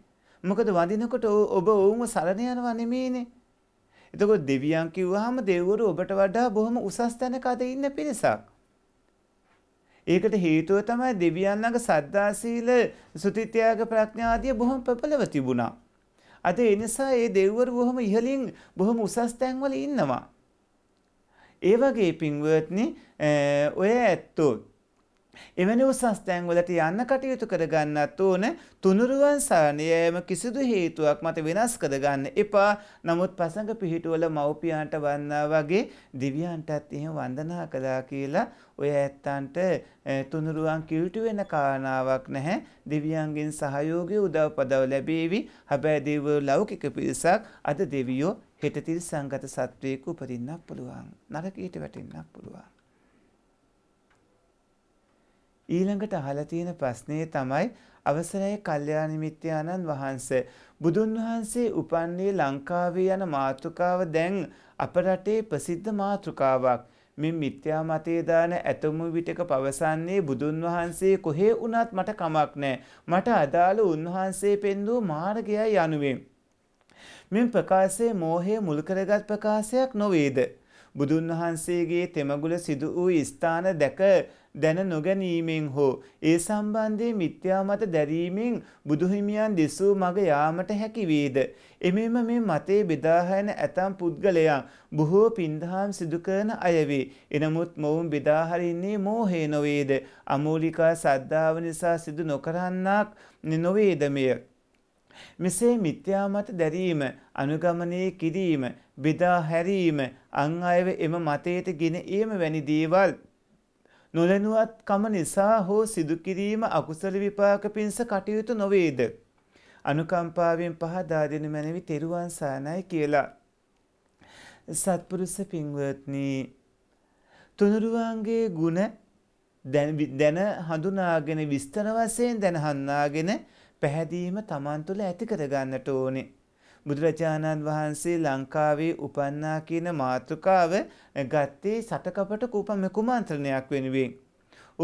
මොකද වඳිනකොට ඔබ ඔවුන්ව සරණ යනවා නෙමෙයිනේ. එතකොට දෙවියන් කිව්වහම දෙවිවරු ඔබට වඩා බොහොම උසස් තැනක අද ඉන්න පිරිසක්. ඒකට හේතුව තමයි දෙවියන් ළඟ සද්දා සීල සුතිත්‍යාග ප්‍රඥාදිය බොහොම ප්‍රබලව තිබුණා. අද ඒ නිසා ඒ දෙව්වරු බොහොම ඉහළින් බොහොම උසස් තැන්වල ඉන්නවා. ඒ වගේ පින්වත්නි ඔය ඇත්තෝ එවැනි උසස් තැන්වලට යන්න කටයුතු කරගන්නත් ඕන තුනුරුවන් සරණයම කිසිදු හේතුවක් මත වෙනස් කරගන්න එපා නමුත් පසඟ පිහිටුවල මව්පියන්ට වන්නා වගේ දිවියන්ටත් එහෙම වන්දනා කළා කියලා ඔය ඇත්තන්ට තුනුරුවන් කිවිටු වෙන කාරණාවක් නැහැ දෙවියන්ගෙන් සහයෝගය උදව්පදව ලැබේවි හැබැයි දෙව ලෞකික පිරිසක් අද දෙවියෝ හෙට තිරිසංගත සත්වයක උපදින්නක් පුළුවන් නරකයට වැටෙන්නක් පුළුවන් ඊළඟට අහලා තියෙන ප්‍රශ්නේ තමයි අවසරයි කල්යාණ මිත්‍යානන් වහන්සේ බුදුන් වහන්සේ උපන්නේ ලංකාවේ යන මාතෘකාව දැන් අප රටේ ප්‍රසිද්ධ මාතෘකාවක් මේ මිත්‍යා මතේ දාන ඇතමු විටක පවසන්නේ බුදුන් වහන්සේ කොහේ වුණත් මට කමක් නැහැ මට අදාළ උන්වහන්සේ පෙන්වූ මාර්ගයයි යනුවෙන් මෙම ප්‍රකාශයේ මෝහය මුල් කරගත් ප්‍රකාශයක් නොවේද බුදුන් වහන්සේගේ තෙමගුල සිදු වූ ස්ථාන දැක දැන නොගැනීමෙන් හෝ ඒ සම්බන්ධයේ මිත්‍යා මත දැරීමෙන් බුදුහිමියන් දෙසූ මග යාමට හැකි වේද. එමෙම මේ මතේ බෙදාහැන ඇතම් පුද්ගලයා බොහෝ පින්දහම් සිදු කරන අය වේ. එනමුත් මොවුන් බෙදා හරින්නේ මෝහය නොවේද. අමෝලිකා සද්ධාව නිසා සිදු නොකරන්නක් නොවේද මෙය. මෙසේ මිත්‍යා මත දැරීම අනුගමනය කිරීම බෙදා හැරීම අන් අයව එම මතයට ගෙන ඒම වැනි දේවල් නොදැනුවත්කම නිසා හෝ සිදුකිරීම අකුසල විපාක පිණිස කටයුතු නොවේද. අනුකම්පාවෙන් පහදා දෙනු මැනවි තෙරුවන් සානයි කියලා. සත්පුරුෂ පින්වත්නී තුනුරුවන්ගේ ගුණ දැන හඳුනාගෙන විස්තර වශයෙන් දැනහන්නාගෙන පැහැදීම තමන් තුළ ඇති කරගන්නට ඕනේ. බුදුරජාණන් වහන්සේ ලංකාවේ උපන්නා කියන මාතෘකාව ගත්තේ සතකපට කූපම කුමන්ත්‍රණයක් වෙනුවෙන්.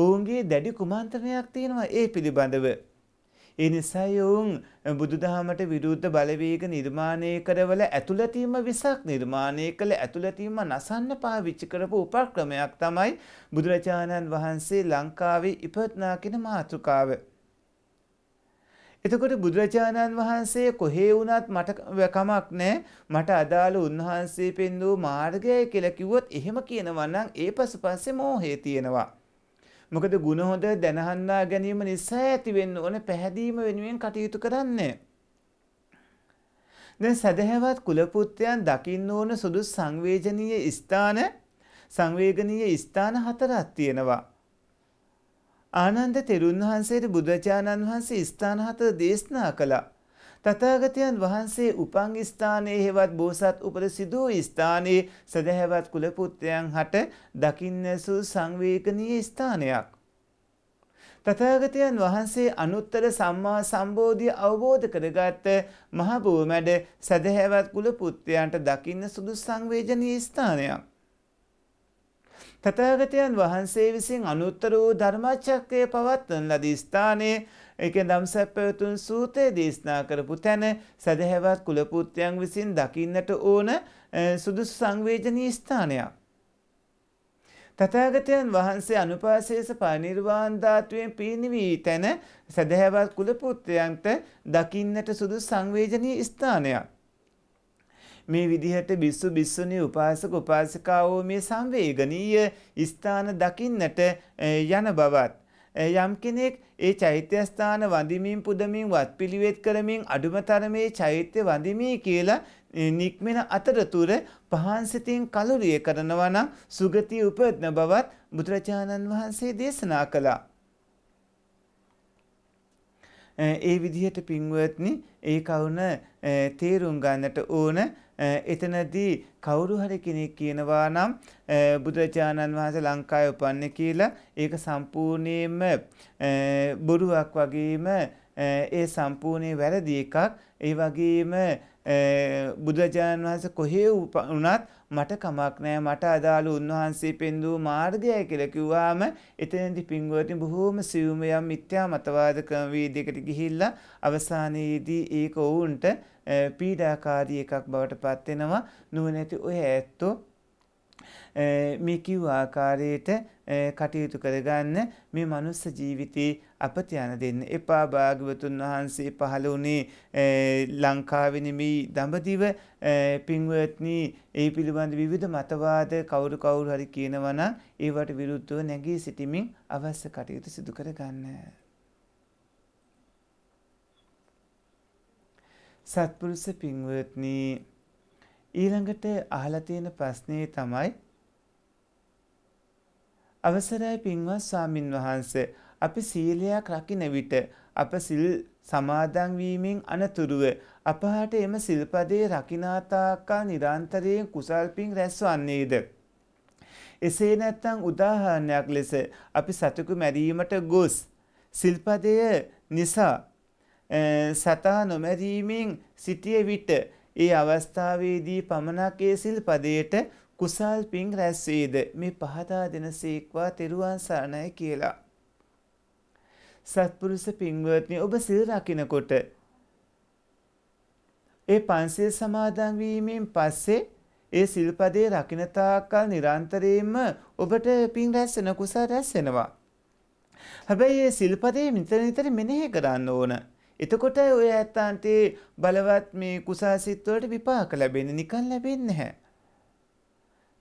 ඔවුන්ගේ දැඩි කුමන්ත්‍රණයක් තියෙනවා ඒ පිළිබඳව. ඒ නිසයි ඔවුන් බුදුදහමට විරුද්ධ බලවේග නිර්මාණය කරවල ඇතුළතීම විසක් නිර්මාණය කළ ඇතුළතීම නසන්න පාවිච්චි කරපු උපක්‍රමයක් තමයි බුදුරජාණන් වහන්සේ ලංකාවේ ඉපත්නා කියන මාතෘකාව. එතකොට බුදුරජාණන් වහන්සේ කොහේ වුණත් මට කමක් නැහැ මට අදාළ උන්වහන්සේ පෙන්වූ මාර්ගය කියලා කිව්වොත් එහෙම කියනවා නම් ඒ පසුපස්සේ මෝහය තියෙනවා. මොකද ಗುಣ හොඳ දැනහන්නා ගැනීම නිසා ඇති වෙන්න ඕන පැහැදීම වෙනුවෙන් කටයුතු කරන්නේ. දැන් සදහැවත් කුලපුත්‍රයන් දකින්න ඕන සුදු සංවේජනීය ස්ථාන සංවේගනීය ස්ථාන හතරක් තියෙනවා. ආනන්ද තෙරුන් වහන්සේට බුදුරජාණන් වහන්සේ ස්ථාන හතර දේශනා කළා. තථාගතයන් වහන්සේ උපන් ස්ථානයේ හෙවත් බෝසත් උපදසිදු ස්ථානයේ සදහැවත් කුලපුත්‍රයන් හට දකින්නසු සංවේගනීය ස්ථානයක්. තථාගතයන් වහන්සේ අනුත්තර සම්මා සම්බෝධිය අවබෝධ කරගත් මහ බෝමැඩ සදහැවත් කුලපුත්‍රයන්ට දකින්න සුදු සංවේජනීය ස්ථානයක්. තථාගතයන් වහන්සේ විසින් අනුත්තර වූ ධර්මචක්‍රය පවත්වන ලද ස්ථානයේ ඒක ධම්සප්පවතුන් සූතේ දේශනා කරපු තැන සදහැවත් කුලපුත්‍රයන් විසින් දකින්නට ඕන සුදුසු සංවේජනීය ස්ථානයක්. තථාගතයන් වහන්සේ අනුපාසේස පරිනිර්වාණ ධාතුවෙන් පිරිනිවී තැන සදහැවත් කුලපුත්‍රයන්ට දකින්නට සුදුසු සංවේජනීය ස්ථානයක්. මේ විදිහට බිස්සු බිස්සුනි උපාසක උපාසිකාවෝ මේ සංවේගනීය ස්ථාන දකින්නට යන බවත් යම් කෙනෙක් ඒ චෛත්‍ය ස්ථාන වඳිමින් පුදමින් වත් පිළිවෙත් කරමින් අඩුම තරමේ චෛත්‍ය වඳිමී කියලා නික්මෙන අතරතුර පහන්සිතින් කලුරිය කරනවා නම් සුගතිය උපදන බවත් බුදුරජාණන් වහන්සේ දේශනා කළා. ඒ විදිහට පින්වත්නි ඒ කවුන තේරුම් ගන්නට ඕන එතනදී කවුරු හරි කෙනෙක් කියනවා නම් බුදුරජාණන් වහන්සේ ලංකාවේ උපන්නේ කියලා ඒක සම්පූර්ණයෙන්ම බොරුවක් වගේම ඒ සම්පූර්ණේ වැරදි එකක් ඒ වගේම බුදුරජාණන් වහන්සේ කොහේ වුණත් මට කමක් නෑ මට අදාළ උන්වහන්සේ පෙන්වූ මාර්ගය කියලා කිව්වාම එතනදී පින්වතුනි බොහෝම සියුම් යම් මිත්‍යා මතවාද ක්‍රම වේදයකට ගිහිල්ලා අවසානයේදී ඒක වුන්ට පීඩාකාරී එකක් බවට පත් වෙනවා නුවණැති ඔය ඇත්තෝ මේ කිව් ආකාරයට කටයුතු කරගන්න මේ මනුස්ස ජීවිතේ අපට යන දෙන්න එපා භාග්‍යවතුන් වහන්සේ පහළ වුණේ ලංකාවෙනමී දඹදිව පින්වත්නි ඒ පිළිබඳ විවිධ මතවාද කවුරු කවුරු හරි කියනවනම් ඒවට විරුද්ධව නැගී සිටිමින් අවශ්‍ය කටයුතු සිදු කරගන්න. සත්පුරුෂ පින්වත්නි ඊළඟට අහලා තියෙන ප්‍රශ්නේ තමයි අවසරයි පින්වත් ස්වාමින් වහන්ස අපි සීලයක් රකින විට අප සිල් සමාදන් වීමෙන් අනතුරුව අපහාට එම සිල්පදයේ රකිනාතාකා නිරන්තරයෙන් කුසල් පින් රැස්වන්නේද එසේ නැත්නම් උදාහරණයක් ලෙස අපි සතෙකු මැරීමට ගොස් සිල්පදය නිසා සතා නොමැරීමෙන් සිටිය විට ඒ අවස්ථාවේදී පමණක් ඒ සිල්පදයට කුසල් පින් රැස්වේද මේ පහදා දෙනසේක්වා තෙරුවන් සරණයි කියලා. සත්පුරුෂ පින්වත්නි ඔබ සිල් රකිනකොට ඒ පන්සිල් සමාදන් වීමෙන් පස්සේ ඒ සිල්පදේ රකින්න තාක්කල් නිරන්තරයෙන්ම ඔබට පින් රැස් වෙන කුසල් රැස් වෙනවා. හැබැයි මේ සිල්පදේ නිතර නිතර මෙනෙහි කරන්න ඕන. එතකොට ඔය ඇත්තන්ට බලවත් මේ කුසාසිත වලට විපාක ලැබෙන්නේ නිකන් ලැබෙන්නේ නැහැ.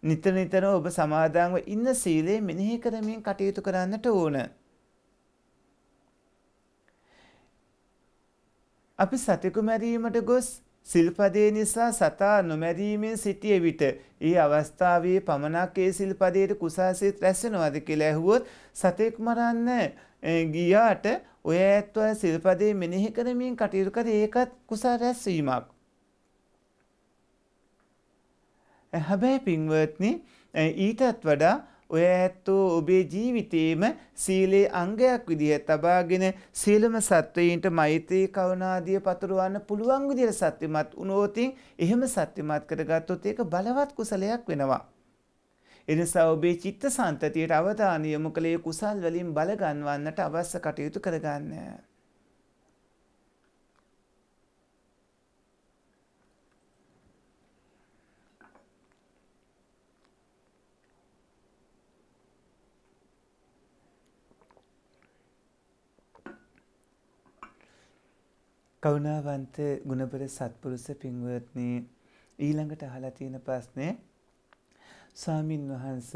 නිතර නිතර ඔබ සමාදාන්ව ඉන්න සීලය මෙනෙහි කරමින් කටයුතු කරන්නට ඕන. අපි සතෙකු මැරීමට ගොස් සිල්පදේ නිසා සතා නොමැරීමෙන් සිටිය විට ඒ අවස්ථාවේ පමණක් ඒ සිල්පදයට කුසාසිත රැස්සෙනවද කියලා ඇහුවොත් සතෙක් මරන්න ගියාට ඔය ඇත්වල සිල්පදේ මෙනෙහි කරමින් කටයුතු කර ඒකත් කුසා රැස්වීමක්. හැබැයි පින්වත්නි ඊටත් වඩා ඔය ඇත්තෝ ඔබේ ජීවිතේම සීලේ අංගයක් විදිහට තබාගෙන සීලම සත්වයින්ට මෛත්‍රී කරුණාදිය පතුරවන්න පුළුවන් විදිහට සත්‍යමත් වුණොත් එහෙම සත්‍යමත් කරගත්තොත් ඒක බලවත් කුසලයක් වෙනවා. එනිසා ඔබේ චිත්තසංතතියට අවධානය යොමු කළේ කුසල් වලින් බල ගන්නවන්නට අවශ්‍ය කටයුතු කරගන්න. කවුණාවන්ත ගුණබර සත්පුරුෂ පින්වත්නි ඊළඟට අහලා තියෙන ප්‍රශ්නේ ස්වාමින් වහන්ස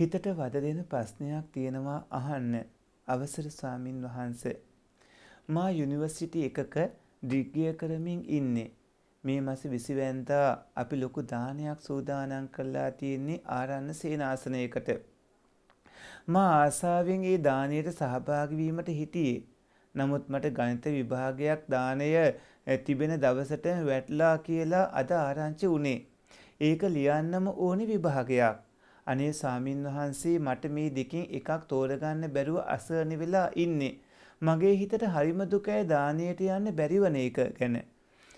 හිතට වද දෙන ප්‍රශ්නයක් තියෙනවා අහන්න අවසර ස්වාමින් වහන්ස මා යුනිවර්සිටි එකක ඩිග්‍රිය කරමින් ඉන්නේ මේ මාස 20 වෙනිදා අපි ලොකු දානයක් සූදානම් කරලා තියෙන්නේ ආරණ්‍ය සේනාසනයකට මා ආසාවෙන් ඒ දාණයට සහභාගී වීමට හිටියේ නමුත් මට ගණිත විභාගයක් දානය තිබෙන දවසට වැටලා කියලා අද ආරංචි වුණේ. ඒක ලියන්නම ඕනි විභාගයක්. අනේ සාමීන් වහන්සේ මට මේ දෙකින් එකක් තෝරගන්න බැරුව අසරණ වෙලා ඉන්නේ. මගේ හිතට හරිම දුකයි දානයට යන්න බැරිවන එක ගැන.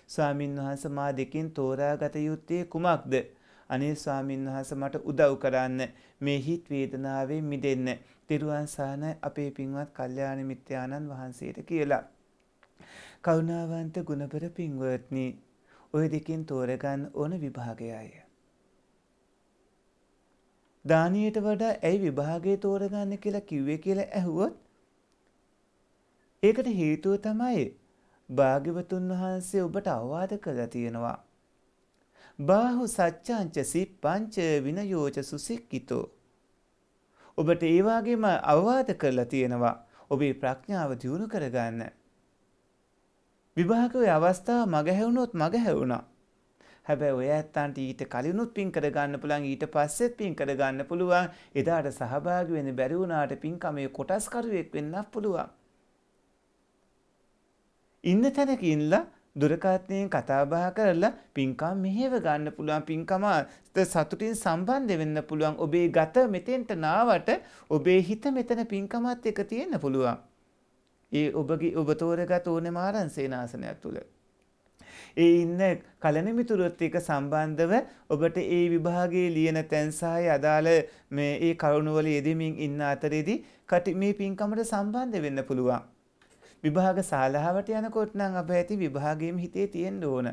ස්වාමින් වහන්ස මා දෙකින් තෝරාගත යුත්තේ කුමක්ද? අනේ ස්වාමින් වහන්ස මට උදව් කරන්න මේ හිත් වේදනාවෙන් මිදෙන්න තෙරුවන් සාන අපේ පින්වත් කල්යාණ මිත්‍යානන් වහන්සේට කියලා. කරුණාවන්ත ගුණබර පින්වත්නි ඔය දෙකින් තෝරගන්න ඕන විභාගයය. දානයට වඩා ඇයි විභාගය තෝරගන්න කියලා කිව්වේ කියලා ඇහුවොත් ඒකට හේතුව තමයි භාග්‍යවතුන් වහන්සේ ඔබට අවවාද කළා තියෙනවා. බාහු සච්ඡාංච සිප්පංච විනයෝච සුසික්කිතෝ ඔබට ඒවාගේම අවවාද කරලා තියෙනවා ඔබේ ප්‍රඥාව දියුණු කරගන්න. විභාගවේ අවස්ථාව මගහැවුණොත් මගහැවුණා. හැබැයි ඔය ඇත්තන්ට ඊට කලිනුත් පින් කරගන්න පුළුවන් ඊට පස්සෙත් පින් කරගන්න පුළුවන් එදාට සහභාගි වෙන්න බැරි වුණාට පින්කමේ කොටස්කරුවෙක් වෙන්නත් පුළුවන්. ඉන්න තැනක ඉන්නලා දුරකාත්නයෙන් කතාබහ කරලා පින්කම් මෙහෙව ගන්න පුළුවන් පින්කමත සතුටින් සම්බන්ධ වෙන්න පුළුවන් ඔබේ ගත මෙතෙන්ට නාවට ඔබේ හිත මෙතන පින්කමත් එක තියෙන්න පුළුවන්. ඒ ඔබගේ ඔබ තෝරගත ඕන මාරන් සේනාසනයක් තුළ. ඒ ඉන්න කලනමිතුරොත් එක සම්බන්ධව ඔබට ඒ විභාගේ ලියන තැන්සාය අදාළ මේ ඒ කරුණුවල යෙදමින් ඉන්න අතරේදී කටි මේ පින්කමට සම්බන්ධ වෙන්න පුළුවන්. විභාග ශාලාවට යනකොට නම් අප ඇති විභාගයේම හිතේ තියෙන්න ඕන.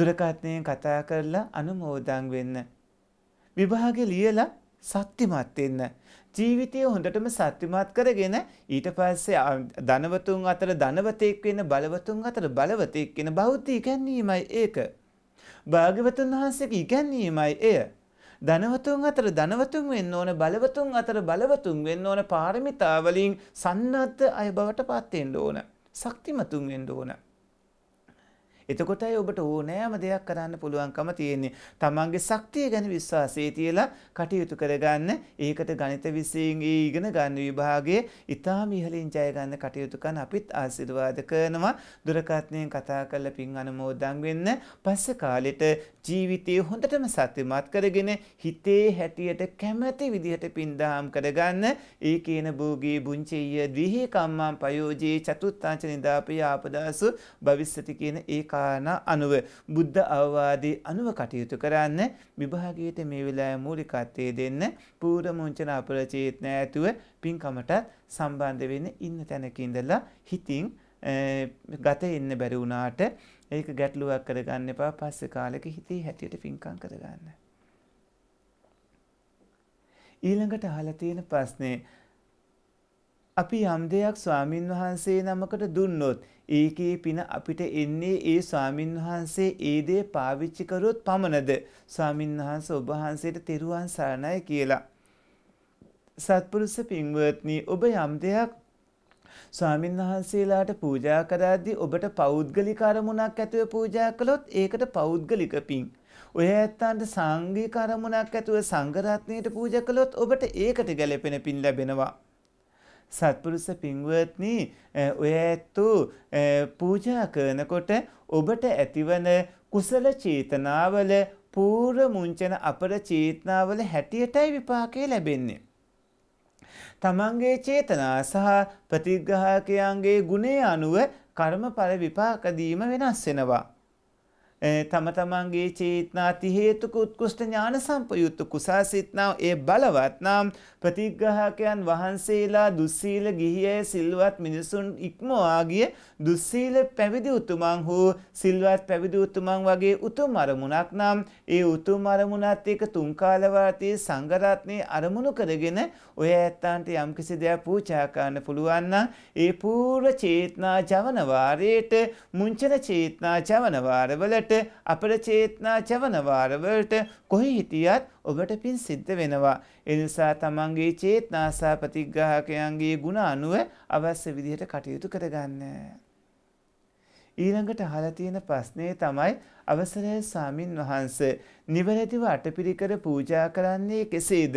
දුරකථනයෙන් කතා කරලා අනුමෝදන් වෙන්න. විභාගේ ලියලා සත්‍යමත් වෙන්න. ජීවිතය හොඳටම සත්‍යමත් කරගෙන ඊට පස්සේ ධනවතුන් අතර ධනවතෙක් වෙන්න බලවතුන් අතර බලවතෙක් වෙන බෞද්ධ ඉගැන්වීමයි ඒක. භාග්‍යවතුන් වහන්සේගේ ඉගැන්වීමයි එය. ධනවතුන් අතර ධනවතුන් වෙන්න ඕන බලවතුන් අතර බලවතුන් වෙන්න ඕන පාරමිතා වලින් සන්නද්ධ අය බවට පත් වෙන්න ඕන. ශක්තිමතුන් වෙන්න ඕන. එතකොටයි ඔබට ඕනෑම දෙයක් කරන්න පුළුවන්කම තියෙන්නේ. තමන්ගේ ශක්තිය ගැන විශ්වාසය තියලා කටයුතු කරගන්න. ඒකට ගණිත විෂයෙන් ඉගෙන ගන්න විභාගයේ ඊටාම ඉහළින් ජය ගන්න කටයුතු කරන අපිත් ආශිර්වාද කරනවා. දුරකථනයෙන් කතා කරලා පින් අනුමෝදන් වෙන්න. පස්සේ කාලෙට ජීවිතය හොඳටම සත්‍යමත් කරගෙන හිතේ හැටියට කැමැති විදිහට පින්දහම් කරගන්න ඒ කියන භෝගේ බුංචෙය ද්විහි කම්මං පයෝජේ චතුත්ථංච නිදාපේ ආපදාසු භවිස්සති කියන ඒ කාරණා අනුව බුද්ධ අවවාදයේ අනුව කටයුතු කරන්න විභාගයට මේ වෙලාවේ මූලිකත්වයේ දෙන්න පූර්ව මුංචන අපරචේතන ඇතුව පින්කමට සම්බන්ධ වෙන්න ඉන්න තැනක ඉඳලා හිතින් ගත එන්න බැරි වුණාට ඒක ගැටලුවක් කරගන්න එපා පස්සේ කාලෙක හිතේ හැටියට පිංකම් කරගන්න. ඊළඟට අහලා තියෙන ප්‍රශ්නේ අපි යම් දෙයක් ස්වාමින් වහන්සේ නමකට දුන්නොත් ඒකේ පින අපිට එන්නේ ඒ ස්වාමින් වහන්සේ ඒ දේ පාවිච්චි කරොත් පමණද ස්වාමින් වහන්සේ ඔබ වහන්සේට තෙරුවන් සරණයි කියලා. සත්පුරුෂ පින්වත්නි ඔබ යම් දෙයක් ස්වාමින් වහන්සේලාට පූජා කරද්දී ඔබට පෞද්ගලික අරමුණක් ඇතුව පූජා කළොත් ඒකට පෞද්ගලික පිං. ඔය ඇත්තන්ට සංඝික අරමුණක් ඇතුව සංඝරත්නයට පූජා කළොත් ඔබට ඒකට ගැලපෙන පිං ලැබෙනවා. සත්පුරුෂ පිංවත්නි ඔය ඇත්තෝ පූජා කරනකොට ඔබට ඇතිවන කුසල චේතනාවල පූර්ව මුංචන අපර චේතනාවල හැටියටයි විපාකය ලැබෙන්නේ. තමන්ගේ චේතනා සහ ප්‍රතිග්‍රහකයන්ගේ ගුණේ අනුව කර්මඵල විපාකදීම වෙනස් වෙනවා. තම තමන්ගේ චේතනාති හේතුක උත්කෘෂ්ඨ ඥාන සම්පයුත්ත කුසාසිටනා ඒ බලවත් නම් ප්‍රතිග්‍රහකයන් වහන්සේලා දුස්සීල ගිහියයි සිල්වත් මිනිසුන් ඉක්මවා ගිය දුස්සීල පැවිදි උතුමන් හෝ සිල්වත් පැවිදි උතුමන් වගේ උතුම් අරමුණක් නම් ඒ උතුම් අරමුණත් එක්ක තුන්කාලවාර්තයේ සංඝරත්නයේ අරමුණු කරගෙන ඔය ඇත්තන්ට යම්කිසි දෙයක් පූජා කරන්න පුළුවන් නම් ඒ පූර්ව චේතනා ජවන වාරයේට මුංචන චේතනා ජවන වාරවලට වනවාට අපරචේතනා චවනවාරවලට කොහි හිටියත් ඔබට පින් සිද්ධ වෙනවා. එනිසා තමන්ගේ චේතනාසා ප්‍රතිග්‍රාහකයන්ගේ ගුණ අනුව අවශ්‍ය විදිහට කටයුතු කරගන්න. ඊළඟට අහලා තියෙන ප්‍රශ්නේ තමයි අවසරය ස්වාමින් වහන්ස නිවැරදිව අටපිරිකර පූජා කරන්නේ කෙසේද?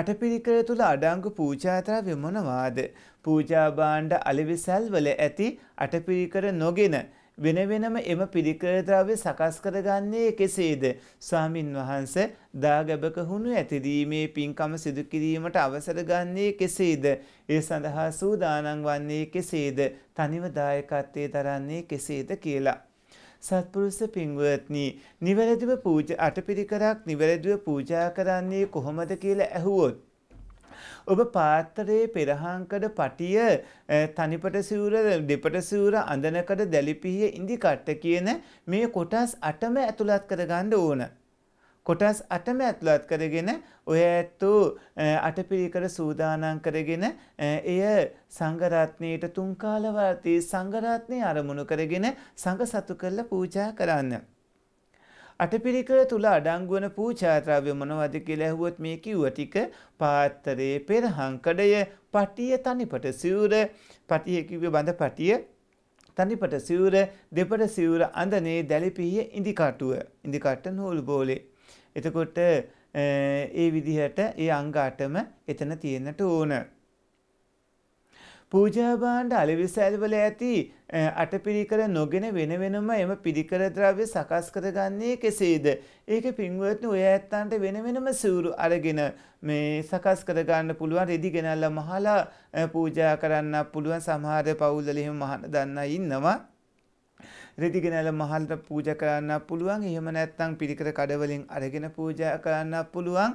අටපිරිකර තුල අඩංගු පූජාතරව්‍ය මොනවාද? පූජා භාණ්ඩ අලෙවිසල් වල ඇති අටපිරිකර නොගෙන වෙන වෙනම එම පිළිකරද්‍රව්‍ය සකස් කරගන්නේ කෙසේද? ස්වාමින් වහන්සේ දාගැබක හුණු ඇතිදීමේ පින්කම සිදු කිරීමට අවසර ගන්නේ කෙසේද? ඒ සඳහා සූදානම් වන්නේ කෙසේද? තනිව දායකත්වයේ දරන්නේ කෙසේද කියලා සත්පුරුෂ පින්වත්නි නිවැරදිව පූජා අටපිරිකරක් නිවැරදිව පූජා කරන්නේ කොහොමද කියලා ඇහුවොත් ඔබ පාත්තරයේ පෙරහංකඩ පටිය තනිපට සිවුර දෙපට සිවුර අඳනකඩ දැලිපිහිය ඉදිකට්ට කියන මේ කොටස් අටම ඇතුළත් කරගන්න ඕන. කොටස් අටම ඇතුළත් කරගෙන ඔය ඇත්තු අටපිරිකර සූදානන් කරගෙන එය සංගරත්නයට තුන්කාලවර්තී සංගරත්නය අරමුණු කරගෙන සඟ සතු කරල පූජා කරන්න. අටපිරිකර තුල අඩංගු වන පූජාද්‍රව්‍ය මොනවද කියලා ඇහුවොත් මේ කිව්ව ටික පාත්‍රයේ පෙරහංකඩය, පටිය තනිපට සිවුර, පටිය කිව්වේ බඳ පටිය, තනිපට සිවුර, දෙපට සිවුර අඳනේ දැලිපිහිය ඉඳි කටුව, ඉඳි කට නූල් බෝලේ. එතකොට ඒ විදිහට ඒ අංග අටම එතන තියෙන්නට ඕන. පූජාභාණ්ඩ අලිවිසෑල්වල ඇති අටපිරිකර නොගෙන වෙන වෙනම එම පිරිකර ද්‍රව්‍ය සකස් කරගන්නේ කෙසේද? ඒක පින්වත්නි ඔය ඇත්තන්ට වෙන වෙනම සිවුරු අරගෙන මේ සකස් කරගන්න පුළුවන් රෙදි ගෙනල්ලා මහලා පූජා කරන්න පුළුවන් සමහර පවුල්වල එහෙම මහාන දන්නා ඉන්නවා. රෙදිගෙනල මහල්ට පූජ කරන්න පුළුවන් එහෙම නැත්තං පිරිකර කඩවලින් අරගෙන පූජ කරන්න පුළුවන්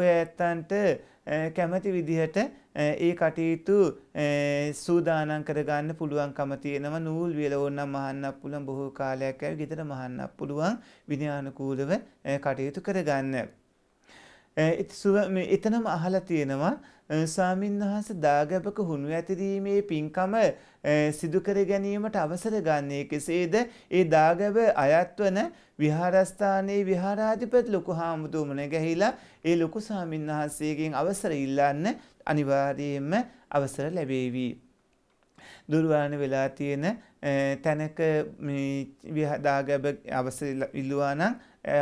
ඔය ඇත්තන්ට කැමති විදිහට ඒ කටයුතු සූදානම් කරගන්න පුළුවන්කම තියෙනවා නූල් වියලවන්නම් මහන්නක් පුළුවන් බොහෝ කාලයක් ඇර ගෙදර මහන්නක් පුළුවන් විනයානුකූලව කටයුතු කරගන්න. එතනම අහලා තියෙනවා ස්වාමින්වහන්ස දාගැබක හුණු ඇතිරීමේ පින්කම සිදුකර ගැනීමට අවසර ගන්නේ කෙසේද ඒ දාගැබ අයත්වන විහාරස්ථානයේ විහාරාධිපති ලොකු හාමුදුරුවෝ මුණ ගැහිලා ඒ ලොකු ස්වාමින්වහන්සේගෙන් අවසර ඉල්ලන්න අනිවාර්යයෙන්ම අවසර ලැබේවි. දුර්වාන වෙලා තියෙන තැනක මේ දාගැබ අවසර ඉල්ලුවා නම්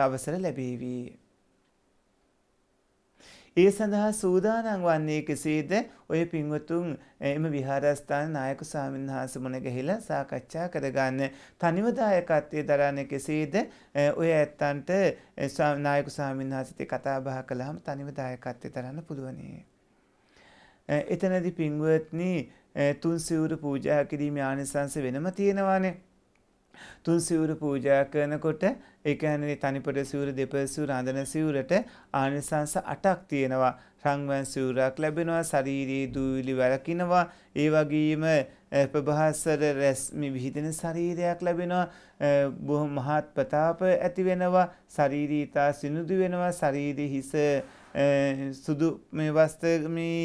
අවසර ලැබේවි. ඒ සඳහා සූදානම් වන්නේ කෙසේද ඔය පින්වතුන් එම විහාරස්ථාන නායක ස්වාමීන් වහන්සේ මුණ ගැහිලා සාකච්ඡා කරගන්න තනිව දායකත්වයේ දරන්නේ කෙසේද ඔය ඇත්තන්ට නායක ස්වාමීන් වහන්සේත් කතා බහ කළාම තනිව දායකත්වයේ දරන්න පුළුවනේ. එතනදී පින්වත්නි තුන් සිවුරු පූජා කිරීමේ ආනිසංස වෙනම තියෙනවානේ. තුන් සිවුරු පූජා කරනකොට ඒ කියන්නේ තනිපට සිවුරු දෙපළ සිවුරු අඳන සිවුරට ආනිසංස 8ක් තියෙනවා. රංවන් සිවුරක් ලැබෙනවා ශාරීරියේ දූවිලි වැළකිනවා ඒ වගේම ප්‍රභාසර රැස්මි විහිදෙන ශරීරයක් ලැබෙනවා බොහොම මහත් ප්‍රතාප ඇති වෙනවා ශාරීරීතා සිනුදු වෙනවා ශරීරයේ හිස සුදු මේ වස්ත්‍ර මේ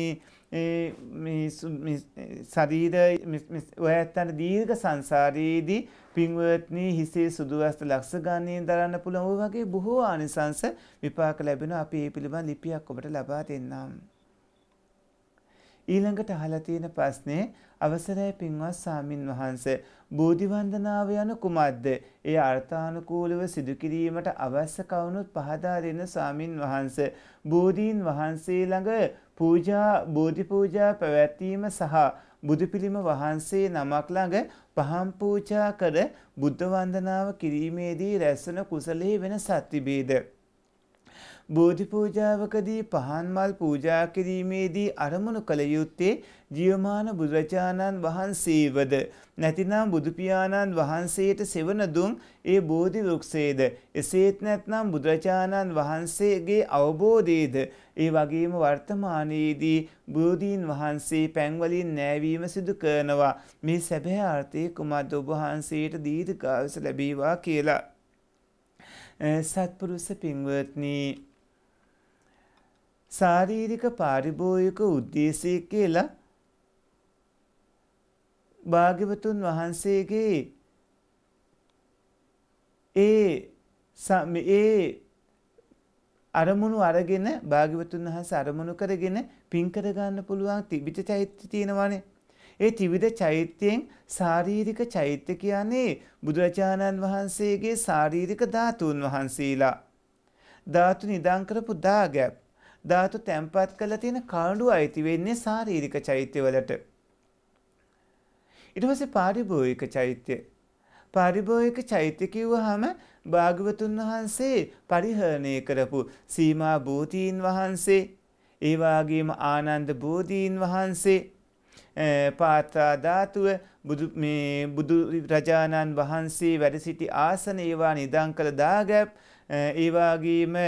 සරීර ඔයඇත්තන්න දීර්ග සංසාරයේදී පින්වත්නී හිසේ සුදුවස්ත ලක්ෂ ගානයෙන් දරන්න පුළොහු වගේ බොහෝ ආනිසංස විපාක ලැබෙන අපි ඒ පිළිබඳ ලිපියක් ඔබට ලබා දෙන්නම්. ඊළඟට අහලතියෙන ප්‍රස්නේ අවසරය පින්වත් සාමින් වහන්ස. බෝධිවන්දනාව යන කුමක්ද. එය අර්ථානුකූලව සිදුකිරීමට අවශ්‍ය කවුනුත් පහදා දෙන සාමින් වහන්ස. බෝධීන් වහන්සේ ළඟ පූජා බෝධි පූජා පැවැත්වීම සහ බුදුපිළිම වහන්සේ නමක් ළඟ පහම් පූජා කර බුද්ධ වන්දනාව කිරීමේදී රැස්වන කුසලයේ වෙනසක් තිබේද බෝධි පූජාවකදී පහන් මල් පූජා කිරීමේදී අරමුණු කළ යුත්තේ ජීවමාන බුදුරජාණන් වහන්සේවද නැතිනම් බුදු පියාණන් වහන්සේට සෙවන දුන් ඒ බෝධි වෘක්ෂයේද එසේත් නැත්නම් බුදුරජාණන් වහන්සේගේ අවබෝධයේද ඒ වගේම වර්තමානයේදී බෝධීන් වහන්සේ පැන්වලින් නෑවීම සිදු කරනවා මේ සැබෑ අර්ථය කුමද්ද ඔබ වහන්සේට දීර්ඝායුෂ ලැබේවා කියලා සත්පුරුෂ පින්වත්නි ශාරීරික පාරිභෝයක උද්දේශය කියලා භාග්‍යවතුන් වහන්සේගේ ඒ ඒ අරමුණු අරගෙන භාග්‍යවතුන් වහන්ස අරමුණු කරගෙන පින් කරගන්න පුළුවන් තිබිට චෛත්‍ය තියෙනවානේ. ඒ ත්‍රිවිධ චෛත්‍යයෙන් ශාරීරික චෛත්‍ය කියන්නේ බුදුරජාණන් වහන්සේගේ ශාරීරික ධාතුන් වහන්සේලා. ධාතු නිදාන් කරපු දාගැප්. ධාතු තැම්පත් කරලා තියෙන කාණ්ඩුව අයිති වෙන්නේ ශාරීරික චෛත්‍යවලට. ඊට පස්සේ පාරිභෝගික චෛත්‍ය. පාරිභෝගික චෛත්‍ය කිව්වහම භාග්‍යවතුන් වහන්සේ පරිහරණය කරපු සීමා භූතීන් වහන්සේ, ඒ වගේම ආනන්ද බෝධීන් වහන්සේ, පාත්‍රා ධාතුව බුදු මේ බුදු රජාණන් වහන්සේ වැඩ සිටි ආසන ඒවා නිදන් කළ දාගැබ් ඒ වගේම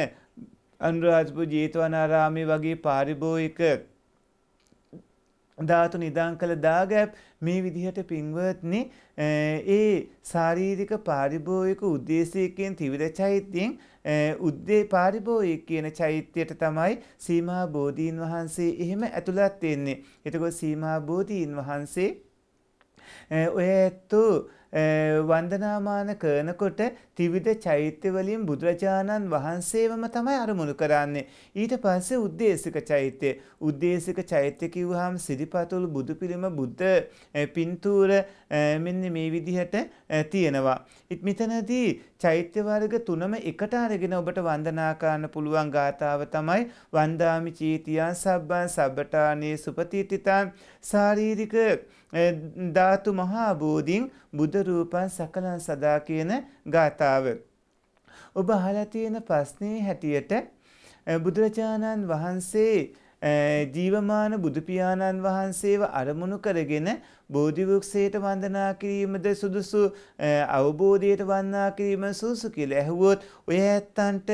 අනුරාධපුර ජේතවනාරාමේ වගේ පාරිභෝයික ධාතු නිදාන් කළ දාගැප් මේ විදිහට පින්වත්නි ඒ ශාරීරික පාරිභෝයික උද්දේශයකින් ත්‍රිවිධ චෛත්‍යයෙන් උද්දේ පාරිභෝයික කියන චෛත්‍යයට තමයි සීමා බෝධීන් වහන්සේ එහෙම ඇතුළත් වෙන්නේ. එතකොට සීමා බෝධීන් වහන්සේ ඔය ඇත්තෝ වන්දනාමාන කරනකොට ත්‍රිවිධ චෛත්‍යවලින් බුදුරජාණන් වහන්සේවම තමයි අරමුණු කරන්නේ. ඊට පස්සේ උද්දේශික චෛත්‍ය. උද්දේශික චෛත්‍ය කිව්වහම සිරිපතුල් බුදු පිළිම බුද්ධ පින්තූර මෙන්න මේ විදිහට තියෙනවා. ඉත් මෙතනදී චෛත්‍ය වර්ග තුනම එකට අරගෙන ඔබට වන්දනා කරන්න පුළුවන් ගාතාව තමයි වන්දාමි චීතියන් සබ්බන් සබ්බටානේ සුපතිතිතං ශාරීරික ධාතු මහා බෝධින් බුදු රූපං සකලං සදා කියන ගාතාව කතාව. ඔබ අහලා තියෙන ප්‍රශ්නේ හැටියට බුදුරජාණන් වහන්සේ ජීවමාන බුදුපියාණන් වහන්සේව අරමුණු කරගෙන බෝධිවෘක්ෂයට වන්දනා කිරීමද සුදුසු අවබෝධයට වන්නා කිරීම සුසු කියල ඇහුවොත් ඔය ඇත්තන්ට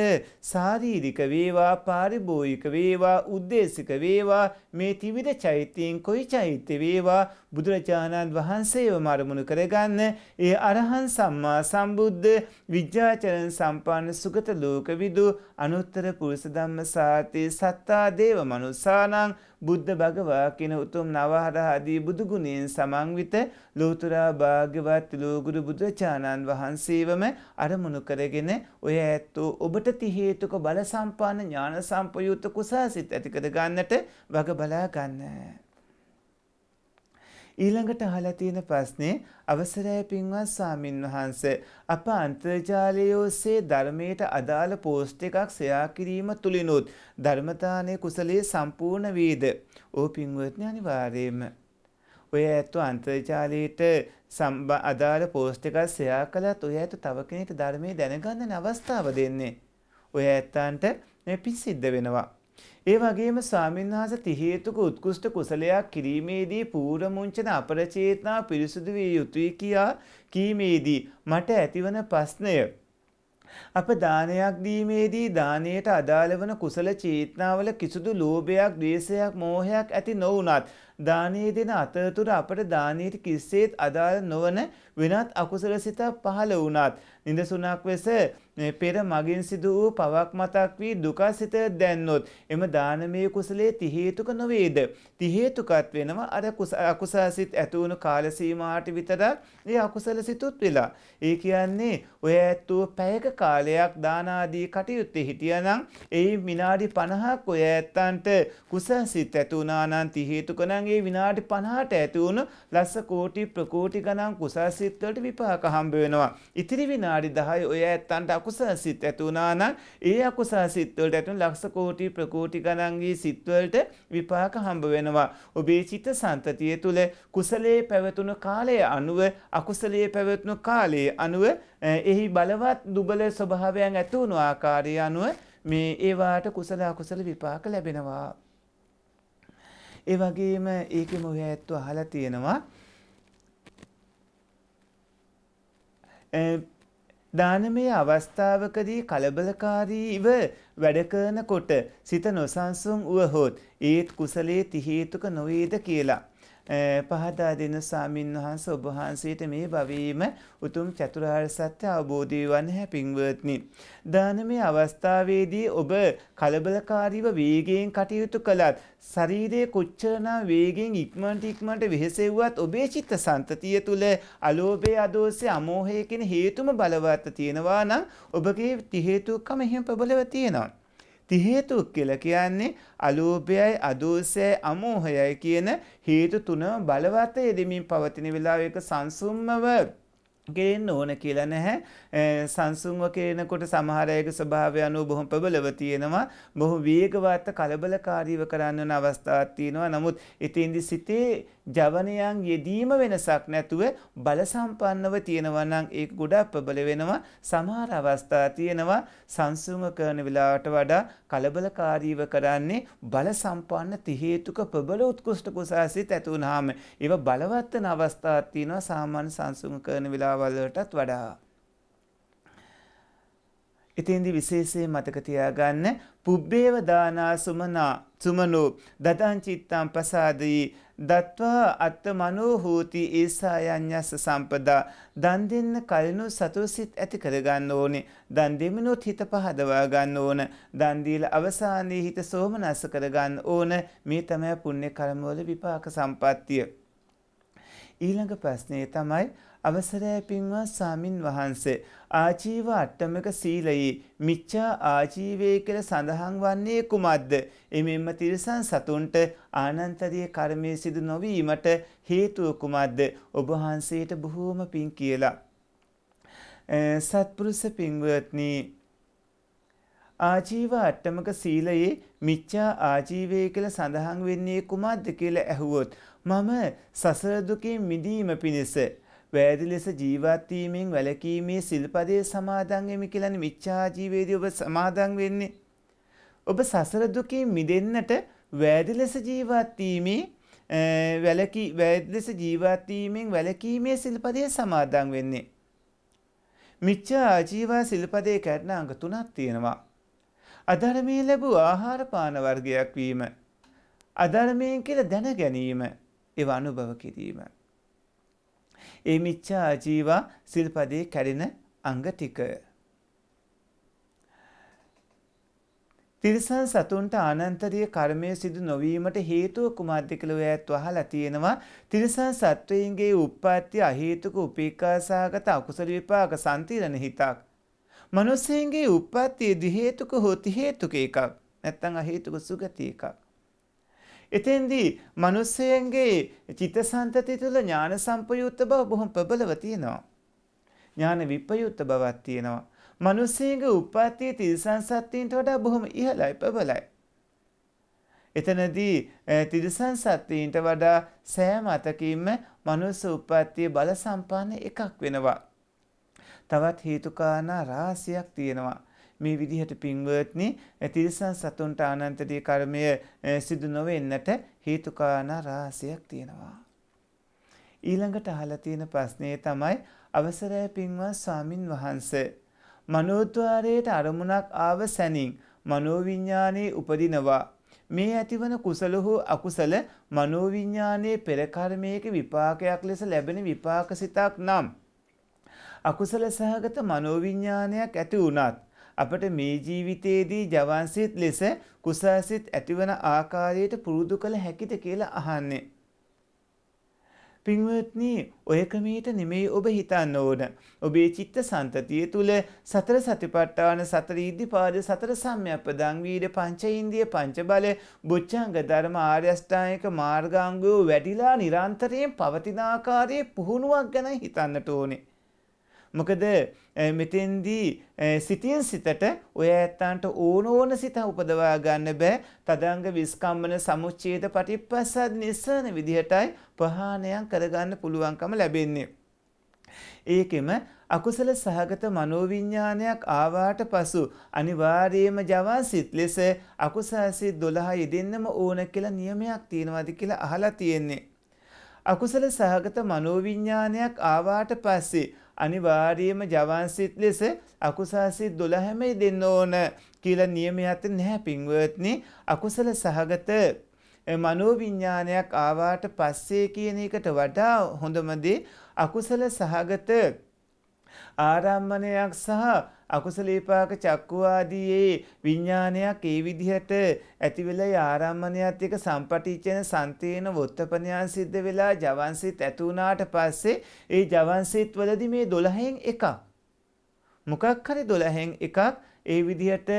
සාරීරික වේවා පාරිභෝයික වේවා උද්දේශික වේවා මේ තිවිධ චෛත්‍යයෙන් කොයි චෛත්‍ය වේවා බුදුරජාණන් වහන්සේව මරමුණු කරගන්න ඒ අරහන් සම්මා සම්බුද්ධ විද්‍යාචරණ සම්පාන සුගත ලෝකවිදු අනුත්තර පුරුෂ ධම්ම සාතේ සත්තා දේව මනුස්සානං බුද්ධ භගවා කියන උතුම් නවහර ආදී බුදුගුණයෙන් සමන්විත ලෝතුරා භාග්‍යවත් ලෝගුරු බුදුචාණන් වහන්සේවම අරමුණු කරගෙන ඔය ඇත්තෝ ඔබට තිහේතුක බල සම්පාන ඥාන සම්පයුත්ත කුසාසිත ඇතිකර ගන්නට වග බලා ගන්න. ඊළඟට අහලා තියෙන ප්‍රශ්නේ අවසරයි පින්වත් සාමින් වහන්ස අප අන්තර්ජාලය ඔස්සේ ධර්මයට අදාළ පෝස්ට් එකක් ෂෙයා කිරීම තුලිනුත් ධර්මතානේ කුසලයේ සම්පූර්ණ වේද? ඕ පින්වත්නි අනිවාර්යයෙන්ම. ඔය ඇත්තෝ අන්තර්ජාලයට සම්බ අදාළ පෝස්ට් එකක් ෂෙයා කළත් ඔය ඇත්තෝ තව කෙනෙක්ට ධර්මයේ දැනගන්න අවස්ථාව දෙන්නේ. ඔය ඇත්තන්ට මේ පිසිද්ධ වෙනවා. ඒ වගේම ස්වාමින්වහස තිහේතුක උත්කෘෂ්ට කුසලයක් කිරීමේදී පූර්වමුංචන අපරචේතනා පිරිසුදු විය යුතුය කියා කීමේදී මට ඇතිවන ප්‍රශ්නය අප දානයක් දීමේදී දානයට අදාළ වන කුසල චේතනාවල කිසිදු ලෝභයක්, ද්වේෂයක්, මෝහයක් ඇති නොවුනත් දානයේ දෙන අතරතුර අපට දානයට කිසිසේත් අදාළ නොවන වෙනත් අකුසල සිත පහළ වුණත් නිදසුණක් වෙස පෙර මගින් සිදු වූ පවක් මතක් වී දුකසිත දැන්නොත් එම දානමය කුසලයේ තිහේතුක නොවේද තිහේතුකත් වෙනවා අර අකුසලසිත ඇති වුණු කාල සීමාවට විතරක් ඒ අකුසල සිතුත් වෙලා ඒ කියන්නේ ඔය ඇත්තෝ පැයක කාලයක් දාන ආදී කටයුත්තේ හිටියානම් ඒ විනාඩි 50ක් ඔය ඇත්තන්ට කුසලසිත ඇති වුණා නම් තිහේතුක නම් තමන්ගේ විනාඩි 50ට ඇති වුණු ලස්ස කෝටි ප්‍රකෝටි ගණන් කුසල් සිත් වලට විපාක හම්බ වෙනවා. ඉතිරි විනාඩි 10 ඔය ඇත්තන්ට අකුසල් සිත් ඇති වුණා නම් ඒ අකුසල් සිත් වලට ඇතුළු ලක්ෂ කෝටි ප්‍රකෝටි ගණන්ගේ සිත් වලට විපාක හම්බ වෙනවා. ඔබේ චිත්ත සන්තතිය තුළ කුසලයේ පැවතුණු කාලය අනුව අකුසලයේ පැවතුණු කාලයේ අනුව එහි බලවත් දුබල ස්වභාවයන් ඇති වුණු ආකාරය අනුව මේ ඒවාට කුසල අකුසල විපාක ලැබෙනවා. ඒ වගේම ඒකෙම ඔය ඇත්තු අහලා තියෙනවා දානමය අවස්ථාවකදී කලබලකාරීව වැඩ කරනකොට සිත නොසන්සුන් වුවහොත් ඒත් කුසලයේ තිහේතුක නොවේද කියලා පහදා දෙන සාමීන් වහන්ස ඔබහන්සේට මේ බවීම උතුම් චතුරාර් සත්‍ය අවබෝධීවන් හැපින්වත්නි. දානමය අවස්ථාවේදී ඔබ කලබලකාරීව වේගයෙන් කටයුතු කළත් ශරීරයේ කොච්චරනා වේගෙන් ඉක්මනට ඉක්මනට වෙහෙසෙව්වත් ඔබේ චිත්ත සන්තතිය තුළ අලෝභයේ අදෝසේ අමෝහය කියන හේතුම බලවත් තියෙනවා නම් ඔබගේ ති හේතුකම එහෙම ප්‍රබලව තියෙනවා. තිහේතු කියලා කියන්නේ අලෝභයයි අදෝසයයි අමෝහයයි කියන හේතු තුන බලවත් යෙදෙමින් පවතින වෙලාවක සංසුම්මව ගේන්න ඕන කියලා නැහැ සංසුන්ව කෙරෙනකොට සමහර අයගේ ස්වභාවය අනුව බොහොම ප්‍රබලව තියෙනවා බොහොම වේගවත් කලබලකාරීව කරන්න වෙන අවස්ථාවක් තියෙනවා නමුත් ඉතින්දි සිතේ ජවනයන් යෙදීම වෙනසක් නැතුව බල සම්පන්නව තියෙනවා නම් ඒක ගොඩක් ප්‍රබල වෙනවා සමහර අවස්ථා තියෙනවා සංසුම කරන වෙලාවට වඩා කලබලකාරීව කරන්නේ බල සම්පන්න තිහේතුක ප්‍රබල උත්කෘෂ්ඨ කුසාසිත ඇති වුනහම ඒව බලවත් වෙන අවස්ථා තියෙනවා සාමාන්‍ය සංසුම කරන වෙලාවල් වලටත් වඩා ඉතින්දි විශේෂයෙන් මතක තියාගන්න පුබ්බේව දානා සුමනා සුමනෝ දතං චිත්තං ප්‍රසාදී දත්වා අත්ත මනෝ හෝති ඒසා යඤ්ඤස්ස සම්පදා දන් දෙන්න කලිනු සතුසිත ඇති කරගන්න ඕනේ දන් දෙමිනුත් හිත පහදවා ගන්න ඕන දන් දීලා අවසානයේ හිත සෝමනස්ස කරගන්න ඕන මේ තමයි පුණ්‍ය කර්මවල විපාක සම්පත්තිය ඊළඟ ප්‍රශ්නේ තමයි අවසරය පින්වත් සාමින් වහන්සේ ආජීව අට්ටමක සීලයේ මිච්ඡා ආජීවය කියලා සඳහන් වන්නේ කුමක්ද? එමෙන්න තිරසන් සතුන්ට ආනන්තරිය කර්මයේ සිදු නොවීමට හේතුව කුමක්ද? ඔබ වහන්සේට බොහෝම පිං කියලා. සත්පුරුෂ පින්වත්නි ආජීව අට්ටමක සීලයේ මිච්ඡා ආජීවය කියලා සඳහන් වෙන්නේ කුමක්ද කියලා ඇහුවොත් මම සසර දුකෙන් මිදීම පිණිස වැරදි ලෙස ජීවත් වීමෙන් වැළකීමේ සිල්පදයේ සමාදන් වෙමි කියලානේ මිච්ඡා ජීවේදී ඔබ සමාදන් වෙන්නේ. ඔබ සසර දුකින් මිදෙන්නට වැරදි ලෙස ජීවත් වීමේ වැළකී වැරදි ලෙස ජීවත් වීමෙන් වැළකීමේ සිල්පදයේ සමාදන් වෙන්නේ. මිච්ඡා ආජීවා සිල්පදයේ කැඩන අංග තුනක් තියෙනවා. අධර්මයේ ලැබූ ආහාර පාන වර්ගයක් වීම අධර්මයෙන් කියලා දැන ගැනීම ඒව අනුභව කිරීම ඒ මිච්ඡා ආජීවා සිල්පදේ කැඩෙන අංග ටික. තිරිසන් සතුන්ට අනන්තරීය කර්මය සිදු නොවීමට හේතුව කුමක්ද කියලා ඔයත් අහලා තියෙනවා. තිරිසන් සත්වයින්ගේ උප්පත්ති අහේතුක උපේක්ෂාසහගත අකුසල විපාක සම්තිරණ හිතක්. මිනිස්සෙන්ගේ උප්පත්ති දිහේතුක හොති හේතුක එකක්. නැත්නම් අහේතුක සුගති එකක්. එතෙන්දී මිනිස්සයන්ගේ චිත්තසංතති තුළ ඥාන සම්පයුක්ත බව බොහොම ප්‍රබලව තියෙනවා. ඥාන විපයුක්ත බවක් තියෙනවා. මිනිස්සයන්ගේ උප්පත්තිය තිරිසන් සත්ත්වයන්ට වඩා බොහොම ඉහළයි ප්‍රබලයි. එතනදී තිරිසන් සත්ත්වයන්ට වඩා සෑම අතකින්ම මනුස්ස උප්පත්තිය බල සම්පන්න එකක් වෙනවා. තවත් හේතුකාරණා රාශියක් තියෙනවා. මේ විදිහට පින්වත්නි තිරිසන් සතුන්ට අනන්තදී කර්මය සිදු නොවෙන්නට හේතුකාරණා රාශියක් තියෙනවා. ඊළඟට අහලා තියෙන ප්‍රශ්නේ තමයි අවසරය පින්වත් ස්වාමින් වහන්සේ මනෝද්වාරයට අරමුණක් ආව සැනින් මනෝවිඤ්ඤාණේ උපදිනවා. මේ ඇතිවන කුසල හෝ අකුසල මනෝවිඤ්ඤාණයේ පෙර කර්මයක විපාකයක් ලෙස ලැබෙන විපාකසිතක් නම් අකුසල සහගත මනෝවිඤ්ඤාණයක් ඇති වුණත් අපට මේ ජීවිතයේදී ජවන්සිත ලෙස කුසාසිත ඇතිවන ආකාරයට පුරුදු කළ හැකිද කියලා අහන්නේ. පින්වත්නි ඔය ක්‍රමයට නෙමෙයි ඔබ හිතන්න ඕන. ඔබේ චිත්ත සන්තතිය තුල සතර සතිපට්ඨාන සතර ඉද්ධිපාද සතර සම්‍යප්පදං වීර පංචේන්ද්‍රිය පංචබල බොච්චංග ධර්ම ආර්ය අෂ්ටාංගික මාර්ගාංගය වැඩිලා නිරන්තරයෙන් පවතින ආකාරයේ පුහුණුවක් ගැන හිතන්නට ඕනේ. මොකද මෙතෙන්දී සිතින් සිතට ඔය ඇත්තන්ට ඕන ඕන සිත උපදවා ගන්න බෑ තදංග විස්කම්මන සමුච්චේද පටිප්පස්සත් නිස්සන විදිහටයි ප්‍රහාණයක් කරගන්න පුළුවන්කම ලැබෙන්නේ. ඒකෙම අකුසල සහගත මනෝවිඤ්ඤාණයක් ආවාට පසු අනිවාර්යයෙන්ම ජවසිත ලෙස අකුසාසී 12 යෙදෙන්නම ඕන කියලා නියමයක් තියෙනවාද කියලා අහලා තියෙන්නේ. අකුසල සහගත මනෝවිඤ්ඤාණයක් ආවාට පස්සේ අනිවාර්යයෙන්ම ජවන් සිත් ලෙස අකුසල් සිත් 12ම දෙන්න ඕන කියලා නියමයක් නැහැ පින්වත්නි අකුසල සහගත මනෝවිඤ්ඤාණයක් ආවාට පස්සේ කියන එකට වඩා හොඳම දේ අකුසල සහගත ආරම්මණයක් සහ අකුසලීපාක චක්කුවාදයේ විඤ්ඥානයක් ඒ විදිහට ඇතිවෙලයි ආරම්මණයත් එක සම්පටිච්චන සන්තයන වොත්තපනයන් සිද්ධ වෙලා ජවන්සිත් ඇතුවනාට පස්සේ ඒ ජවන්සිත් වලදි මේ දොළහෙන් එකක්. මොකක් හරි දොළහෙන් එකක් ඒ විදිහට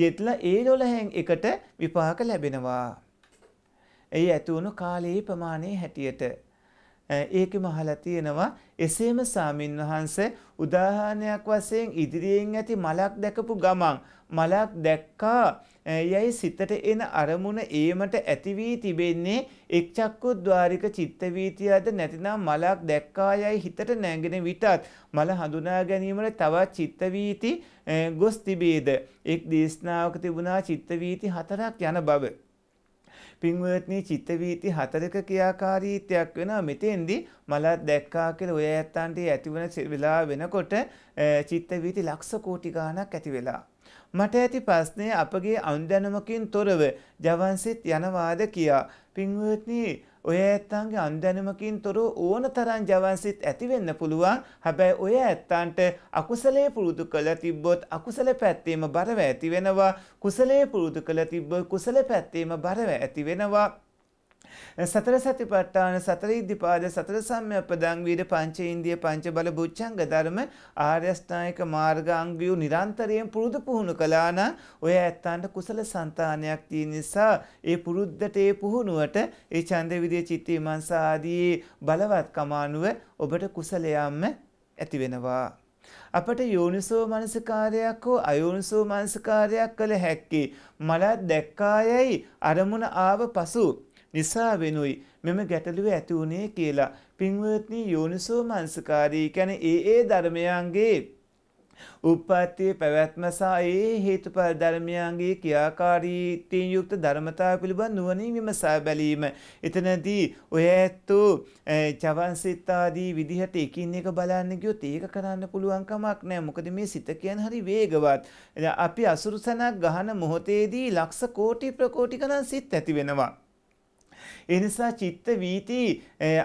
යෙත්ල ඒ දොළහැන් එකට විපාක ලැබෙනවා. ඒ ඇතුවුණු කාලයේ ප්‍රමාණය හැටියට. ඒකෙම අහලා තියෙනවා එසේම සාමින් වහන්සේ උදාහරණයක් වශයෙන් ඉදිරියෙන් ඇති මලක් දැකපු ගමන් මලක් දැක්කා යයි සිතට එන අරමුණ ඒමට ඇති වී තිබෙන්නේ එක් චක්කුද්්වාරික චිත්ත වීතියද නැතිනම් මලක් දැක්කා යයි හිතට නැගෙන විටත් මල හඳුනා ගැනීමට තවත් චිත්ත වීති ගොස් තිබේද එක් දේශනාවක තිබුණා චිත්ත වීති හතරක් යන බව පින්වත්නි චිත්ත වීති හතරක ක්‍රියාකාරීත්වයක් වෙනවා මෙතෙන්දී මලක් දැක්කා කියලා ඔය ඇත්තන්ට ඇතිවන වෙලා වෙනකොට චිත්ත වීති ලක්ෂ කෝටි ගාණක් ඇති වෙලා මට ඇති ප්‍රශ්නේ අපගේ අනුදැනුමකින් තොරව ජවන්සිට යනවාද කියා පින්වත්නි ඔය ඇත්තන්ගේ අන්දැනුමකින් තොර ඕන තරන් ජවන්සිත් ඇතිවෙන්න පුළුවන් හැබැයි ඔය ඇත්තන්ට අකුසලේ පුරුදු කළ තිබ්බොත් අකුසල පැත්තේම බරව ඇති වෙනවා කුසලේ පුරුදු කළ තිබ්බොත් කුසල පැත්තේම බරව ඇති වෙනවා සතර සතිපට්ඨාන සතර ඉද්ධිපාද සතර සම්‍යප්පදං වීර පංච ඉන්දිය පංච බල බුද්ධංග ධර්ම ආර්යස්ථායක මාර්ගාංගියු නිරන්තරයෙන් පුරුදු පුහුණු කළා නම් ඔය ඇත්තන්ට කුසල సంతානයක් තියෙන නිසා ඒ පුරුද්දට ඒ පුහුණුවට ඒ ඡන්ද විදිය චිත්ත විමර්ශ ආදී බලවත්කම අනුව ඔබට කුසලයම්ම ඇති වෙනවා අපට යෝනිසෝ මනසකාරයක් හෝ අයෝනිසෝ මනසකාරයක් කළ හැක්කේ මලත් දැක්කායයි අරමුණ ආව පසු නිසා වෙනුයි මෙම ගැටලුව ඇති වුණේ කියලා. පින්වත්නි යෝනිසෝ මනසකාරී කියන්නේ ඒ ඒ ධර්මයන්ගේ උප්පත්තිය පැවැත්ම සහ ඒ හේතුඵල ධර්මයන්ගේ ක්‍රියාකාරීත්වයෙන් යුක්ත ධර්මතාව පිළිබඳ නුවණින් විමසා බැලීම. එතනදී ඔය ඇත්තෝ චවන්සිත ආදී විදිහට එකින් එක බලන්න ගියොත් ඒක කරන්න පුළුවන් කමක් නැහැ. මොකද මේ සිත කියන හරි වේගවත්. අපි අසුරුසනක් ගහන මොහොතේදී ලක්ෂ කෝටි ප්‍රකෝටි ගණන් සිත් ඇති වෙනවා. ඒ නිසා චිත්ත වීති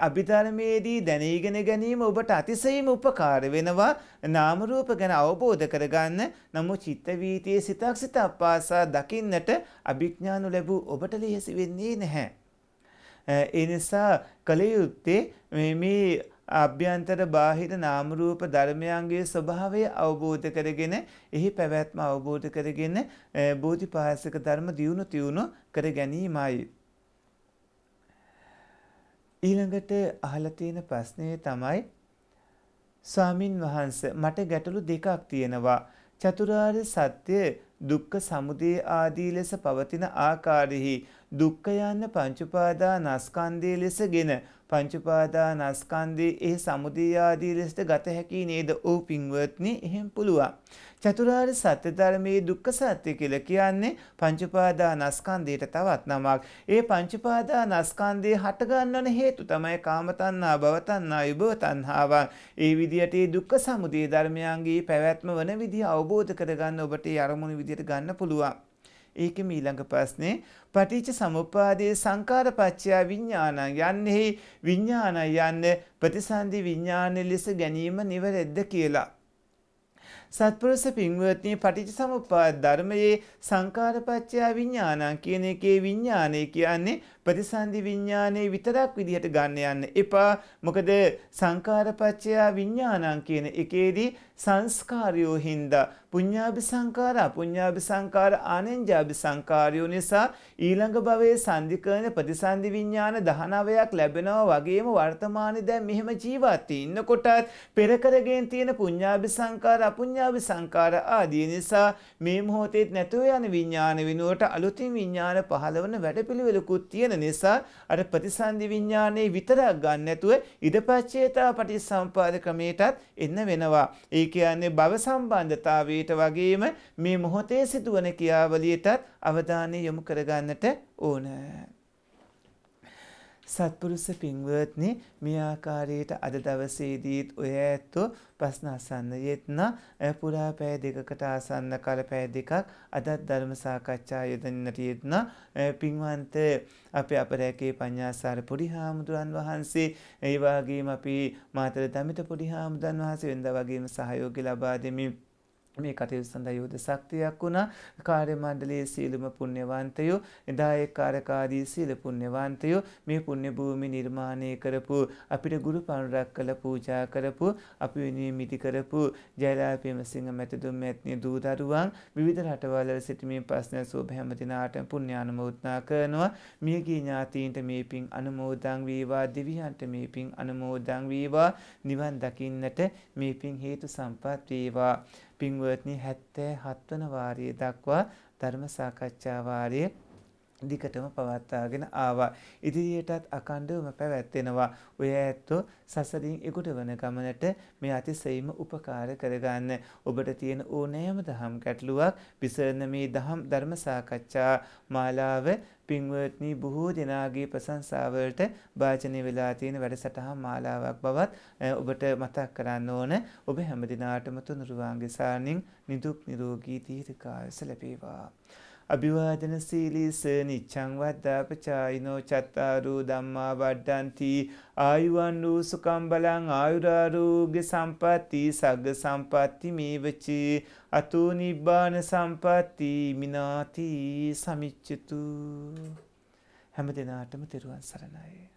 අභිධර්මයේදී දැනීගෙන ගැනීම ඔබට අතිශයින්ම උපකාර වෙනවා නාම රූප ගැන අවබෝධ කරගන්න. නමුත් චිත්ත වීතියේ සිතක් සිත අපාසා දකින්නට අභිඥානු ලැබූ ඔබට ලියසි වෙන්නේ නැහැ. ඒ නිසා කල යුත්තේ මේ අභ්‍යන්තර බාහිර නාම රූප ධර්මයන්ගේ ස්වභාවය අවබෝධ කරගෙන එහි පැවැත්ම අවබෝධ කරගෙන බෝධිපාසක ධර්ම දියුණු තියුණු කර ගැනීමයි ඊළඟට අහලා තියෙන ප්‍රශ්නේ තමයි ස්වාමින් වහන්සේ මට ගැටලු දෙකක් තියෙනවා. චතුරාර්ය සත්‍ය දුක්ඛ සමුදය ආදී ලෙස පවතින ආකාරෙහි දුක්ඛ යන්න පංචඋපාදා නස්කන්ධය ලෙසගෙන පංචඋපාදා නස්කන්ධේ ඒ සමුදය ආදී ලෙසට ගත හැකි නේද? ඕ පින්වත්නි එහෙම පුළුවන්. චතුරාර්ය සත්‍ය ධර්මයේ දුක්ඛ සත්‍ය කියලා කියන්නේ පංචඋපාදා නස්කන්ධයට තවත් නමක්. ඒ පංචඋපාදා නස්කන්ධේ හට ගන්නන හේතු තමයි කාම තණ්හා, භව තණ්හා, විභව තණ්හාවන්. ඒ විදිහට මේ දුක්ඛ සමුදය ධර්මයන්ගේ පැවැත්ම වන විදිහ අවබෝධ කරගන්න ඔබට ඒ අරමුණු විදිහට ගන්න පුළුවන්. ඒකෙම ඊළඟ ප්‍රශ්නේ පටිච්ච සමුප්පාදයේ සංකාර පත්‍ය විඥාන යන්නේ විඥාන යන්නේ ප්‍රතිසන්දි විඥාන ලෙස ගැනීම නිවැරද්ද කියලා සත්පුරුෂ පින්වත්නි පටිච්ච සමුප්පාද ධර්මයේ සංකාර පත්‍ය විඥාන කියන එකේ විඥානය කියන්නේ ප්‍රතිසන්දි විඥානයේ විතරක් විදිහට ගන්න යන්න එපා. මොකද සංකාරපච්චය විඥානං කියන එකේදී සංස්කාරයෝ හින්දා පුඤ්ඤාභි සංකාර, අපුඤ්ඤාභි සංකාර, ආනෙන්ජාභි සංකාරයෝ නිසා ඊළඟ භවයේ සංධිකරණ ප්‍රතිසන්දි විඥාන 19ක් ලැබෙනවා වගේම වර්තමානයේ දැන් මෙහෙම ජීවත් ඉන්නකොටත් පෙර කරගෙන තියෙන පුඤ්ඤාභි සංකාර, අපුඤ්ඤාභි සංකාර ආදී නිසා මේ මොහොතේ නැතෝ යන විඥාන වෙනුවට අලුතින් විඥාන පහළවන වැඩපිළිවෙලකුත් තියෙන තියෙන නිසා අර ප්‍රතිසන්දි විඥානයේ විතරක් ගන්න නැතුව ඉදපච්චේතා පටිසම්පාද ක්‍රමයටත් එන්න වෙනවා. ඒ කියන්නේ භව සම්බන්ධතාවයට වගේම මේ මොහොතේ සිදුවන ක්‍රියාවලියටත් අවධානය යොමු කරගන්නට ඕන. සත්පුරුෂ පින්වත්නි මේ ආකාරයට අද දවසේදීත් ඔය ඇත්තෝ ප්‍රශ්න අසන්න යෙත්න පුරා පැය දෙකකට ආසන්න කල පැය දෙකක් අදත් ධර්ම සාකච්ඡා යොදන්නට යෙත්න පින්වන්ත අපේ අපරැකේ පඤ්ඤාසාර පොඩි හාමුදුරන් වහන්සේ ඒ වගේම අපි මාතර දමිත පොඩි හාමුදුරන් වහන්සේ වෙනදා වගේම සහයෝගය ලබා දෙමින් මේ කටයුතු සඳහා යෝධ ශක්තියක් වුණා කාර්ය මණ්ඩලයේ සීලම පුණ්‍යවන්තයෝ එදා ඒ කාර්යකාරී සීල පුණ්‍යවන්තයෝ මේ පුණ්‍ය භූමි නිර්මාණය කරපු අපිට ගුරු පණුරක් කළ පූජා කරපු අපි වෙනුවෙන් මිටි කරපු ජයලා පේමසිංහ මැතිදුම් මැතිනි දූ දරුවන් විවිධ රටවල් වල සිටීමේ ප්‍රශ්න සෝභ හැම දිනාටම පුණ්‍ය අනුමෝදනා කරනවා මියගිය ඥාතීන්ට මේ පින් අනුමෝදන් වේවා දෙවියන්ට මේ පින් අනුමෝදන් වේවා නිවන් දකින්නට මේ පින් හේතු සම්පත් වේවා පින්වත්නි 77 වන වාරයේ දක්වා ධර්ම සාකච්ඡා වාරයේ දිකටම පවත්වාගෙන ආවා. ඉදිරියටත් අකණ්ඩවම පැවැත්වෙනවා. ඔය ඇත්තෝ සසරින් එකුට වන ගමනට මේ අතිසෙයිම උපකාර කරගන්න. ඔබට තියෙන ඕනෑම දහම් ගැටලුවක් විසරණ මේ දහම් ධර්ම සාකච්ඡා මාලාව පින්වත්නි බොහෝ දෙනාගේ ප්‍රශංසාවලට වාචනය වෙලා තියෙන වැඩසටහන් මාලාවක් බවත් ඔබට මතක් කරන්න ඕන. ඔබ හැම දිනාටම තුනුරුවන්ගේ සාරණින් නිදුක් නිරෝගී දීර්ඝායස ලැබේවා. අභිවාදන සීලිස නිච්ඡං වද්දාපචායිනෝ චත්තාරු ධම්මා වඩ්ඩಂತಿ ආයුවන් වූ සුකම් බලං ආයුරාරෝග්‍ය සම්පatti සග්ග සම්පatti මේවචි අතෝ නිබ්බාන සම්පatti මිනාති සමිච්ඡතු හැම දිනාටම තෙරුවන් සරණයි